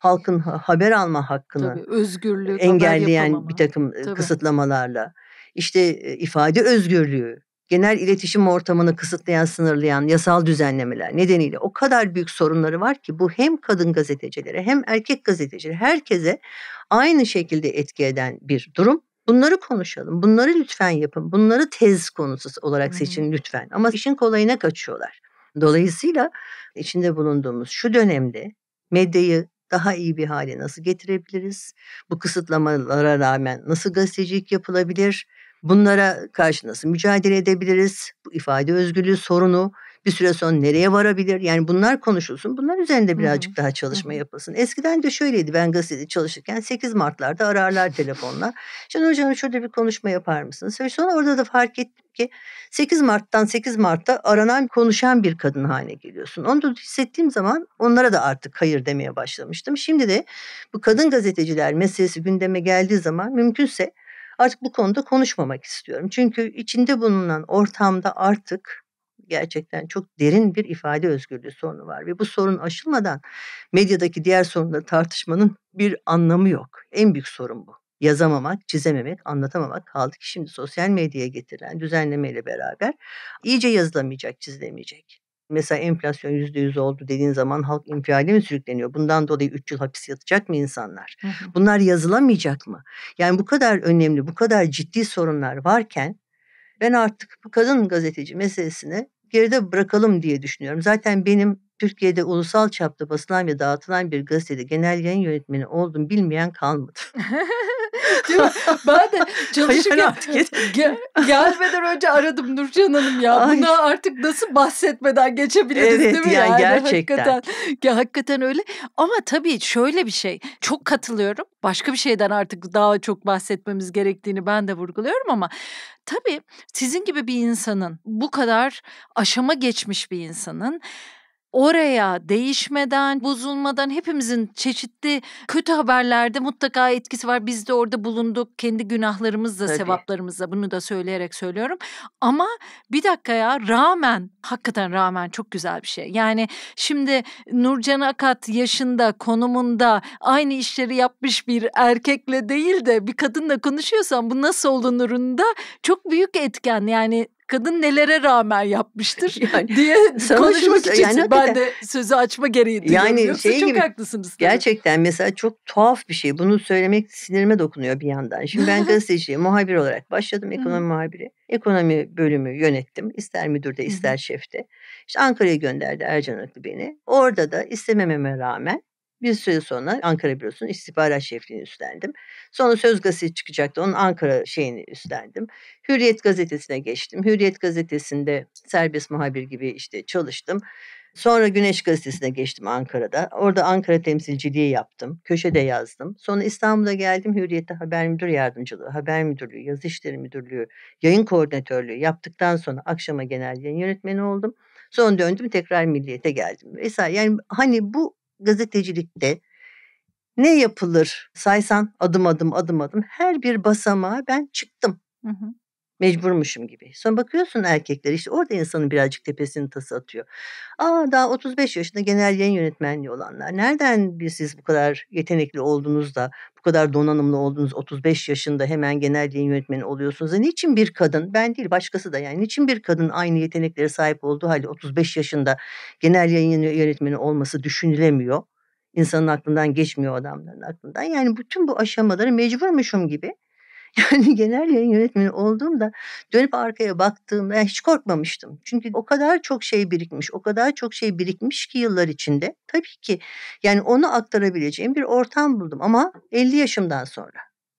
halkın haber alma hakkını Tabii, özgürlük, engelleyen bir takım e, Tabii. kısıtlamalarla işte e, ifade özgürlüğü, genel iletişim ortamını kısıtlayan, sınırlayan yasal düzenlemeler nedeniyle o kadar büyük sorunları var ki bu hem kadın gazetecilere hem erkek gazetecilere herkese aynı şekilde etki eden bir durum. Bunları konuşalım. Bunları lütfen yapın. Bunları tez konusu olarak seçin hmm. lütfen. Ama işin kolayına kaçıyorlar. Dolayısıyla içinde bulunduğumuz şu dönemde medyayı daha iyi bir hale nasıl getirebiliriz? Bu kısıtlamalara rağmen nasıl gazetecilik yapılabilir? Bunlara karşı nasıl mücadele edebiliriz? Bu ifade özgürlüğü sorunu bir süre sonra nereye varabilir? Yani bunlar konuşulsun. Bunlar üzerinde birazcık daha çalışma yapılsın. Eskiden de şöyleydi ben gazetede çalışırken 8 Mart'larda ararlar telefonla. Şimdi hocam şurada bir konuşma yapar mısınız? sonra orada da fark ettim ki 8 Mart'tan 8 Mart'ta aranan konuşan bir kadın haline geliyorsun. Onu da hissettiğim zaman onlara da artık hayır demeye başlamıştım. Şimdi de bu kadın gazeteciler meselesi gündeme geldiği zaman mümkünse Artık bu konuda konuşmamak istiyorum. Çünkü içinde bulunan ortamda artık gerçekten çok derin bir ifade özgürlüğü sorunu var ve bu sorun aşılmadan medyadaki diğer sorunları tartışmanın bir anlamı yok. En büyük sorun bu. Yazamamak, çizememek, anlatamamak kaldı ki şimdi sosyal medyaya getirilen düzenlemeyle beraber iyice yazılamayacak, çizilemeyecek. Mesela enflasyon %100 oldu dediğin zaman halk infiale mi sürükleniyor? Bundan dolayı 3 yıl hapis yatacak mı insanlar? Bunlar yazılamayacak mı? Yani bu kadar önemli, bu kadar ciddi sorunlar varken ben artık bu kadın gazeteci meselesini geride bırakalım diye düşünüyorum. Zaten benim Türkiye'de ulusal çapta basılan ve dağıtılan bir gazetede genel yayın yönetmeni oldum bilmeyen kalmadı. Değil mi? Ben de çalışırken artık gel, gelmeden önce aradım Nurcan Hanım ya. Ay. Buna artık nasıl bahsetmeden geçebiliriz evet, değil mi? Yani, yani gerçekten. Hakikaten, ya, hakikaten öyle. Ama tabii şöyle bir şey. Çok katılıyorum. Başka bir şeyden artık daha çok bahsetmemiz gerektiğini ben de vurguluyorum ama tabii sizin gibi bir insanın bu kadar aşama geçmiş bir insanın oraya değişmeden, bozulmadan hepimizin çeşitli kötü haberlerde mutlaka etkisi var. Biz de orada bulunduk kendi günahlarımızla, Tabii. sevaplarımızla bunu da söyleyerek söylüyorum. Ama bir dakika ya rağmen, hakikaten rağmen çok güzel bir şey. Yani şimdi Nurcan Akat yaşında, konumunda aynı işleri yapmış bir erkekle değil de bir kadınla konuşuyorsan bu nasıl olunurunda çok büyük etken. Yani kadın nelere rağmen yapmıştır yani, diye konuşmak için yani, ben de sözü açma gereği duyuyorum. Yani Yoksa şey çok gibi, haklısınız. Tabii. Gerçekten mesela çok tuhaf bir şey. Bunu söylemek sinirime dokunuyor bir yandan. Şimdi ben gazeteci muhabir olarak başladım ekonomi muhabiri. Ekonomi bölümü yönettim. İster müdürde ister şefte. İşte Ankara'ya gönderdi Ercan Aklı beni. Orada da istemememe rağmen bir süre sonra Ankara Bürosu'nun istihbarat şefliğini üstlendim. Sonra Söz Gazetesi çıkacaktı. Onun Ankara şeyini üstlendim. Hürriyet Gazetesi'ne geçtim. Hürriyet Gazetesi'nde serbest muhabir gibi işte çalıştım. Sonra Güneş Gazetesi'ne geçtim Ankara'da. Orada Ankara temsilciliği yaptım. Köşede yazdım. Sonra İstanbul'a geldim. Hürriyet'te haber müdür yardımcılığı, haber müdürlüğü, yazı işleri müdürlüğü, yayın koordinatörlüğü yaptıktan sonra akşama genel yayın yönetmeni oldum. Sonra döndüm tekrar milliyete geldim vesaire. Yani hani bu gazetecilikte ne yapılır saysan adım adım adım adım her bir basamağa ben çıktım. Hı hı mecburmuşum gibi. Sonra bakıyorsun erkekler işte orada insanın birazcık tepesini tası atıyor. Aa daha 35 yaşında genel yayın yönetmenliği olanlar. Nereden bir siz bu kadar yetenekli oldunuz da bu kadar donanımlı oldunuz 35 yaşında hemen genel yayın yönetmeni oluyorsunuz. Yani e, niçin bir kadın ben değil başkası da yani niçin bir kadın aynı yeteneklere sahip olduğu halde 35 yaşında genel yayın yönetmeni olması düşünülemiyor. İnsanın aklından geçmiyor adamların aklından. Yani bütün bu aşamaları mecburmuşum gibi yani genel yayın yönetmeni olduğumda dönüp arkaya baktığımda yani hiç korkmamıştım. Çünkü o kadar çok şey birikmiş, o kadar çok şey birikmiş ki yıllar içinde. Tabii ki yani onu aktarabileceğim bir ortam buldum ama 50 yaşımdan sonra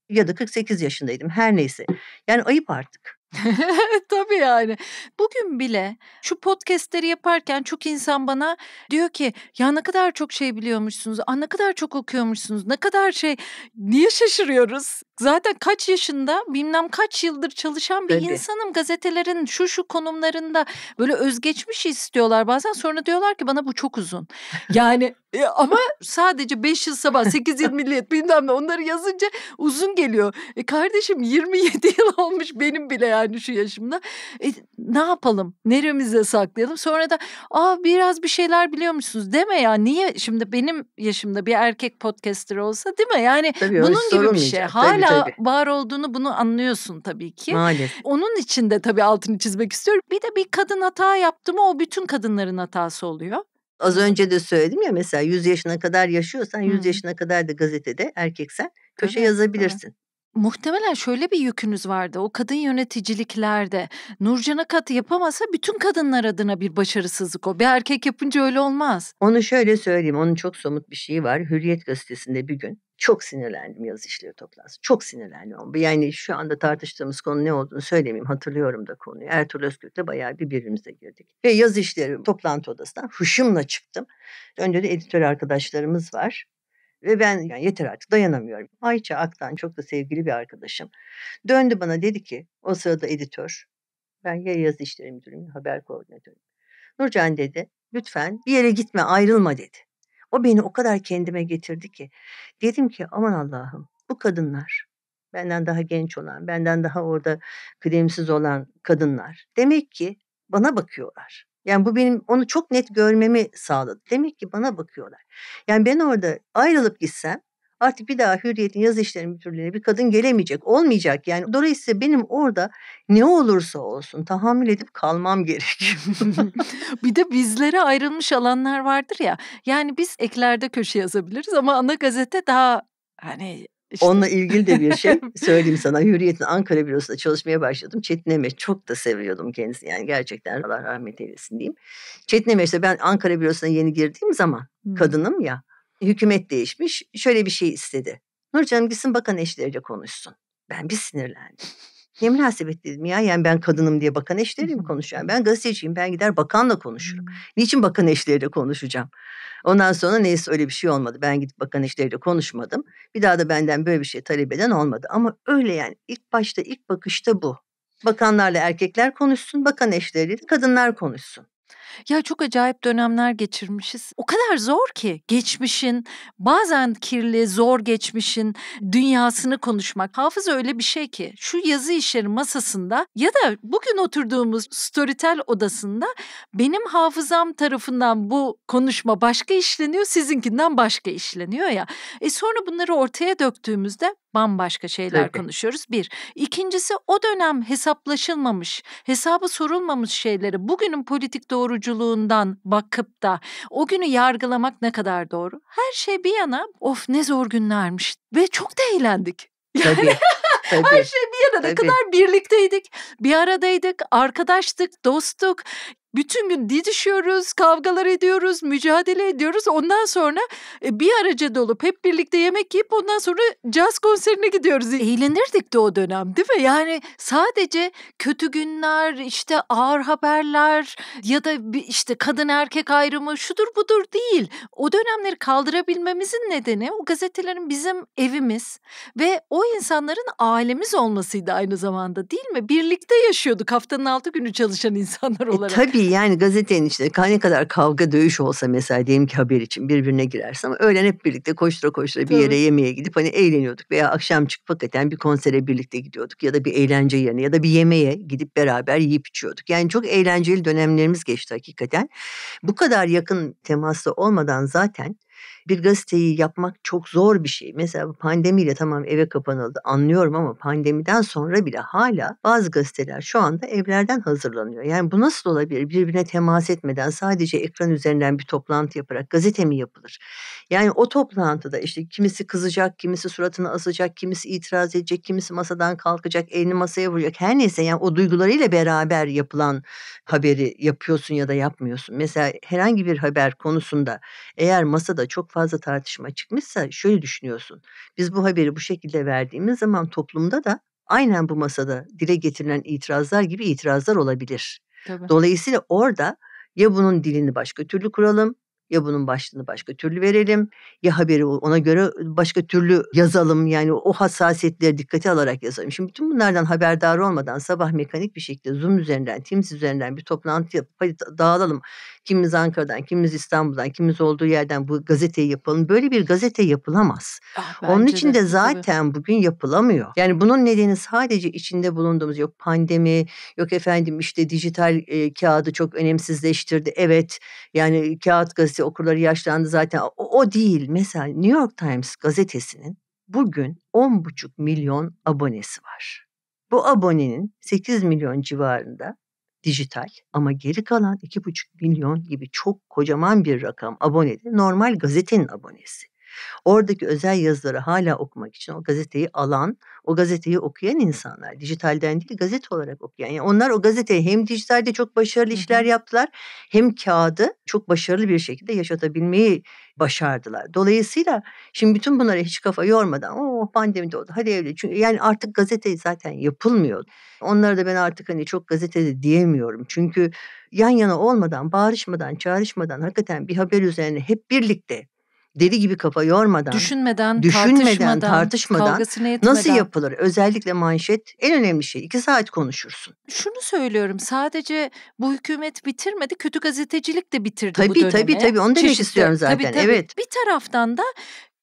ya da 48 yaşındaydım her neyse. Yani ayıp artık. Tabii yani. Bugün bile şu podcastleri yaparken çok insan bana diyor ki ya ne kadar çok şey biliyormuşsunuz, Aa, ne kadar çok okuyormuşsunuz, ne kadar şey niye şaşırıyoruz? Zaten kaç yaşında bilmem kaç yıldır çalışan bir Tabii. insanım gazetelerin şu şu konumlarında böyle özgeçmiş istiyorlar bazen sonra diyorlar ki bana bu çok uzun. Yani e, ama sadece 5 yıl sabah 8 yıl milliyet bilmem ne onları yazınca uzun geliyor. E kardeşim 27 yıl olmuş benim bile yani yani şu yaşımda. E, ne yapalım? Neremize saklayalım? Sonra da aa biraz bir şeyler biliyor biliyormuşsunuz deme ya. Niye şimdi benim yaşımda bir erkek podcaster olsa değil mi? Yani tabii, bunun gibi bir şey. Hala tabii, tabii. var olduğunu bunu anlıyorsun tabii ki. Maalesef. Onun için de tabii altını çizmek istiyorum. Bir de bir kadın hata yaptı mı o bütün kadınların hatası oluyor. Az önce de söyledim ya mesela 100 yaşına kadar yaşıyorsan 100 hmm. yaşına kadar da gazetede erkeksen köşe evet, yazabilirsin. Evet. Muhtemelen şöyle bir yükünüz vardı. O kadın yöneticiliklerde Nurcan'a kat yapamasa bütün kadınlar adına bir başarısızlık o. Bir erkek yapınca öyle olmaz. Onu şöyle söyleyeyim. Onun çok somut bir şeyi var. Hürriyet gazetesinde bir gün çok sinirlendim yaz işleri toplantısı. Çok sinirlendim. Yani şu anda tartıştığımız konu ne olduğunu söylemeyeyim. Hatırlıyorum da konuyu. Ertuğrul Özkök'le bayağı bir birbirimize girdik. Ve yaz işleri toplantı odasından hışımla çıktım. Önce de editör arkadaşlarımız var. Ve ben yani yeter artık dayanamıyorum. Ayça Aktan çok da sevgili bir arkadaşım. Döndü bana dedi ki o sırada editör. Ben ya yazı işleri müdürüyüm haber koordinatörüyüm. Nurcan dedi lütfen bir yere gitme ayrılma dedi. O beni o kadar kendime getirdi ki. Dedim ki aman Allah'ım bu kadınlar benden daha genç olan, benden daha orada kıdemsiz olan kadınlar. Demek ki bana bakıyorlar. Yani bu benim onu çok net görmemi sağladı. Demek ki bana bakıyorlar. Yani ben orada ayrılıp gitsem artık bir daha Hürriyet'in yazı işleri müdürlüğüne bir kadın gelemeyecek, olmayacak. Yani dolayısıyla benim orada ne olursa olsun tahammül edip kalmam gerek. bir de bizlere ayrılmış alanlar vardır ya. Yani biz eklerde köşe yazabiliriz ama ana gazete daha hani işte. Onunla ilgili de bir şey söyleyeyim sana. Hürriyet'in Ankara bürosunda çalışmaya başladım. Çetin Emeş çok da seviyordum kendisini. Yani gerçekten Allah rahmet eylesin diyeyim. Çetin Emeş'te ben Ankara bürosuna yeni girdiğim zaman hmm. kadınım ya. Hükümet değişmiş. Şöyle bir şey istedi. Nurcan gitsin bakan eşleriyle konuşsun. Ben bir sinirlendim. Ne münasebet dedim ya yani ben kadınım diye bakan eşleriyle mi konuşacağım? Ben gazeteciyim ben gider bakanla konuşurum. Niçin bakan eşleriyle konuşacağım? Ondan sonra neyse öyle bir şey olmadı. Ben gidip bakan eşleriyle konuşmadım. Bir daha da benden böyle bir şey talep eden olmadı. Ama öyle yani ilk başta ilk bakışta bu. Bakanlarla erkekler konuşsun, bakan eşleriyle kadınlar konuşsun. Ya çok acayip dönemler geçirmişiz. O kadar zor ki geçmişin bazen kirli, zor geçmişin dünyasını konuşmak. Hafız öyle bir şey ki şu yazı işleri masasında ya da bugün oturduğumuz Storytel odasında benim hafızam tarafından bu konuşma başka işleniyor, sizinkinden başka işleniyor ya. E sonra bunları ortaya döktüğümüzde bambaşka şeyler evet. konuşuyoruz. Bir. İkincisi o dönem hesaplaşılmamış, hesabı sorulmamış şeyleri bugünün politik doğru kuruculuğundan bakıp da o günü yargılamak ne kadar doğru? Her şey bir yana of ne zor günlermiş ve çok da eğlendik. Yani... Tabii. Tabii. Her şey bir yana ne kadar birlikteydik, bir aradaydık, arkadaştık, dostluk. Bütün gün didişiyoruz, kavgalar ediyoruz, mücadele ediyoruz. Ondan sonra e, bir araca dolup hep birlikte yemek yiyip ondan sonra caz konserine gidiyoruz. Eğlenirdik de o dönem değil mi? Yani sadece kötü günler, işte ağır haberler ya da işte kadın erkek ayrımı şudur budur değil. O dönemleri kaldırabilmemizin nedeni o gazetelerin bizim evimiz ve o insanların ailemiz olmasıydı aynı zamanda değil mi? Birlikte yaşıyorduk haftanın altı günü çalışan insanlar e, olarak. E, tabii tabii yani gazetenin içinde ne kadar kavga dövüş olsa mesela diyelim ki haber için birbirine girersin ama öğlen hep birlikte koştura koştura bir yere yemeğe gidip hani eğleniyorduk veya akşam çıkıp hakikaten bir konsere birlikte gidiyorduk ya da bir eğlence yerine ya da bir yemeğe gidip beraber yiyip içiyorduk. Yani çok eğlenceli dönemlerimiz geçti hakikaten. Bu kadar yakın temasta olmadan zaten bir gazeteyi yapmak çok zor bir şey. Mesela pandemiyle tamam eve kapanıldı anlıyorum ama pandemiden sonra bile hala bazı gazeteler şu anda evlerden hazırlanıyor. Yani bu nasıl olabilir? Birbirine temas etmeden sadece ekran üzerinden bir toplantı yaparak gazete mi yapılır? Yani o toplantıda işte kimisi kızacak, kimisi suratını asacak, kimisi itiraz edecek, kimisi masadan kalkacak, elini masaya vuracak. Her neyse yani o duygularıyla beraber yapılan haberi yapıyorsun ya da yapmıyorsun. Mesela herhangi bir haber konusunda eğer masada çok fazla tartışma çıkmışsa şöyle düşünüyorsun. Biz bu haberi bu şekilde verdiğimiz zaman toplumda da aynen bu masada dile getirilen itirazlar gibi itirazlar olabilir. Tabii. Dolayısıyla orada ya bunun dilini başka türlü kuralım ya bunun başlığını başka türlü verelim ya haberi ona göre başka türlü yazalım yani o hassasiyetleri dikkate alarak yazalım. Şimdi bütün bunlardan haberdar olmadan sabah mekanik bir şekilde Zoom üzerinden Teams üzerinden bir toplantı yapıp hadi dağılalım Kimimiz Ankara'dan, kimimiz İstanbul'dan, kimimiz olduğu yerden bu gazeteyi yapalım. Böyle bir gazete yapılamaz. Ah, Onun için de, de zaten tabii. bugün yapılamıyor. Yani bunun nedeni sadece içinde bulunduğumuz yok pandemi, yok efendim işte dijital e, kağıdı çok önemsizleştirdi. Evet yani kağıt gazete okurları yaşlandı zaten. O, o değil. Mesela New York Times gazetesinin bugün 10,5 milyon abonesi var. Bu abonenin 8 milyon civarında dijital ama geri kalan 2,5 milyon gibi çok kocaman bir rakam abone de normal gazetenin abonesi. Oradaki özel yazıları hala okumak için o gazeteyi alan, o gazeteyi okuyan insanlar. Dijitalden değil gazete olarak okuyan. Yani onlar o gazeteyi hem dijitalde çok başarılı işler yaptılar hem kağıdı çok başarılı bir şekilde yaşatabilmeyi başardılar. Dolayısıyla şimdi bütün bunlara hiç kafa yormadan o oh, pandemi de oldu hadi evde Çünkü yani artık gazete zaten yapılmıyor. Onlara da ben artık hani çok gazetede diyemiyorum. Çünkü yan yana olmadan, bağırışmadan, çağrışmadan hakikaten bir haber üzerine hep birlikte deli gibi kafa yormadan, düşünmeden, düşünmeden tartışmadan, tartışmadan nasıl yapılır? Özellikle manşet en önemli şey. İki saat konuşursun. Şunu söylüyorum sadece bu hükümet bitirmedi kötü gazetecilik de bitirdi tabii, bu dönemi. Tabii tabii tabii onu demek istiyorum zaten. Tabii, tabii. Evet. Bir taraftan da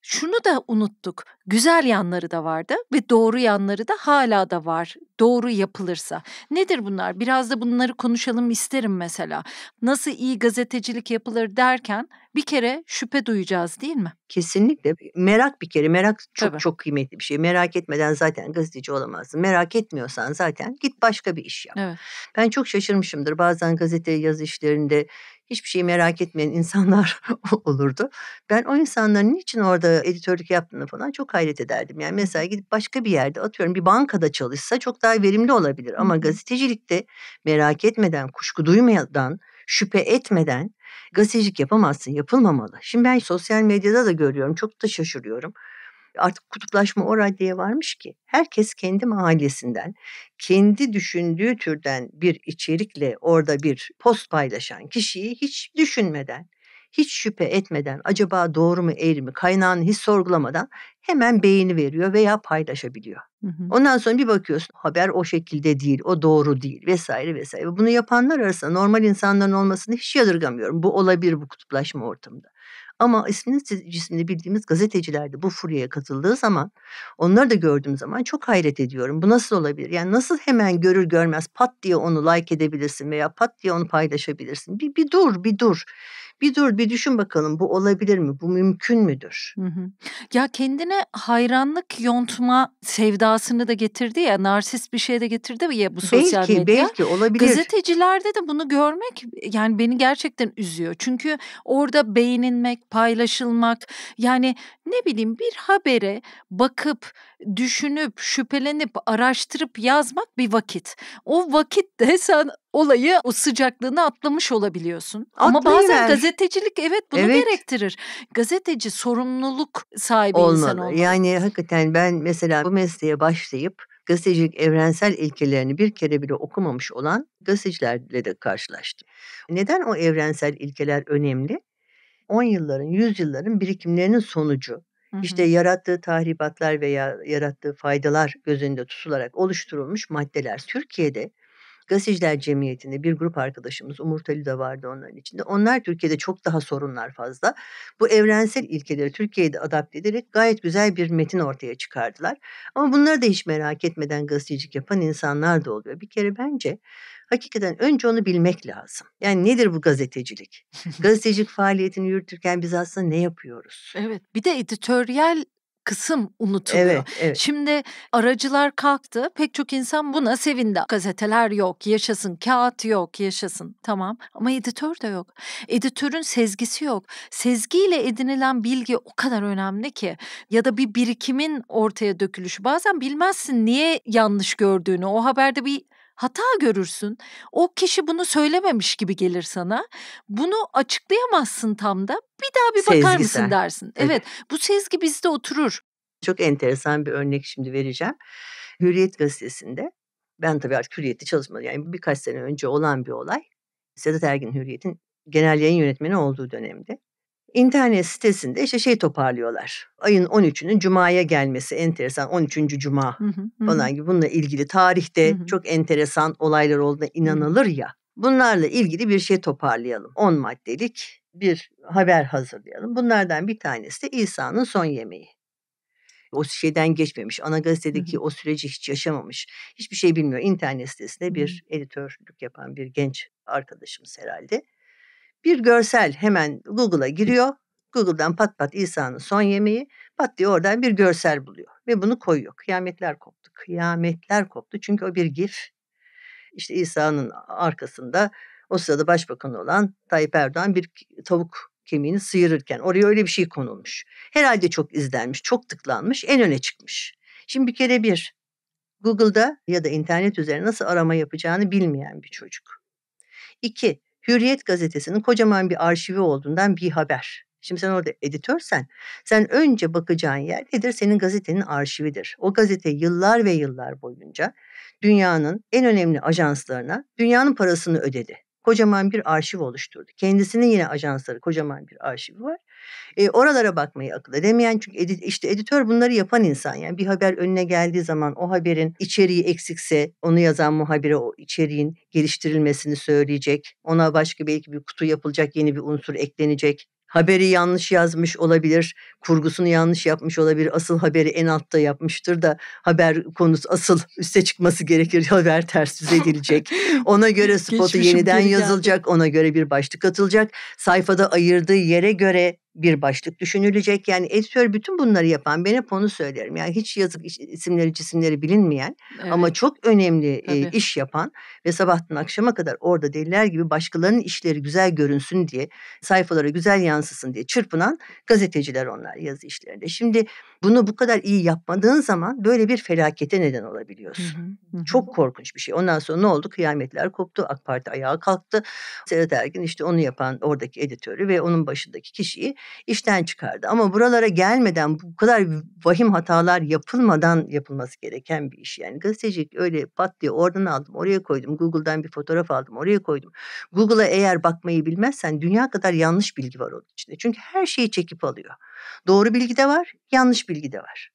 şunu da unuttuk. Güzel yanları da vardı ve doğru yanları da hala da var. Doğru yapılırsa. Nedir bunlar? Biraz da bunları konuşalım isterim mesela. Nasıl iyi gazetecilik yapılır derken bir kere şüphe duyacağız değil mi? Kesinlikle. Merak bir kere. Merak çok Tabii. çok kıymetli bir şey. Merak etmeden zaten gazeteci olamazsın. Merak etmiyorsan zaten git başka bir iş yap. Evet. Ben çok şaşırmışımdır. Bazen gazete yazı işlerinde hiçbir şeyi merak etmeyen insanlar olurdu. Ben o insanların niçin orada editörlük yaptığını falan çok hayret ederdim. Yani mesela gidip başka bir yerde atıyorum bir bankada çalışsa çok daha verimli olabilir. Ama gazetecilikte merak etmeden, kuşku duymadan, şüphe etmeden gazetecilik yapamazsın, yapılmamalı. Şimdi ben sosyal medyada da görüyorum, çok da şaşırıyorum artık kutuplaşma o raddeye varmış ki herkes kendi mahallesinden, kendi düşündüğü türden bir içerikle orada bir post paylaşan kişiyi hiç düşünmeden, hiç şüphe etmeden, acaba doğru mu eğri mi kaynağını hiç sorgulamadan hemen beğeni veriyor veya paylaşabiliyor. Hı hı. Ondan sonra bir bakıyorsun haber o şekilde değil, o doğru değil vesaire vesaire. Bunu yapanlar arasında normal insanların olmasını hiç yadırgamıyorum. Bu olabilir bu kutuplaşma ortamında. Ama ismini cismini bildiğimiz gazeteciler de bu furyaya katıldığı zaman onları da gördüğüm zaman çok hayret ediyorum. Bu nasıl olabilir? Yani nasıl hemen görür görmez pat diye onu like edebilirsin veya pat diye onu paylaşabilirsin. Bir, bir dur bir dur bir dur bir düşün bakalım bu olabilir mi? Bu mümkün müdür? Hı hı. Ya kendine hayranlık yontma sevdasını da getirdi ya narsist bir şey de getirdi ya bu sosyal belki, medya. Belki belki olabilir. Gazetecilerde de bunu görmek yani beni gerçekten üzüyor. Çünkü orada beğenilmek, paylaşılmak yani ne bileyim bir habere bakıp, düşünüp, şüphelenip, araştırıp yazmak bir vakit. O vakitte sen olayı o sıcaklığını atlamış olabiliyorsun. Atlayıver. Ama bazen gazetecilik evet bunu evet. gerektirir. Gazeteci sorumluluk sahibi olmalı. insan olmalı. Yani hakikaten ben mesela bu mesleğe başlayıp gazetecilik evrensel ilkelerini bir kere bile okumamış olan gazetecilerle de karşılaştım. Neden o evrensel ilkeler önemli? 10 yılların, 100 yılların birikimlerinin sonucu. Hı İşte yarattığı tahribatlar veya yarattığı faydalar göz önünde tutularak oluşturulmuş maddeler. Türkiye'de Gazeteciler Cemiyeti'nde bir grup arkadaşımız Umurtalı da vardı onların içinde. Onlar Türkiye'de çok daha sorunlar fazla. Bu evrensel ilkeleri Türkiye'de adapte ederek gayet güzel bir metin ortaya çıkardılar. Ama bunları da hiç merak etmeden gazetecilik yapan insanlar da oluyor. Bir kere bence hakikaten önce onu bilmek lazım. Yani nedir bu gazetecilik? Gazetecilik faaliyetini yürütürken biz aslında ne yapıyoruz? Evet bir de editoryal kısım unutuluyor. Evet, evet. Şimdi aracılar kalktı. Pek çok insan buna sevindi. Gazeteler yok, yaşasın. Kağıt yok, yaşasın. Tamam. Ama editör de yok. Editörün sezgisi yok. Sezgiyle edinilen bilgi o kadar önemli ki ya da bir birikimin ortaya dökülüşü. Bazen bilmezsin niye yanlış gördüğünü. O haberde bir hata görürsün. O kişi bunu söylememiş gibi gelir sana. Bunu açıklayamazsın tam da. Bir daha bir Sezgisel. bakar mısın dersin. Evet. evet bu sezgi bizde oturur. Çok enteresan bir örnek şimdi vereceğim. Hürriyet gazetesinde ben tabii artık Hürriyet'te çalışmadım. Yani birkaç sene önce olan bir olay. Sedat Ergin Hürriyet'in genel yayın yönetmeni olduğu dönemde. İnternet sitesinde işte şey toparlıyorlar. Ayın 13'ünün Cuma'ya gelmesi enteresan. 13. Cuma hı hı, falan gibi bununla ilgili tarihte hı hı. çok enteresan olaylar olduğuna inanılır ya. Bunlarla ilgili bir şey toparlayalım. 10 maddelik bir haber hazırlayalım. Bunlardan bir tanesi de İsa'nın son yemeği. O şeyden geçmemiş. Ana gazetedeki Hı-hı. o süreci hiç yaşamamış. Hiçbir şey bilmiyor. İnternet sitesinde bir editörlük yapan bir genç arkadaşımız herhalde. Bir görsel hemen Google'a giriyor. Google'dan pat pat İsa'nın son yemeği pat diye oradan bir görsel buluyor. Ve bunu koyuyor. Kıyametler koptu. Kıyametler koptu. Çünkü o bir gif. İşte İsa'nın arkasında o sırada başbakan olan Tayyip Erdoğan bir tavuk kemiğini sıyırırken oraya öyle bir şey konulmuş. Herhalde çok izlenmiş, çok tıklanmış, en öne çıkmış. Şimdi bir kere bir Google'da ya da internet üzerine nasıl arama yapacağını bilmeyen bir çocuk. İki, Hürriyet gazetesinin kocaman bir arşivi olduğundan bir haber. Şimdi sen orada editörsen sen önce bakacağın yer nedir? Senin gazetenin arşividir. O gazete yıllar ve yıllar boyunca dünyanın en önemli ajanslarına dünyanın parasını ödedi kocaman bir arşiv oluşturdu. Kendisinin yine ajansları kocaman bir arşivi var. E, oralara bakmayı akıl edemeyen çünkü edit, işte editör bunları yapan insan yani bir haber önüne geldiği zaman o haberin içeriği eksikse onu yazan muhabire o içeriğin geliştirilmesini söyleyecek. Ona başka belki bir kutu yapılacak yeni bir unsur eklenecek haberi yanlış yazmış olabilir, kurgusunu yanlış yapmış olabilir, asıl haberi en altta yapmıştır da haber konusu asıl üste çıkması gerekir, haber ters düz edilecek. Ona göre spotu yeniden yazılacak, ona göre bir başlık atılacak. Sayfada ayırdığı yere göre bir başlık düşünülecek. Yani editör bütün bunları yapan ben hep onu söylerim. Yani hiç yazık isimleri cisimleri bilinmeyen evet. ama çok önemli Tabii. iş yapan ve sabahtan akşama kadar orada deliler gibi başkalarının işleri güzel görünsün diye sayfalara güzel yansısın diye çırpınan gazeteciler onlar yazı işlerinde. Şimdi bunu bu kadar iyi yapmadığın zaman böyle bir felakete neden olabiliyorsun. Hı hı, hı. Çok korkunç bir şey. Ondan sonra ne oldu? Kıyametler koptu. AK Parti ayağa kalktı. Sedat Ergin işte onu yapan oradaki editörü ve onun başındaki kişiyi işten çıkardı. Ama buralara gelmeden bu kadar vahim hatalar yapılmadan yapılması gereken bir iş. Yani gazetecilik öyle pat diye oradan aldım oraya koydum. Google'dan bir fotoğraf aldım oraya koydum. Google'a eğer bakmayı bilmezsen dünya kadar yanlış bilgi var onun içinde. Çünkü her şeyi çekip alıyor. Doğru bilgi de var yanlış bilgi de var.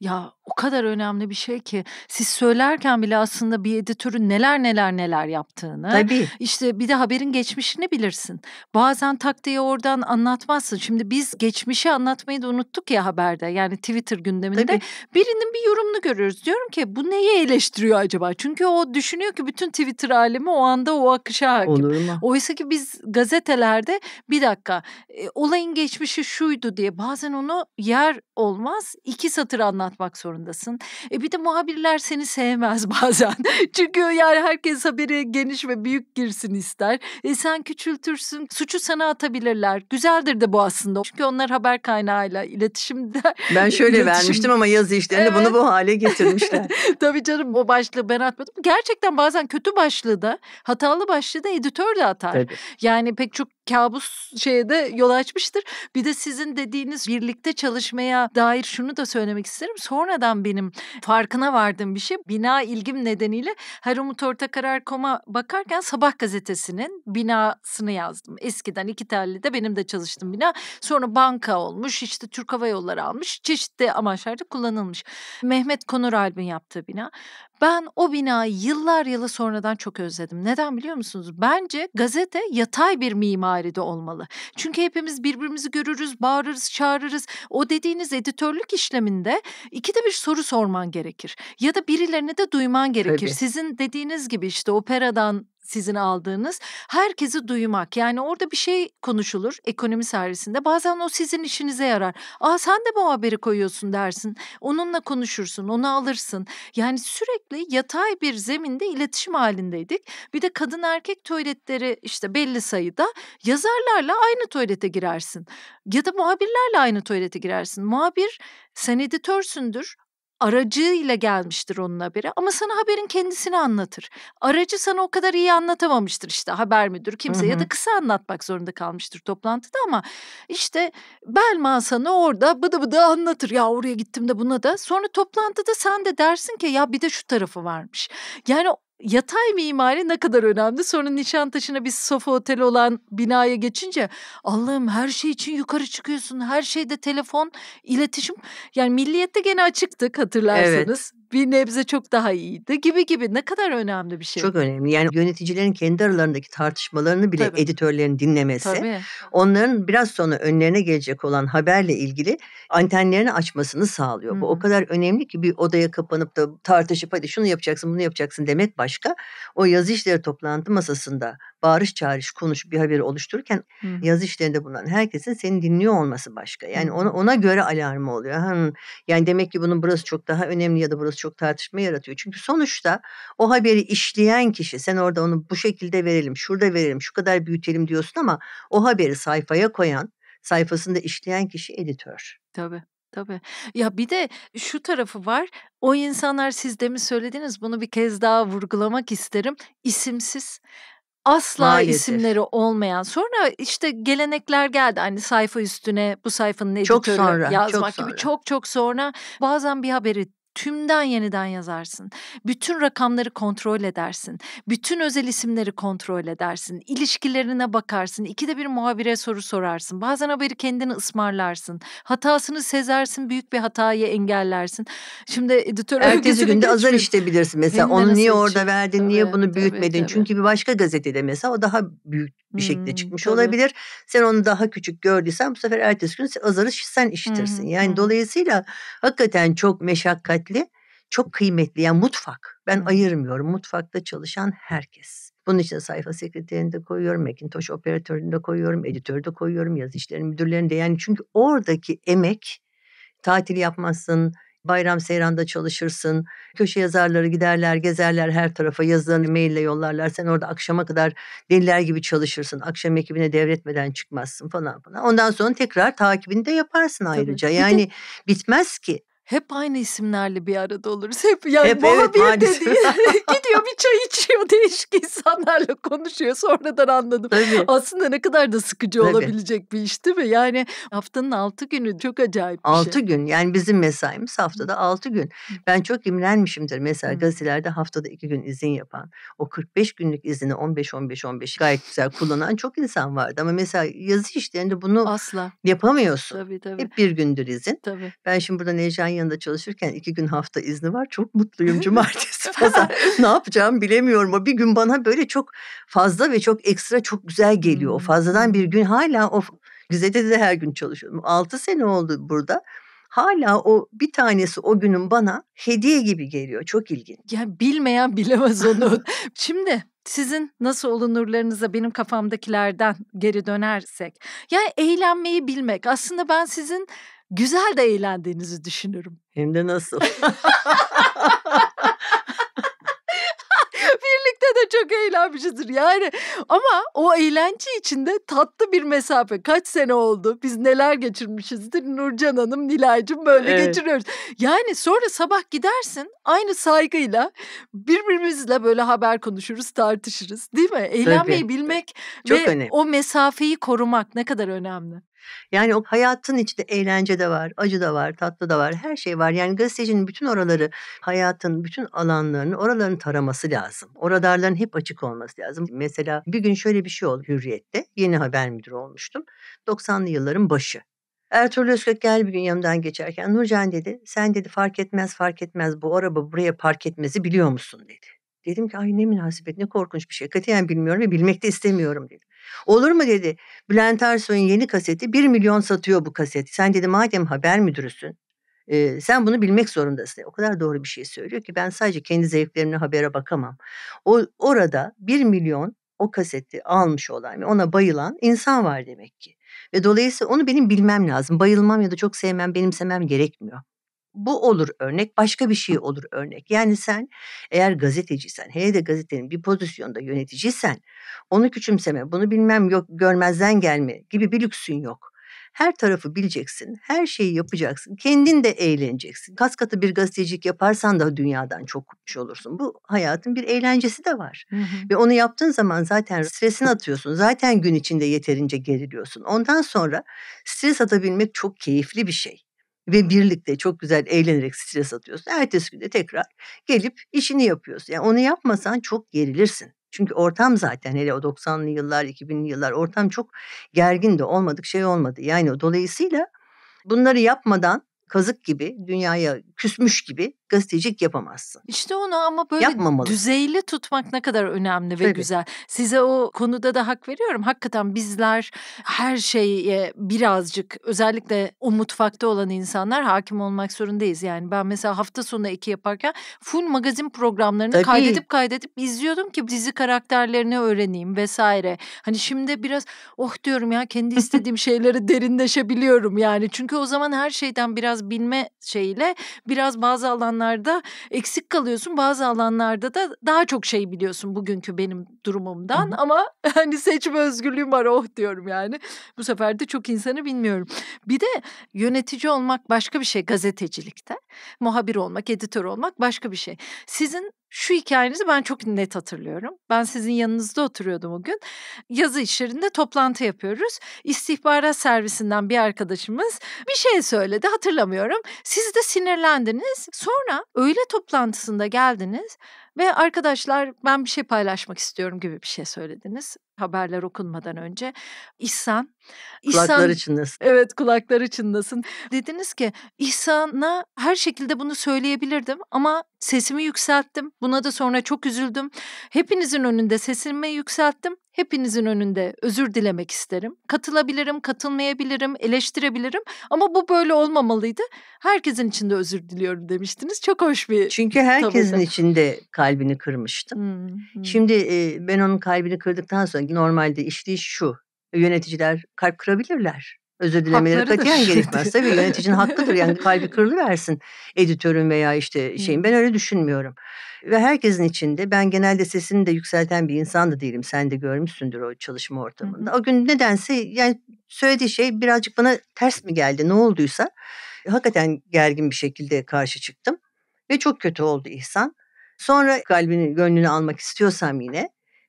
Ya o kadar önemli bir şey ki siz söylerken bile aslında bir editörün neler neler neler yaptığını. Tabii. İşte bir de haberin geçmişini bilirsin. Bazen taktiği oradan anlatmazsın. Şimdi biz geçmişi anlatmayı da unuttuk ya haberde yani Twitter gündeminde. Tabii. Birinin bir yorumunu görüyoruz. Diyorum ki bu neyi eleştiriyor acaba? Çünkü o düşünüyor ki bütün Twitter alemi o anda o akışa hakim. Olur mu? Oysa ki biz gazetelerde bir dakika e, olayın geçmişi şuydu diye bazen onu yer olmaz iki satır anlat anlatmak zorundasın. E bir de muhabirler seni sevmez bazen. Çünkü yani herkes haberi geniş ve büyük girsin ister. E sen küçültürsün. Suçu sana atabilirler. Güzeldir de bu aslında. Çünkü onlar haber kaynağıyla iletişimde. Ben şöyle iletişim... vermiştim ama yazı işlerinde evet. bunu bu hale getirmişler. Tabii canım o başlığı ben atmadım. Gerçekten bazen kötü başlığı da hatalı başlığı da editör de atar. Tabii. Yani pek çok kabus şeye de yol açmıştır. Bir de sizin dediğiniz birlikte çalışmaya dair şunu da söylemek isterim. Sonradan benim farkına vardığım bir şey bina ilgim nedeniyle her Umut Ortakarar Kom'a bakarken Sabah gazetesinin binasını yazdım. Eskiden iki telli de benim de çalıştığım bina. Sonra banka olmuş işte Türk Hava Yolları almış çeşitli amaçlarda kullanılmış. Mehmet Konur albüm yaptığı bina. Ben o binayı yıllar yılı sonradan çok özledim. Neden biliyor musunuz? Bence gazete yatay bir mimaride olmalı. Çünkü hepimiz birbirimizi görürüz, bağırırız, çağırırız. O dediğiniz editörlük işleminde ikide bir soru sorman gerekir. Ya da birilerini de duyman gerekir. Tabii. Sizin dediğiniz gibi işte operadan sizin aldığınız herkesi duymak. Yani orada bir şey konuşulur ekonomi servisinde. Bazen o sizin işinize yarar. Aa sen de bu haberi koyuyorsun dersin. Onunla konuşursun, onu alırsın. Yani sürekli yatay bir zeminde iletişim halindeydik. Bir de kadın erkek tuvaletleri işte belli sayıda yazarlarla aynı tuvalete girersin. Ya da muhabirlerle aynı tuvalete girersin. Muhabir sen editörsündür aracıyla gelmiştir onun haberi ama sana haberin kendisini anlatır. Aracı sana o kadar iyi anlatamamıştır işte haber müdür kimse Hı-hı. ya da kısa anlatmak zorunda kalmıştır toplantıda ama işte Belma sana orada bıdı bıdı anlatır ya oraya gittim de buna da sonra toplantıda sen de dersin ki ya bir de şu tarafı varmış. Yani yatay mimari ne kadar önemli. Sonra Nişantaşı'na bir sofa oteli olan binaya geçince Allah'ım her şey için yukarı çıkıyorsun. Her şeyde telefon, iletişim. Yani milliyette gene açıktık hatırlarsanız. Evet bir nebze çok daha iyiydi gibi gibi ne kadar önemli bir şey. Çok önemli yani yöneticilerin kendi aralarındaki tartışmalarını bile Tabii. editörlerin dinlemesi Tabii. onların biraz sonra önlerine gelecek olan haberle ilgili antenlerini açmasını sağlıyor. Hı. Bu o kadar önemli ki bir odaya kapanıp da tartışıp hadi şunu yapacaksın bunu yapacaksın demek başka. O yazı işleri toplantı masasında bağırış çağırış konuş bir haberi oluştururken Hı. yazı işlerinde bulunan herkesin seni dinliyor olması başka. Yani ona ona göre alarmı oluyor. Ha, yani demek ki bunun burası çok daha önemli ya da burası çok tartışma yaratıyor. Çünkü sonuçta o haberi işleyen kişi sen orada onu bu şekilde verelim, şurada verelim, şu kadar büyütelim diyorsun ama o haberi sayfaya koyan, sayfasında işleyen kişi editör. Tabii. Tabii. Ya bir de şu tarafı var. O insanlar siz de mi söylediniz? Bunu bir kez daha vurgulamak isterim. İsimsiz asla Maalesef. isimleri olmayan. Sonra işte gelenekler geldi. Hani sayfa üstüne bu sayfanın editörü çok sonra, yazmak çok sonra. gibi çok çok sonra bazen bir haberi tümden yeniden yazarsın. Bütün rakamları kontrol edersin. Bütün özel isimleri kontrol edersin. İlişkilerine bakarsın. İkide bir muhabire soru sorarsın. Bazen haberi kendini ısmarlarsın. Hatasını sezersin. Büyük bir hatayı engellersin. Şimdi editör Ertesi günde azar bilirsin. mesela. Onu niye orada için? verdin? Tabii, niye bunu büyütmedin? Tabii, tabii. Çünkü bir başka gazetede mesela o daha büyük bir hmm, şekilde çıkmış tabii. olabilir. Sen onu daha küçük gördüysen bu sefer ertesi gün azarı sen işitirsin. Hmm, yani hmm. dolayısıyla hakikaten çok meşakkatli, çok kıymetli. Yani mutfak. Ben hmm. ayırmıyorum. Mutfakta çalışan herkes. Bunun için sayfa sekreterini de koyuyorum, Macintosh operatörünü de koyuyorum, editörü de koyuyorum, yazı işlerinin müdürlerini de. Yani çünkü oradaki emek, tatil yapmazsın, Bayram Seyran'da çalışırsın. Köşe yazarları giderler, gezerler her tarafa yazılarını maille yollarlar. Sen orada akşama kadar deliler gibi çalışırsın. Akşam ekibine devretmeden çıkmazsın falan falan. Ondan sonra tekrar takibini de yaparsın ayrıca. Tabii. Yani bitmez ki hep aynı isimlerle bir arada oluruz. Hep yani hep, evet, bir maalesef. gidiyor bir çay içiyor değişik insanlarla konuşuyor. Sonradan anladım. Tabii. Aslında ne kadar da sıkıcı Tabii. olabilecek bir iş değil mi? Yani haftanın altı günü çok acayip bir altı şey. gün yani bizim mesaimiz haftada altı gün. Ben çok imrenmişimdir mesela gazetelerde haftada iki gün izin yapan. O 45 günlük izini 15-15-15 gayet güzel kullanan çok insan vardı. Ama mesela yazı işlerinde bunu Asla. yapamıyorsun. Tabii, tabii. Hep bir gündür izin. Tabii. Ben şimdi burada Necan yanında çalışırken iki gün hafta izni var. Çok mutluyum cumartesi pazar. ne yapacağım bilemiyorum. O bir gün bana böyle çok fazla ve çok ekstra çok güzel geliyor. O fazladan bir hmm. gün hala o Güzede de her gün çalışıyorum. Altı sene oldu burada hala o bir tanesi o günün bana hediye gibi geliyor. Çok ilginç. Ya bilmeyen bilemez onu. Şimdi sizin nasıl olunurlarınıza benim kafamdakilerden geri dönersek. Yani eğlenmeyi bilmek. Aslında ben sizin güzel de eğlendiğinizi düşünürüm. Hem de nasıl? Birlikte de çok eğlenmişizdir yani. Ama o eğlence içinde tatlı bir mesafe. Kaç sene oldu? Biz neler geçirmişizdir? Nurcan Hanım, Nilay'cığım böyle evet. geçiriyoruz. Yani sonra sabah gidersin aynı saygıyla birbirimizle böyle haber konuşuruz, tartışırız değil mi? Eğlenmeyi Tabii. bilmek çok ve önemli. o mesafeyi korumak ne kadar önemli. Yani o hayatın içinde eğlence de var, acı da var, tatlı da var, her şey var. Yani gazetecinin bütün oraları, hayatın bütün alanlarını, oraların taraması lazım. O hep açık olması lazım. Mesela bir gün şöyle bir şey oldu Hürriyet'te. Yeni haber müdürü olmuştum. 90'lı yılların başı. Ertuğrul Özkök gel bir gün yanımdan geçerken Nurcan dedi sen dedi fark etmez fark etmez bu araba buraya park etmesi biliyor musun dedi. Dedim ki ay ne münasebet ne korkunç bir şey. Katiyen bilmiyorum ve bilmek de istemiyorum dedim. Olur mu dedi. Bülent Ersoy'un yeni kaseti 1 milyon satıyor bu kaseti. Sen dedi madem haber müdürüsün e, sen bunu bilmek zorundasın. O kadar doğru bir şey söylüyor ki ben sadece kendi zevklerimle habere bakamam. O Orada 1 milyon o kaseti almış olan ve ona bayılan insan var demek ki. Ve dolayısıyla onu benim bilmem lazım. Bayılmam ya da çok sevmem, benimsemem gerekmiyor bu olur örnek, başka bir şey olur örnek. Yani sen eğer gazeteciysen, hele de gazetenin bir pozisyonda yöneticiysen, onu küçümseme, bunu bilmem yok, görmezden gelme gibi bir lüksün yok. Her tarafı bileceksin, her şeyi yapacaksın, kendin de eğleneceksin. Kaskatı bir gazetecilik yaparsan da dünyadan çok kopmuş olursun. Bu hayatın bir eğlencesi de var. Ve onu yaptığın zaman zaten stresini atıyorsun, zaten gün içinde yeterince geriliyorsun. Ondan sonra stres atabilmek çok keyifli bir şey ve birlikte çok güzel eğlenerek stres atıyorsun. Ertesi günde tekrar gelip işini yapıyorsun. Yani onu yapmasan çok gerilirsin. Çünkü ortam zaten hele o 90'lı yıllar, 2000'li yıllar ortam çok gergin de olmadık şey olmadı. Yani dolayısıyla bunları yapmadan kazık gibi dünyaya küsmüş gibi gazetecilik yapamazsın. İşte onu ama böyle Yapmamalı. düzeyli tutmak ne kadar önemli ve Tabii. güzel. Size o konuda da hak veriyorum. Hakikaten bizler her şeye birazcık özellikle o mutfakta olan insanlar hakim olmak zorundayız. Yani ben mesela hafta sonu eki yaparken full magazin programlarını Tabii. kaydedip kaydedip izliyordum ki dizi karakterlerini öğreneyim vesaire. Hani şimdi biraz oh diyorum ya kendi istediğim şeyleri derinleşebiliyorum yani. Çünkü o zaman her şeyden biraz bilme şeyiyle biraz bazı alan alanlarda eksik kalıyorsun. Bazı alanlarda da daha çok şey biliyorsun bugünkü benim durumumdan. Hı-hı. Ama hani seçme özgürlüğüm var oh diyorum yani. Bu sefer de çok insanı bilmiyorum. Bir de yönetici olmak başka bir şey gazetecilikte. Muhabir olmak, editör olmak başka bir şey. Sizin şu hikayenizi ben çok net hatırlıyorum. Ben sizin yanınızda oturuyordum o gün. Yazı işlerinde toplantı yapıyoruz. İstihbarat servisinden bir arkadaşımız bir şey söyledi hatırlamıyorum. Siz de sinirlendiniz. Sonra Sonra öğle toplantısında geldiniz ve arkadaşlar ben bir şey paylaşmak istiyorum gibi bir şey söylediniz haberler okunmadan önce. İhsan. İhsan kulakları çınlasın. Evet kulakları çınlasın. Dediniz ki İhsan'a her şekilde bunu söyleyebilirdim ama sesimi yükselttim. Buna da sonra çok üzüldüm. Hepinizin önünde sesimi yükselttim hepinizin önünde özür dilemek isterim. Katılabilirim, katılmayabilirim, eleştirebilirim ama bu böyle olmamalıydı. Herkesin içinde özür diliyorum demiştiniz. Çok hoş bir Çünkü herkesin tavırdı. içinde kalbini kırmıştım. Hmm, hmm. Şimdi e, ben onun kalbini kırdıktan sonra normalde işliği şu. Yöneticiler kalp kırabilirler özür dilemeleri Haklarıdır. katiyen gerekmez. Tabii yöneticinin hakkıdır yani kalbi kırılıversin editörün veya işte şeyin. Ben öyle düşünmüyorum. Ve herkesin içinde ben genelde sesini de yükselten bir insan da değilim. Sen de görmüşsündür o çalışma ortamında. O gün nedense yani söylediği şey birazcık bana ters mi geldi ne olduysa e, hakikaten gergin bir şekilde karşı çıktım. Ve çok kötü oldu İhsan. Sonra kalbini, gönlünü almak istiyorsam yine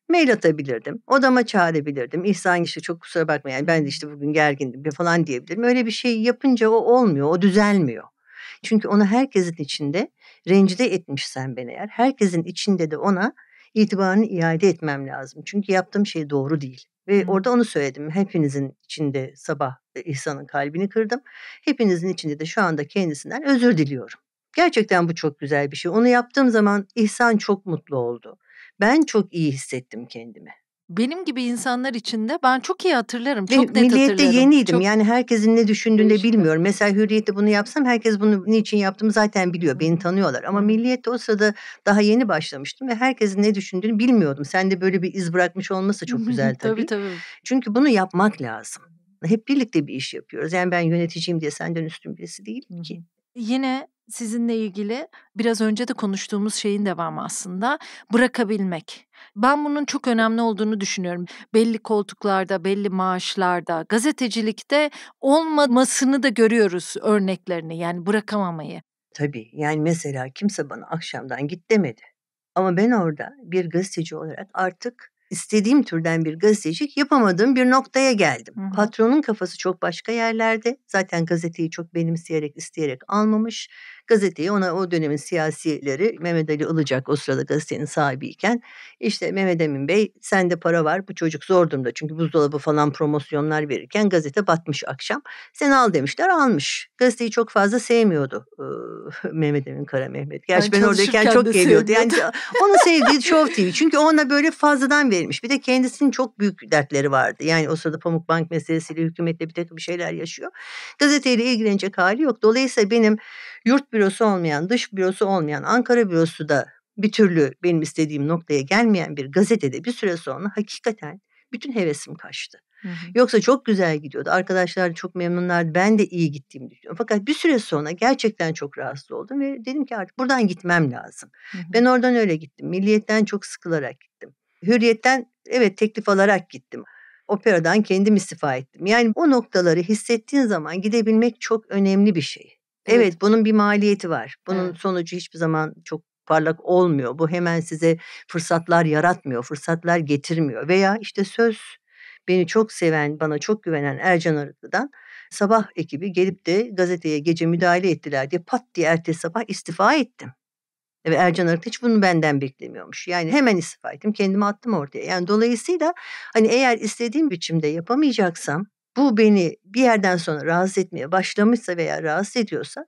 mail atabilirdim. Odama çağırabilirdim. İhsan işte çok kusura bakma yani ben de işte bugün gergindim falan diyebilirim. Öyle bir şey yapınca o olmuyor, o düzelmiyor. Çünkü onu herkesin içinde rencide etmişsen ben eğer, herkesin içinde de ona itibarını iade etmem lazım. Çünkü yaptığım şey doğru değil. Ve hmm. orada onu söyledim. Hepinizin içinde sabah e, İhsan'ın kalbini kırdım. Hepinizin içinde de şu anda kendisinden özür diliyorum. Gerçekten bu çok güzel bir şey. Onu yaptığım zaman İhsan çok mutlu oldu. Ben çok iyi hissettim kendimi. Benim gibi insanlar için de ben çok iyi hatırlarım. Ve net Milliyette hatırlarım. yeniydim. Çok... Yani herkesin ne düşündüğünü de bilmiyorum. Mesela Hürriyet'te bunu yapsam herkes bunu niçin yaptığımı zaten biliyor. Beni tanıyorlar. Ama Milliyet'te o sırada daha yeni başlamıştım ve herkesin ne düşündüğünü bilmiyordum. Sen de böyle bir iz bırakmış olması çok güzel tabii. tabii tabii. Çünkü bunu yapmak lazım. Hep birlikte bir iş yapıyoruz. Yani ben yöneticiyim diye senden üstün birisi değilim ki. Yine sizinle ilgili biraz önce de konuştuğumuz şeyin devamı aslında bırakabilmek. Ben bunun çok önemli olduğunu düşünüyorum. Belli koltuklarda, belli maaşlarda, gazetecilikte olmamasını da görüyoruz örneklerini yani bırakamamayı. Tabii yani mesela kimse bana akşamdan git demedi. Ama ben orada bir gazeteci olarak artık istediğim türden bir gazetecilik yapamadığım bir noktaya geldim. Hı-hı. Patronun kafası çok başka yerlerde. Zaten gazeteyi çok benimseyerek, isteyerek almamış gazeteyi ona o dönemin siyasileri Mehmet Ali alacak o sırada gazetenin sahibiyken işte Mehmet Emin Bey sende para var bu çocuk zor durumda çünkü buzdolabı falan promosyonlar verirken gazete batmış akşam sen al demişler almış. Gazeteyi çok fazla sevmiyordu ee, Mehmet Emin Kara Mehmet. Gerçi ben, ben oradayken çok geliyordu. Yani onu sevdiği Show TV çünkü ona böyle fazladan verilmiş. Bir de kendisinin çok büyük dertleri vardı. Yani o sırada Pamuk Bank meselesiyle hükümetle bir takım şeyler yaşıyor. Gazeteyle ilgilenecek hali yok. Dolayısıyla benim Yurt bürosu olmayan, dış bürosu olmayan, Ankara bürosu da bir türlü benim istediğim noktaya gelmeyen bir gazetede bir süre sonra hakikaten bütün hevesim kaçtı. Hı hı. Yoksa çok güzel gidiyordu. Arkadaşlar çok memnunlardı, Ben de iyi gittiğimi düşünüyorum. Fakat bir süre sonra gerçekten çok rahatsız oldum ve dedim ki artık buradan gitmem lazım. Hı hı. Ben oradan öyle gittim. Milliyetten çok sıkılarak gittim. Hürriyetten evet teklif alarak gittim. Operadan kendim istifa ettim. Yani o noktaları hissettiğin zaman gidebilmek çok önemli bir şey. Evet, bunun bir maliyeti var. Bunun evet. sonucu hiçbir zaman çok parlak olmuyor. Bu hemen size fırsatlar yaratmıyor, fırsatlar getirmiyor. Veya işte söz beni çok seven, bana çok güvenen Ercan Arıklı'dan sabah ekibi gelip de gazeteye gece müdahale ettiler diye pat diye ertesi sabah istifa ettim. Ve Ercan Arık hiç bunu benden beklemiyormuş. Yani hemen istifa ettim, kendimi attım ortaya. Yani dolayısıyla hani eğer istediğim biçimde yapamayacaksam bu beni bir yerden sonra rahatsız etmeye başlamışsa veya rahatsız ediyorsa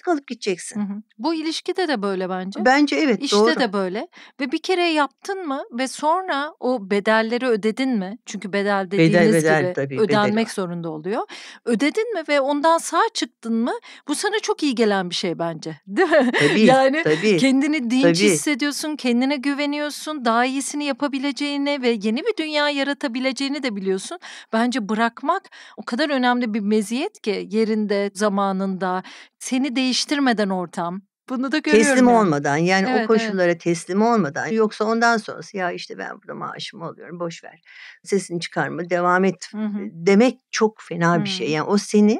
kalıp gideceksin. Hı hı. Bu ilişkide de böyle bence. Bence evet İşte doğru. de böyle. Ve bir kere yaptın mı ve sonra o bedelleri ödedin mi? Çünkü bedel dediğiniz bedel, bedel, gibi tabii, ödenmek zorunda oluyor. Ödedin mi ve ondan sağ çıktın mı? Bu sana çok iyi gelen bir şey bence. Değil mi? Tabii, yani tabii, kendini dinç tabii. hissediyorsun, kendine güveniyorsun, daha iyisini yapabileceğini ve yeni bir dünya yaratabileceğini de biliyorsun. Bence bırakmak o kadar önemli bir meziyet ki yerinde, zamanında seni de değiştirmeden ortam. Bunu da görüyorum. Teslim yani. olmadan yani evet, o koşullara evet. teslim olmadan yoksa ondan sonrası ya işte ben burada maaşımı alıyorum boş ver. Sesini çıkarma devam et hı hı. demek çok fena hı. bir şey. Yani o seni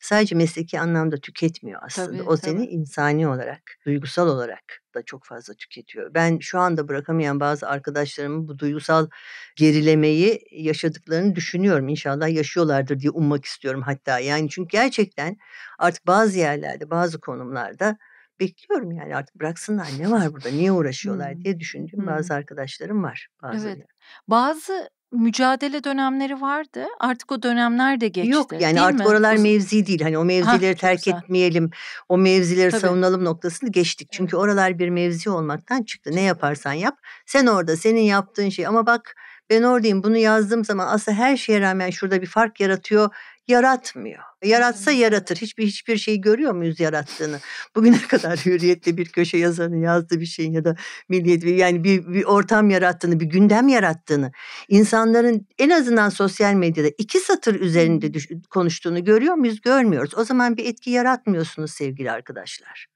sadece mesleki anlamda tüketmiyor aslında. Tabii, o tabii. seni insani olarak, duygusal olarak da çok fazla tüketiyor. Ben şu anda bırakamayan bazı arkadaşlarımın bu duygusal gerilemeyi yaşadıklarını düşünüyorum. İnşallah yaşıyorlardır diye ummak istiyorum hatta. Yani çünkü gerçekten artık bazı yerlerde, bazı konumlarda bekliyorum yani artık bıraksınlar ne var burada niye uğraşıyorlar diye düşündüğüm bazı arkadaşlarım var. Bazı evet. Bazı mücadele dönemleri vardı. Artık o dönemler de geçti. Yok yani değil artık mi? oralar o... mevzi değil. Hani o mevzileri ha, terk güzel. etmeyelim, o mevzileri Tabii. savunalım noktasını geçtik. Çünkü evet. oralar bir mevzi olmaktan çıktı. Ne yaparsan yap. Sen orada, senin yaptığın şey. Ama bak ben oradayım bunu yazdığım zaman aslında her şeye rağmen şurada bir fark yaratıyor yaratmıyor. Yaratsa yaratır. Hiçbir hiçbir şey görüyor muyuz yarattığını? Bugüne kadar hürriyetle bir köşe yazanı yazdı bir şeyin ya da milliyet yani bir, bir ortam yarattığını, bir gündem yarattığını, insanların en azından sosyal medyada iki satır üzerinde düş- konuştuğunu görüyor muyuz? Görmüyoruz. O zaman bir etki yaratmıyorsunuz sevgili arkadaşlar.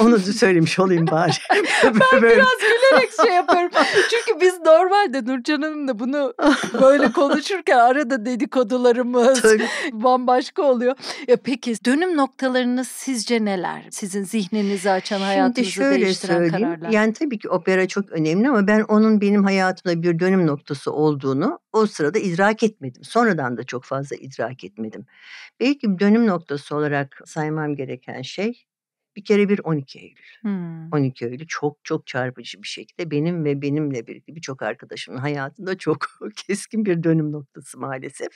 Onu da söylemiş olayım bari. ben biraz gülerek şey yapıyorum. Çünkü biz normalde Nurcan Hanım da bunu böyle konuşurken arada dedikodularımız Tabii. bambaşka oluyor. Ya peki dönüm noktalarınız sizce neler? Sizin zihninizi açan, hayatınızı Şimdi şöyle değiştiren söyleyeyim. kararlar. Yani tabii ki opera çok önemli ama ben onun benim hayatımda bir dönüm noktası olduğunu o sırada idrak etmedim. Sonradan da çok fazla idrak etmedim. Belki dönüm noktası olarak saymam gereken şey bir kere bir 12 Eylül. Hmm. 12 Eylül çok çok çarpıcı bir şekilde benim ve benimle birlikte birçok arkadaşımın hayatında çok keskin bir dönüm noktası maalesef.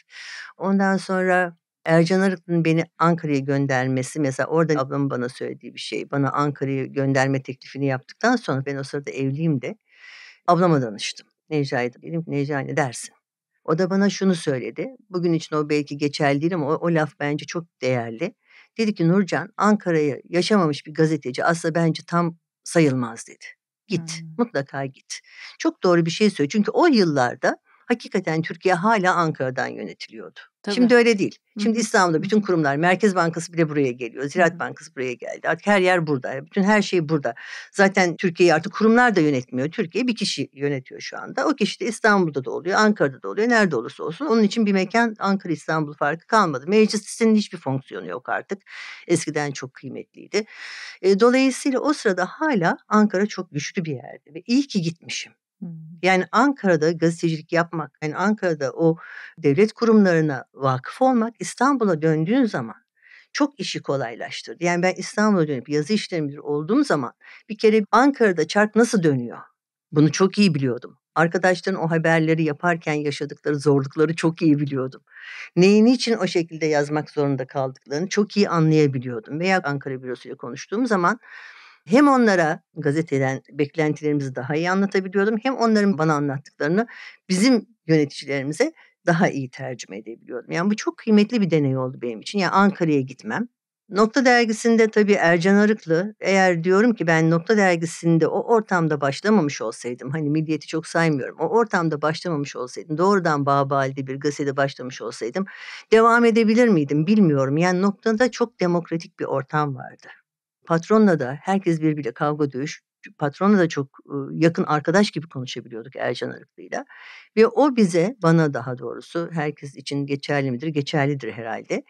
Ondan sonra Ercan Arıklı'nın beni Ankara'ya göndermesi mesela orada ablamın bana söylediği bir şey. Bana Ankara'ya gönderme teklifini yaptıktan sonra ben o sırada evliyim de ablama danıştım. Necla'ya dedim Necla ne dersin? O da bana şunu söyledi. Bugün için o belki geçerli değil ama o, o laf bence çok değerli. Dedi ki Nurcan Ankara'yı yaşamamış bir gazeteci aslında bence tam sayılmaz dedi. Git hmm. mutlaka git. Çok doğru bir şey söylüyor. Çünkü o yıllarda hakikaten Türkiye hala Ankara'dan yönetiliyordu. Tabii. Şimdi öyle değil. Şimdi İstanbul'da bütün kurumlar, Merkez Bankası bile buraya geliyor. Ziraat Bankası buraya geldi. Artık her yer burada. Bütün her şey burada. Zaten Türkiye'yi artık kurumlar da yönetmiyor. Türkiye bir kişi yönetiyor şu anda. O kişi de İstanbul'da da oluyor, Ankara'da da oluyor, nerede olursa olsun. Onun için bir mekan Ankara-İstanbul farkı kalmadı. Meclis'in hiçbir fonksiyonu yok artık. Eskiden çok kıymetliydi. E, dolayısıyla o sırada hala Ankara çok güçlü bir yerdi. Ve iyi ki gitmişim. Yani Ankara'da gazetecilik yapmak, yani Ankara'da o devlet kurumlarına vakıf olmak İstanbul'a döndüğün zaman çok işi kolaylaştırdı. Yani ben İstanbul'a dönüp yazı işleri müdürü olduğum zaman bir kere Ankara'da çark nasıl dönüyor? Bunu çok iyi biliyordum. Arkadaşların o haberleri yaparken yaşadıkları zorlukları çok iyi biliyordum. Neyin için o şekilde yazmak zorunda kaldıklarını çok iyi anlayabiliyordum. Veya Ankara bürosuyla konuştuğum zaman hem onlara gazeteden beklentilerimizi daha iyi anlatabiliyordum hem onların bana anlattıklarını bizim yöneticilerimize daha iyi tercüme edebiliyordum. Yani bu çok kıymetli bir deney oldu benim için. Yani Ankara'ya gitmem. Nokta dergisinde tabii Ercan Arıklı eğer diyorum ki ben Nokta dergisinde o ortamda başlamamış olsaydım hani milliyeti çok saymıyorum o ortamda başlamamış olsaydım doğrudan Bağbal'de bir gazetede başlamış olsaydım devam edebilir miydim bilmiyorum yani noktada çok demokratik bir ortam vardı patronla da herkes birbiriyle kavga dövüş patronla da çok yakın arkadaş gibi konuşabiliyorduk Ercan Arıklı'yla. Ve o bize, bana daha doğrusu herkes için geçerli midir? Geçerlidir herhalde.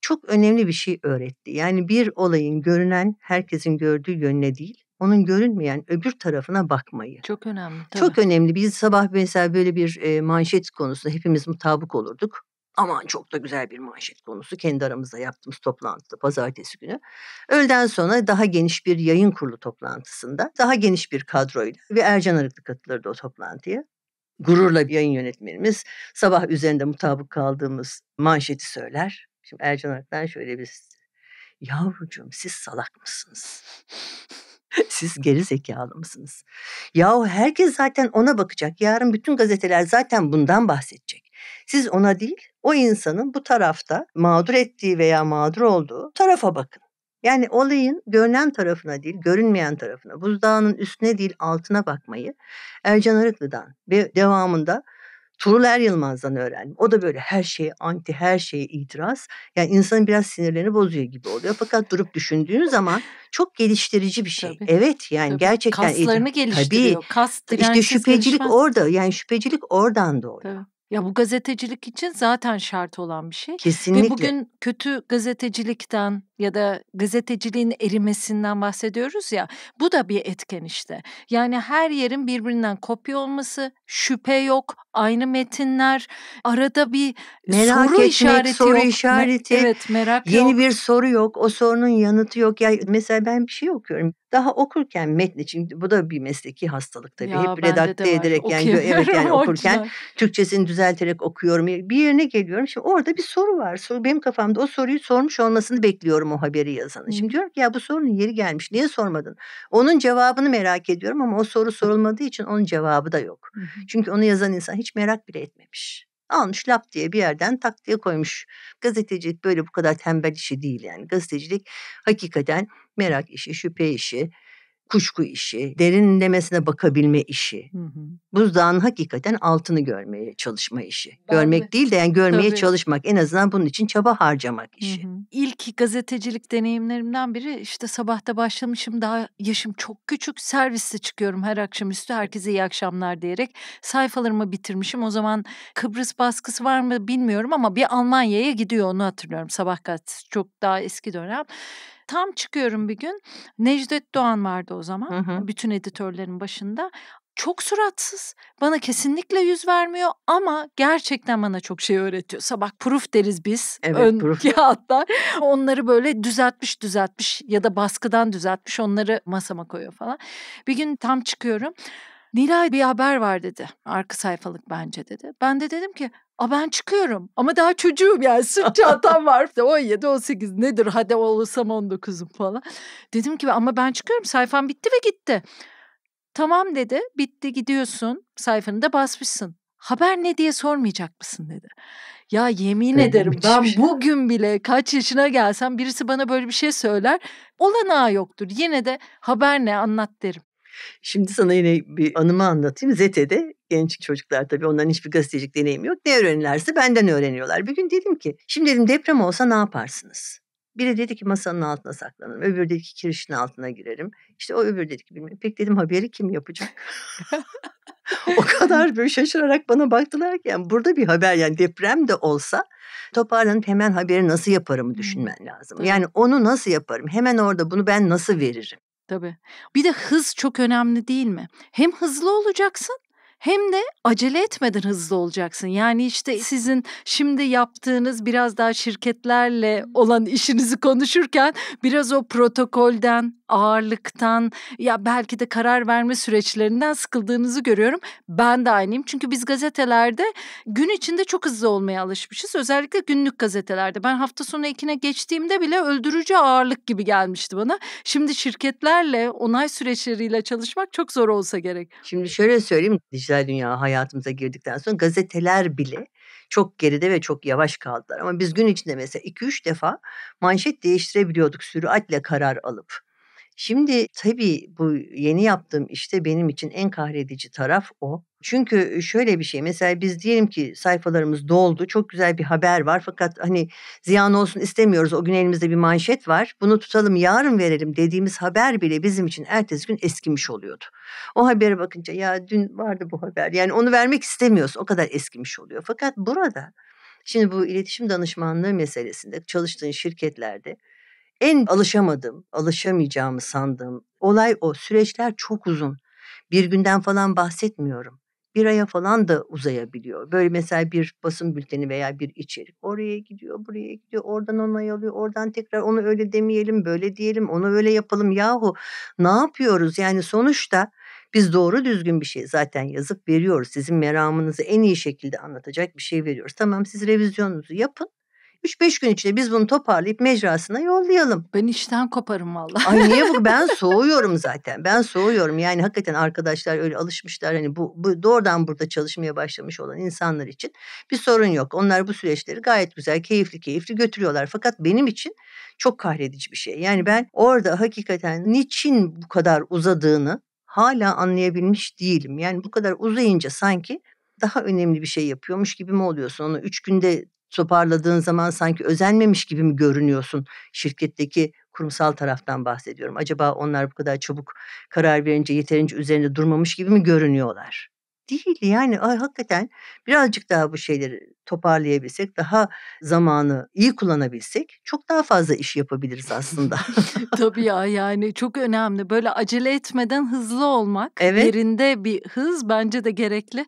Çok önemli bir şey öğretti. Yani bir olayın görünen herkesin gördüğü yönüne değil, onun görünmeyen öbür tarafına bakmayı. Çok önemli. Tabii. Çok önemli. Biz sabah mesela böyle bir manşet konusunda hepimiz mutabık olurduk. Aman çok da güzel bir manşet konusu. Kendi aramızda yaptığımız toplantıda pazartesi günü. Öğleden sonra daha geniş bir yayın kurulu toplantısında daha geniş bir kadroyla ve Ercan Arıklı katılırdı o toplantıya. Gururla bir yayın yönetmenimiz sabah üzerinde mutabık kaldığımız manşeti söyler. Şimdi Ercan Arık'tan şöyle bir yavrucuğum siz salak mısınız? Siz geri zekalı mısınız? Yahu herkes zaten ona bakacak. Yarın bütün gazeteler zaten bundan bahsedecek. Siz ona değil, o insanın bu tarafta mağdur ettiği veya mağdur olduğu tarafa bakın. Yani olayın görünen tarafına değil, görünmeyen tarafına, buzdağının üstüne değil altına bakmayı Ercan Arıklı'dan ve devamında Tuğrul Er Yılmaz'dan öğrendim. O da böyle her şeye anti, her şeye itiraz. Yani insanın biraz sinirlerini bozuyor gibi oluyor. Fakat durup düşündüğün zaman çok geliştirici bir şey. Tabii. Evet yani Tabii. gerçekten. Kaslarını eğitim. geliştiriyor. Tabii. Kas, İşte şüphecilik gelişmez. orada yani şüphecilik oradan doğuyor. Tabii. Ya bu gazetecilik için zaten şart olan bir şey. Kesinlikle. Ve bugün kötü gazetecilikten, ya da gazeteciliğin erimesinden bahsediyoruz ya bu da bir etken işte. Yani her yerin birbirinden kopya olması, şüphe yok, aynı metinler, arada bir merak soru etmek, işareti soru yok. işareti. Me- evet, merak yeni yok. bir soru yok. O sorunun yanıtı yok. Ya mesela ben bir şey okuyorum. Daha okurken metni çünkü bu da bir mesleki hastalık tabii. Ya, Hep redakte ederek yani evet yani okurken Türkçesini düzelterek okuyorum. Bir yerine geliyorum. Şimdi orada bir soru var. Soru benim kafamda o soruyu sormuş olmasını bekliyorum soruyorum o haberi yazanı. Şimdi diyorum ki ya bu sorunun yeri gelmiş. Niye sormadın? Onun cevabını merak ediyorum ama o soru sorulmadığı için onun cevabı da yok. Çünkü onu yazan insan hiç merak bile etmemiş. Almış lap diye bir yerden tak diye koymuş. Gazetecilik böyle bu kadar tembel işi değil yani. Gazetecilik hakikaten merak işi, şüphe işi, kuşku işi, derinlemesine bakabilme işi. Hı hı. Buzdağının hakikaten altını görmeye çalışma işi. Ben Görmek mi? değil de yani görmeye Tabii. çalışmak. En azından bunun için çaba harcamak işi. Hı hı. İlk gazetecilik deneyimlerimden biri işte sabahta başlamışım daha yaşım çok küçük serviste çıkıyorum her akşam üstü herkese iyi akşamlar diyerek sayfalarımı bitirmişim. O zaman Kıbrıs baskısı var mı bilmiyorum ama bir Almanya'ya gidiyor onu hatırlıyorum sabah gazetesi çok daha eski dönem. Tam çıkıyorum bir gün. Necdet Doğan vardı o zaman. Hı hı. Bütün editörlerin başında çok suratsız. Bana kesinlikle yüz vermiyor ama gerçekten bana çok şey öğretiyor. Sabah proof deriz biz. Evet Ön proof. Kağıtlar. Onları böyle düzeltmiş düzeltmiş ya da baskıdan düzeltmiş onları masama koyuyor falan. Bir gün tam çıkıyorum. Nilay bir haber var dedi. Arka sayfalık bence dedi. Ben de dedim ki A ben çıkıyorum ama daha çocuğum yani sırt çantam var 17 18 nedir hadi olursam 19'um falan. Dedim ki ama ben çıkıyorum sayfam bitti ve gitti. Tamam dedi bitti gidiyorsun sayfanı da basmışsın. Haber ne diye sormayacak mısın dedi. Ya yemin Öyle ederim ben şey. bugün bile kaç yaşına gelsem birisi bana böyle bir şey söyler. Olanağı yoktur. Yine de haber ne anlat derim. Şimdi sana yine bir anımı anlatayım. Zete'de genç çocuklar tabii ondan hiçbir gazetecilik deneyim yok. Ne öğrenirlerse benden öğreniyorlar. Bir gün dedim ki şimdi dedim deprem olsa ne yaparsınız? Biri dedi ki masanın altına saklanırım. Öbürü dedi ki kirişin altına girerim. İşte o öbür dedi ki bilmiyorum. Pek dedim haberi kim yapacak? o kadar böyle şaşırarak bana baktılar ki yani burada bir haber yani deprem de olsa toparlanıp hemen haberi nasıl yaparımı düşünmen lazım. Yani onu nasıl yaparım? Hemen orada bunu ben nasıl veririm? Tabii. Bir de hız çok önemli değil mi? Hem hızlı olacaksın hem de acele etmeden hızlı olacaksın. Yani işte sizin şimdi yaptığınız biraz daha şirketlerle olan işinizi konuşurken biraz o protokolden, ağırlıktan ya belki de karar verme süreçlerinden sıkıldığınızı görüyorum. Ben de aynıyım. Çünkü biz gazetelerde gün içinde çok hızlı olmaya alışmışız. Özellikle günlük gazetelerde. Ben hafta sonu ekine geçtiğimde bile öldürücü ağırlık gibi gelmişti bana. Şimdi şirketlerle onay süreçleriyle çalışmak çok zor olsa gerek. Şimdi şöyle söyleyeyim dijital dünya hayatımıza girdikten sonra gazeteler bile çok geride ve çok yavaş kaldılar. Ama biz gün içinde mesela 2-3 defa manşet değiştirebiliyorduk süratle karar alıp. Şimdi tabii bu yeni yaptığım işte benim için en kahredici taraf o. Çünkü şöyle bir şey mesela biz diyelim ki sayfalarımız doldu çok güzel bir haber var fakat hani ziyan olsun istemiyoruz o gün elimizde bir manşet var bunu tutalım yarın verelim dediğimiz haber bile bizim için ertesi gün eskimiş oluyordu. O habere bakınca ya dün vardı bu haber yani onu vermek istemiyorsun o kadar eskimiş oluyor fakat burada şimdi bu iletişim danışmanlığı meselesinde çalıştığın şirketlerde en alışamadım, alışamayacağımı sandığım olay o. Süreçler çok uzun. Bir günden falan bahsetmiyorum. Bir aya falan da uzayabiliyor. Böyle mesela bir basın bülteni veya bir içerik oraya gidiyor, buraya gidiyor, oradan onay alıyor, oradan tekrar onu öyle demeyelim, böyle diyelim, onu öyle yapalım. Yahu ne yapıyoruz? Yani sonuçta biz doğru düzgün bir şey zaten yazıp veriyoruz. Sizin meramınızı en iyi şekilde anlatacak bir şey veriyoruz. Tamam siz revizyonunuzu yapın. 3-5 gün içinde biz bunu toparlayıp mecrasına yollayalım. Ben işten koparım valla. Ay niye bu? Ben soğuyorum zaten. Ben soğuyorum. Yani hakikaten arkadaşlar öyle alışmışlar. Hani bu, bu doğrudan burada çalışmaya başlamış olan insanlar için bir sorun yok. Onlar bu süreçleri gayet güzel, keyifli keyifli götürüyorlar. Fakat benim için çok kahredici bir şey. Yani ben orada hakikaten niçin bu kadar uzadığını hala anlayabilmiş değilim. Yani bu kadar uzayınca sanki daha önemli bir şey yapıyormuş gibi mi oluyorsun? Onu üç günde toparladığın zaman sanki özenmemiş gibi mi görünüyorsun? Şirketteki kurumsal taraftan bahsediyorum. Acaba onlar bu kadar çabuk karar verince yeterince üzerinde durmamış gibi mi görünüyorlar? Değil yani ay hakikaten birazcık daha bu şeyleri toparlayabilsek, daha zamanı iyi kullanabilsek çok daha fazla iş yapabiliriz aslında. Tabii ya yani çok önemli. Böyle acele etmeden hızlı olmak evet. yerinde bir hız bence de gerekli.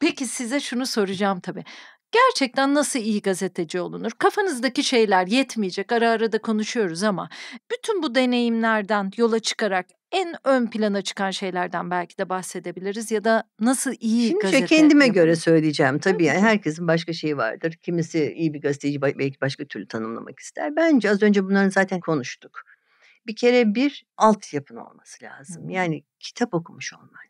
Peki size şunu soracağım tabii. Gerçekten nasıl iyi gazeteci olunur? Kafanızdaki şeyler yetmeyecek. Ara ara da konuşuyoruz ama bütün bu deneyimlerden yola çıkarak en ön plana çıkan şeylerden belki de bahsedebiliriz ya da nasıl iyi Şimdi gazete... Şimdi kendime yapalım. göre söyleyeceğim tabii yani herkesin başka şeyi vardır. Kimisi iyi bir gazeteci belki başka türlü tanımlamak ister. Bence az önce bunların zaten konuştuk. Bir kere bir altyapın olması lazım. Yani kitap okumuş olman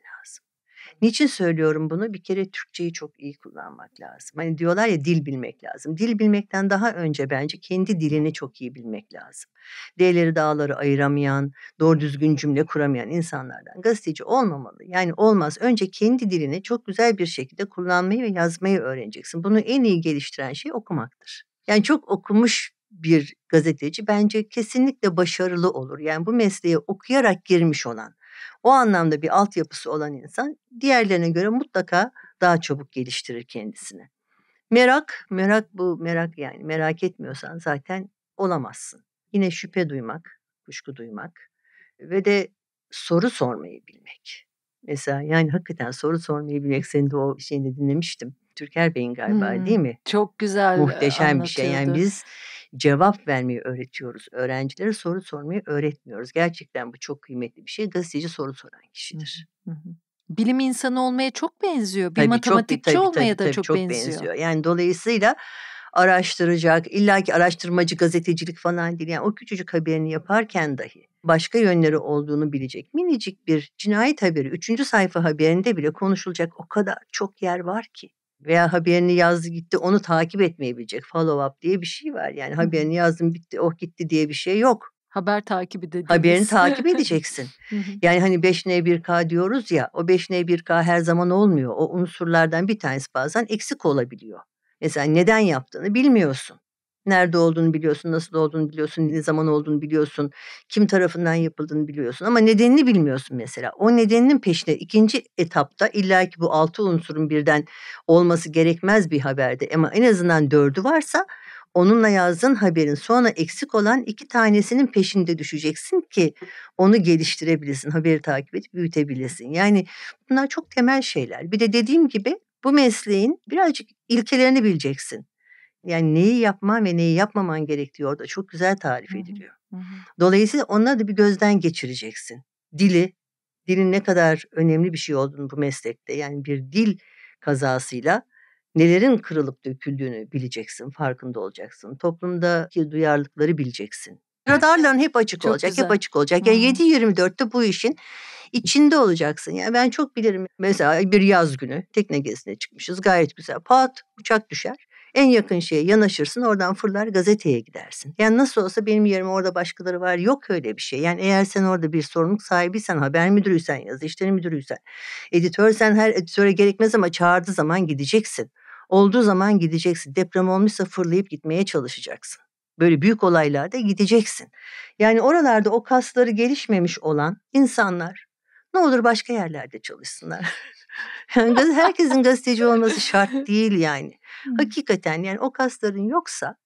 Niçin söylüyorum bunu? Bir kere Türkçeyi çok iyi kullanmak lazım. Hani diyorlar ya dil bilmek lazım. Dil bilmekten daha önce bence kendi dilini çok iyi bilmek lazım. D'leri dağları ayıramayan, doğru düzgün cümle kuramayan insanlardan gazeteci olmamalı. Yani olmaz. Önce kendi dilini çok güzel bir şekilde kullanmayı ve yazmayı öğreneceksin. Bunu en iyi geliştiren şey okumaktır. Yani çok okumuş bir gazeteci bence kesinlikle başarılı olur. Yani bu mesleğe okuyarak girmiş olan o anlamda bir altyapısı olan insan diğerlerine göre mutlaka daha çabuk geliştirir kendisini. Merak, merak bu merak yani merak etmiyorsan zaten olamazsın. Yine şüphe duymak, kuşku duymak ve de soru sormayı bilmek. Mesela yani hakikaten soru sormayı bilmek senin de o şeyini dinlemiştim. Türker Bey'in galiba hmm, değil mi? Çok güzel Muhteşem bir şey yani biz cevap vermeyi öğretiyoruz. Öğrencilere soru sormayı öğretmiyoruz. Gerçekten bu çok kıymetli bir şey. Gazeteci soru soran kişidir. Bilim insanı olmaya çok benziyor. Bir tabii matematikçi çok, tabii, olmaya tabii, da tabii, çok, çok benziyor. benziyor. Yani dolayısıyla araştıracak, illaki araştırmacı, gazetecilik falan değil. Yani o küçücük haberini yaparken dahi başka yönleri olduğunu bilecek. Minicik bir cinayet haberi, üçüncü sayfa haberinde bile konuşulacak o kadar çok yer var ki veya haberini yazdı gitti onu takip etmeyebilecek follow up diye bir şey var. Yani haberini yazdım bitti oh gitti diye bir şey yok. Haber takibi dediğimiz. Haberini takip edeceksin. yani hani 5N1K diyoruz ya o 5N1K her zaman olmuyor. O unsurlardan bir tanesi bazen eksik olabiliyor. Mesela neden yaptığını bilmiyorsun. Nerede olduğunu biliyorsun, nasıl olduğunu biliyorsun, ne zaman olduğunu biliyorsun, kim tarafından yapıldığını biliyorsun ama nedenini bilmiyorsun mesela. O nedeninin peşine ikinci etapta illa ki bu altı unsurun birden olması gerekmez bir haberde ama en azından dördü varsa onunla yazdığın haberin sonra eksik olan iki tanesinin peşinde düşeceksin ki onu geliştirebilirsin, haberi takip edip büyütebilirsin. Yani bunlar çok temel şeyler. Bir de dediğim gibi bu mesleğin birazcık ilkelerini bileceksin. Yani neyi yapman ve neyi yapmaman gerektiği orada çok güzel tarif ediliyor. Dolayısıyla onları da bir gözden geçireceksin. Dili, dilin ne kadar önemli bir şey olduğunu bu meslekte. Yani bir dil kazasıyla nelerin kırılıp döküldüğünü bileceksin, farkında olacaksın. Toplumdaki duyarlılıkları bileceksin. Radarların hep açık çok olacak, güzel. hep açık olacak. Yani 7-24'te bu işin içinde olacaksın. Yani ben çok bilirim. Mesela bir yaz günü tekne gezisine çıkmışız. Gayet güzel. Pat uçak düşer. En yakın şeye yanaşırsın oradan fırlar gazeteye gidersin. Yani nasıl olsa benim yerime orada başkaları var yok öyle bir şey. Yani eğer sen orada bir sorumluluk sahibiysen haber müdürüysen yazı işleri müdürüysen editörsen her editöre gerekmez ama çağırdığı zaman gideceksin. Olduğu zaman gideceksin. Deprem olmuşsa fırlayıp gitmeye çalışacaksın. Böyle büyük olaylarda gideceksin. Yani oralarda o kasları gelişmemiş olan insanlar ne olur başka yerlerde çalışsınlar. Yani herkesin gazeteci olması şart değil yani. Hmm. Hakikaten yani o kasların yoksa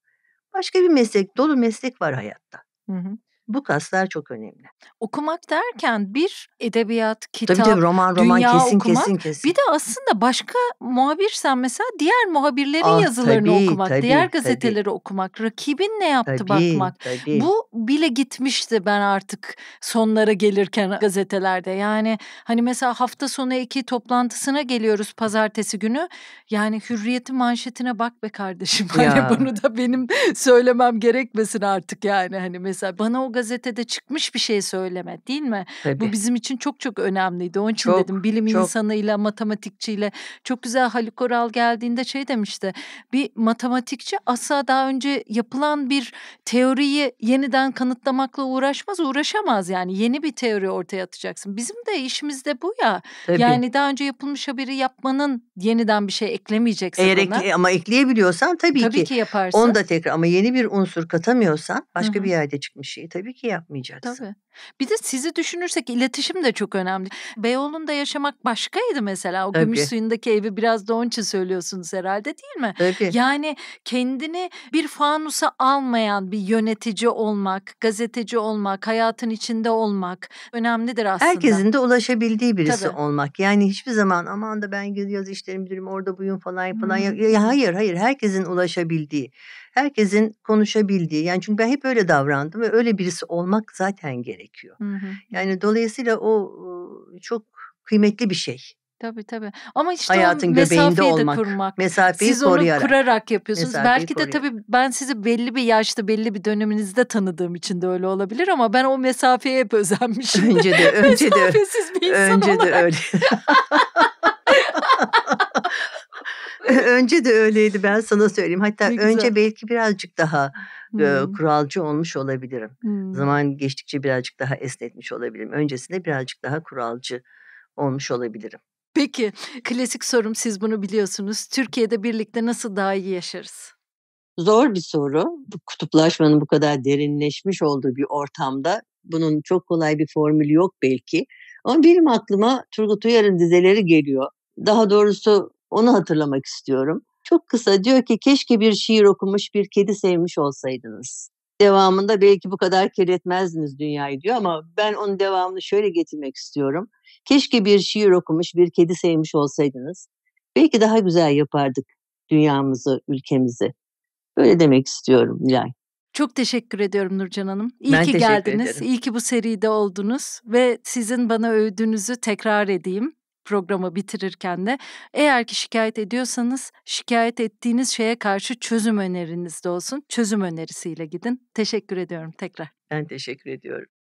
başka bir meslek, dolu meslek var hayatta. Hı bu kaslar çok önemli. Okumak derken bir edebiyat, kitap, tabii, tabii, roman, roman dünya kesin, okumak. Kesin, kesin. Bir de aslında başka muhabirsen mesela diğer muhabirlerin ah, yazılarını tabii, okumak, tabii, diğer gazeteleri tabii. okumak, rakibin ne yaptı tabii, bakmak. Tabii. Bu bile gitmişti ben artık sonlara gelirken gazetelerde. Yani hani mesela hafta sonu e iki toplantısına geliyoruz pazartesi günü. Yani Hürriyet'in manşetine bak be kardeşim. Hani ya. Hani bunu da benim söylemem gerekmesin artık yani. Hani mesela bana o gazetede çıkmış bir şey söyleme değil mi? Tabii. Bu bizim için çok çok önemliydi. Onun için çok, dedim bilim çok. insanıyla, matematikçiyle çok güzel Haluk Oral geldiğinde şey demişti. Bir matematikçi asla daha önce yapılan bir teoriyi yeniden kanıtlamakla uğraşmaz, uğraşamaz yani. Yeni bir teori ortaya atacaksın. Bizim de işimiz de bu ya. Tabii. Yani daha önce yapılmış haberi yapmanın yeniden bir şey eklemeyeceksin Eğer ona. Ekle, ama ekleyebiliyorsan tabii, tabii ki. Tabii ki yaparsın. Onu da tekrar ama yeni bir unsur katamıyorsan başka Hı-hı. bir yerde çıkmış şey tabii tabii ki yapmayacaksın. Tabii. Bir de sizi düşünürsek iletişim de çok önemli. Beyoğlu'nda yaşamak başkaydı mesela. O Tabii. suyundaki evi biraz da onun için söylüyorsunuz herhalde değil mi? Tabii. Yani kendini bir fanusa almayan bir yönetici olmak, gazeteci olmak, hayatın içinde olmak önemlidir aslında. Herkesin de ulaşabildiği birisi Tabii. olmak. Yani hiçbir zaman aman da ben yazı işleri müdürüm orada buyum falan falan. Hmm. Ya, hayır hayır herkesin ulaşabildiği herkesin konuşabildiği yani çünkü ben hep öyle davrandım ve öyle birisi olmak zaten gerek gerekiyor. Hı hı. Yani dolayısıyla o çok kıymetli bir şey. Tabii tabii. Ama işte Hayatın o mesafeyi de olmak, kurmak. Mesafeyi Siz koruyarak. onu kurarak yapıyorsunuz. Mesafeyi Belki koruyarak. de tabii ben sizi belli bir yaşta, belli bir döneminizde tanıdığım için de öyle olabilir ama ben o mesafeye hep özenmişim. Önce de, önce de. Mesafesiz bir insan önce olarak. Önce de öyle. önce de öyleydi ben sana söyleyeyim. Hatta önce belki birazcık daha hmm. e, kuralcı olmuş olabilirim. Hmm. Zaman geçtikçe birazcık daha esnetmiş olabilirim. Öncesinde birazcık daha kuralcı olmuş olabilirim. Peki klasik sorum siz bunu biliyorsunuz. Türkiye'de birlikte nasıl daha iyi yaşarız? Zor bir soru. Bu kutuplaşmanın bu kadar derinleşmiş olduğu bir ortamda bunun çok kolay bir formülü yok belki. Ama benim aklıma Turgut Uyar'ın dizeleri geliyor. Daha doğrusu onu hatırlamak istiyorum. Çok kısa diyor ki keşke bir şiir okumuş bir kedi sevmiş olsaydınız. Devamında belki bu kadar kirletmezdiniz dünyayı diyor ama ben onun devamını şöyle getirmek istiyorum. Keşke bir şiir okumuş bir kedi sevmiş olsaydınız. Belki daha güzel yapardık dünyamızı, ülkemizi. Böyle demek istiyorum Nilay. Çok teşekkür ediyorum Nurcan Hanım. İyi ben ki geldiniz. Ederim. İyi ki bu seride oldunuz ve sizin bana övdüğünüzü tekrar edeyim programı bitirirken de eğer ki şikayet ediyorsanız şikayet ettiğiniz şeye karşı çözüm öneriniz de olsun. Çözüm önerisiyle gidin. Teşekkür ediyorum tekrar. Ben teşekkür ediyorum.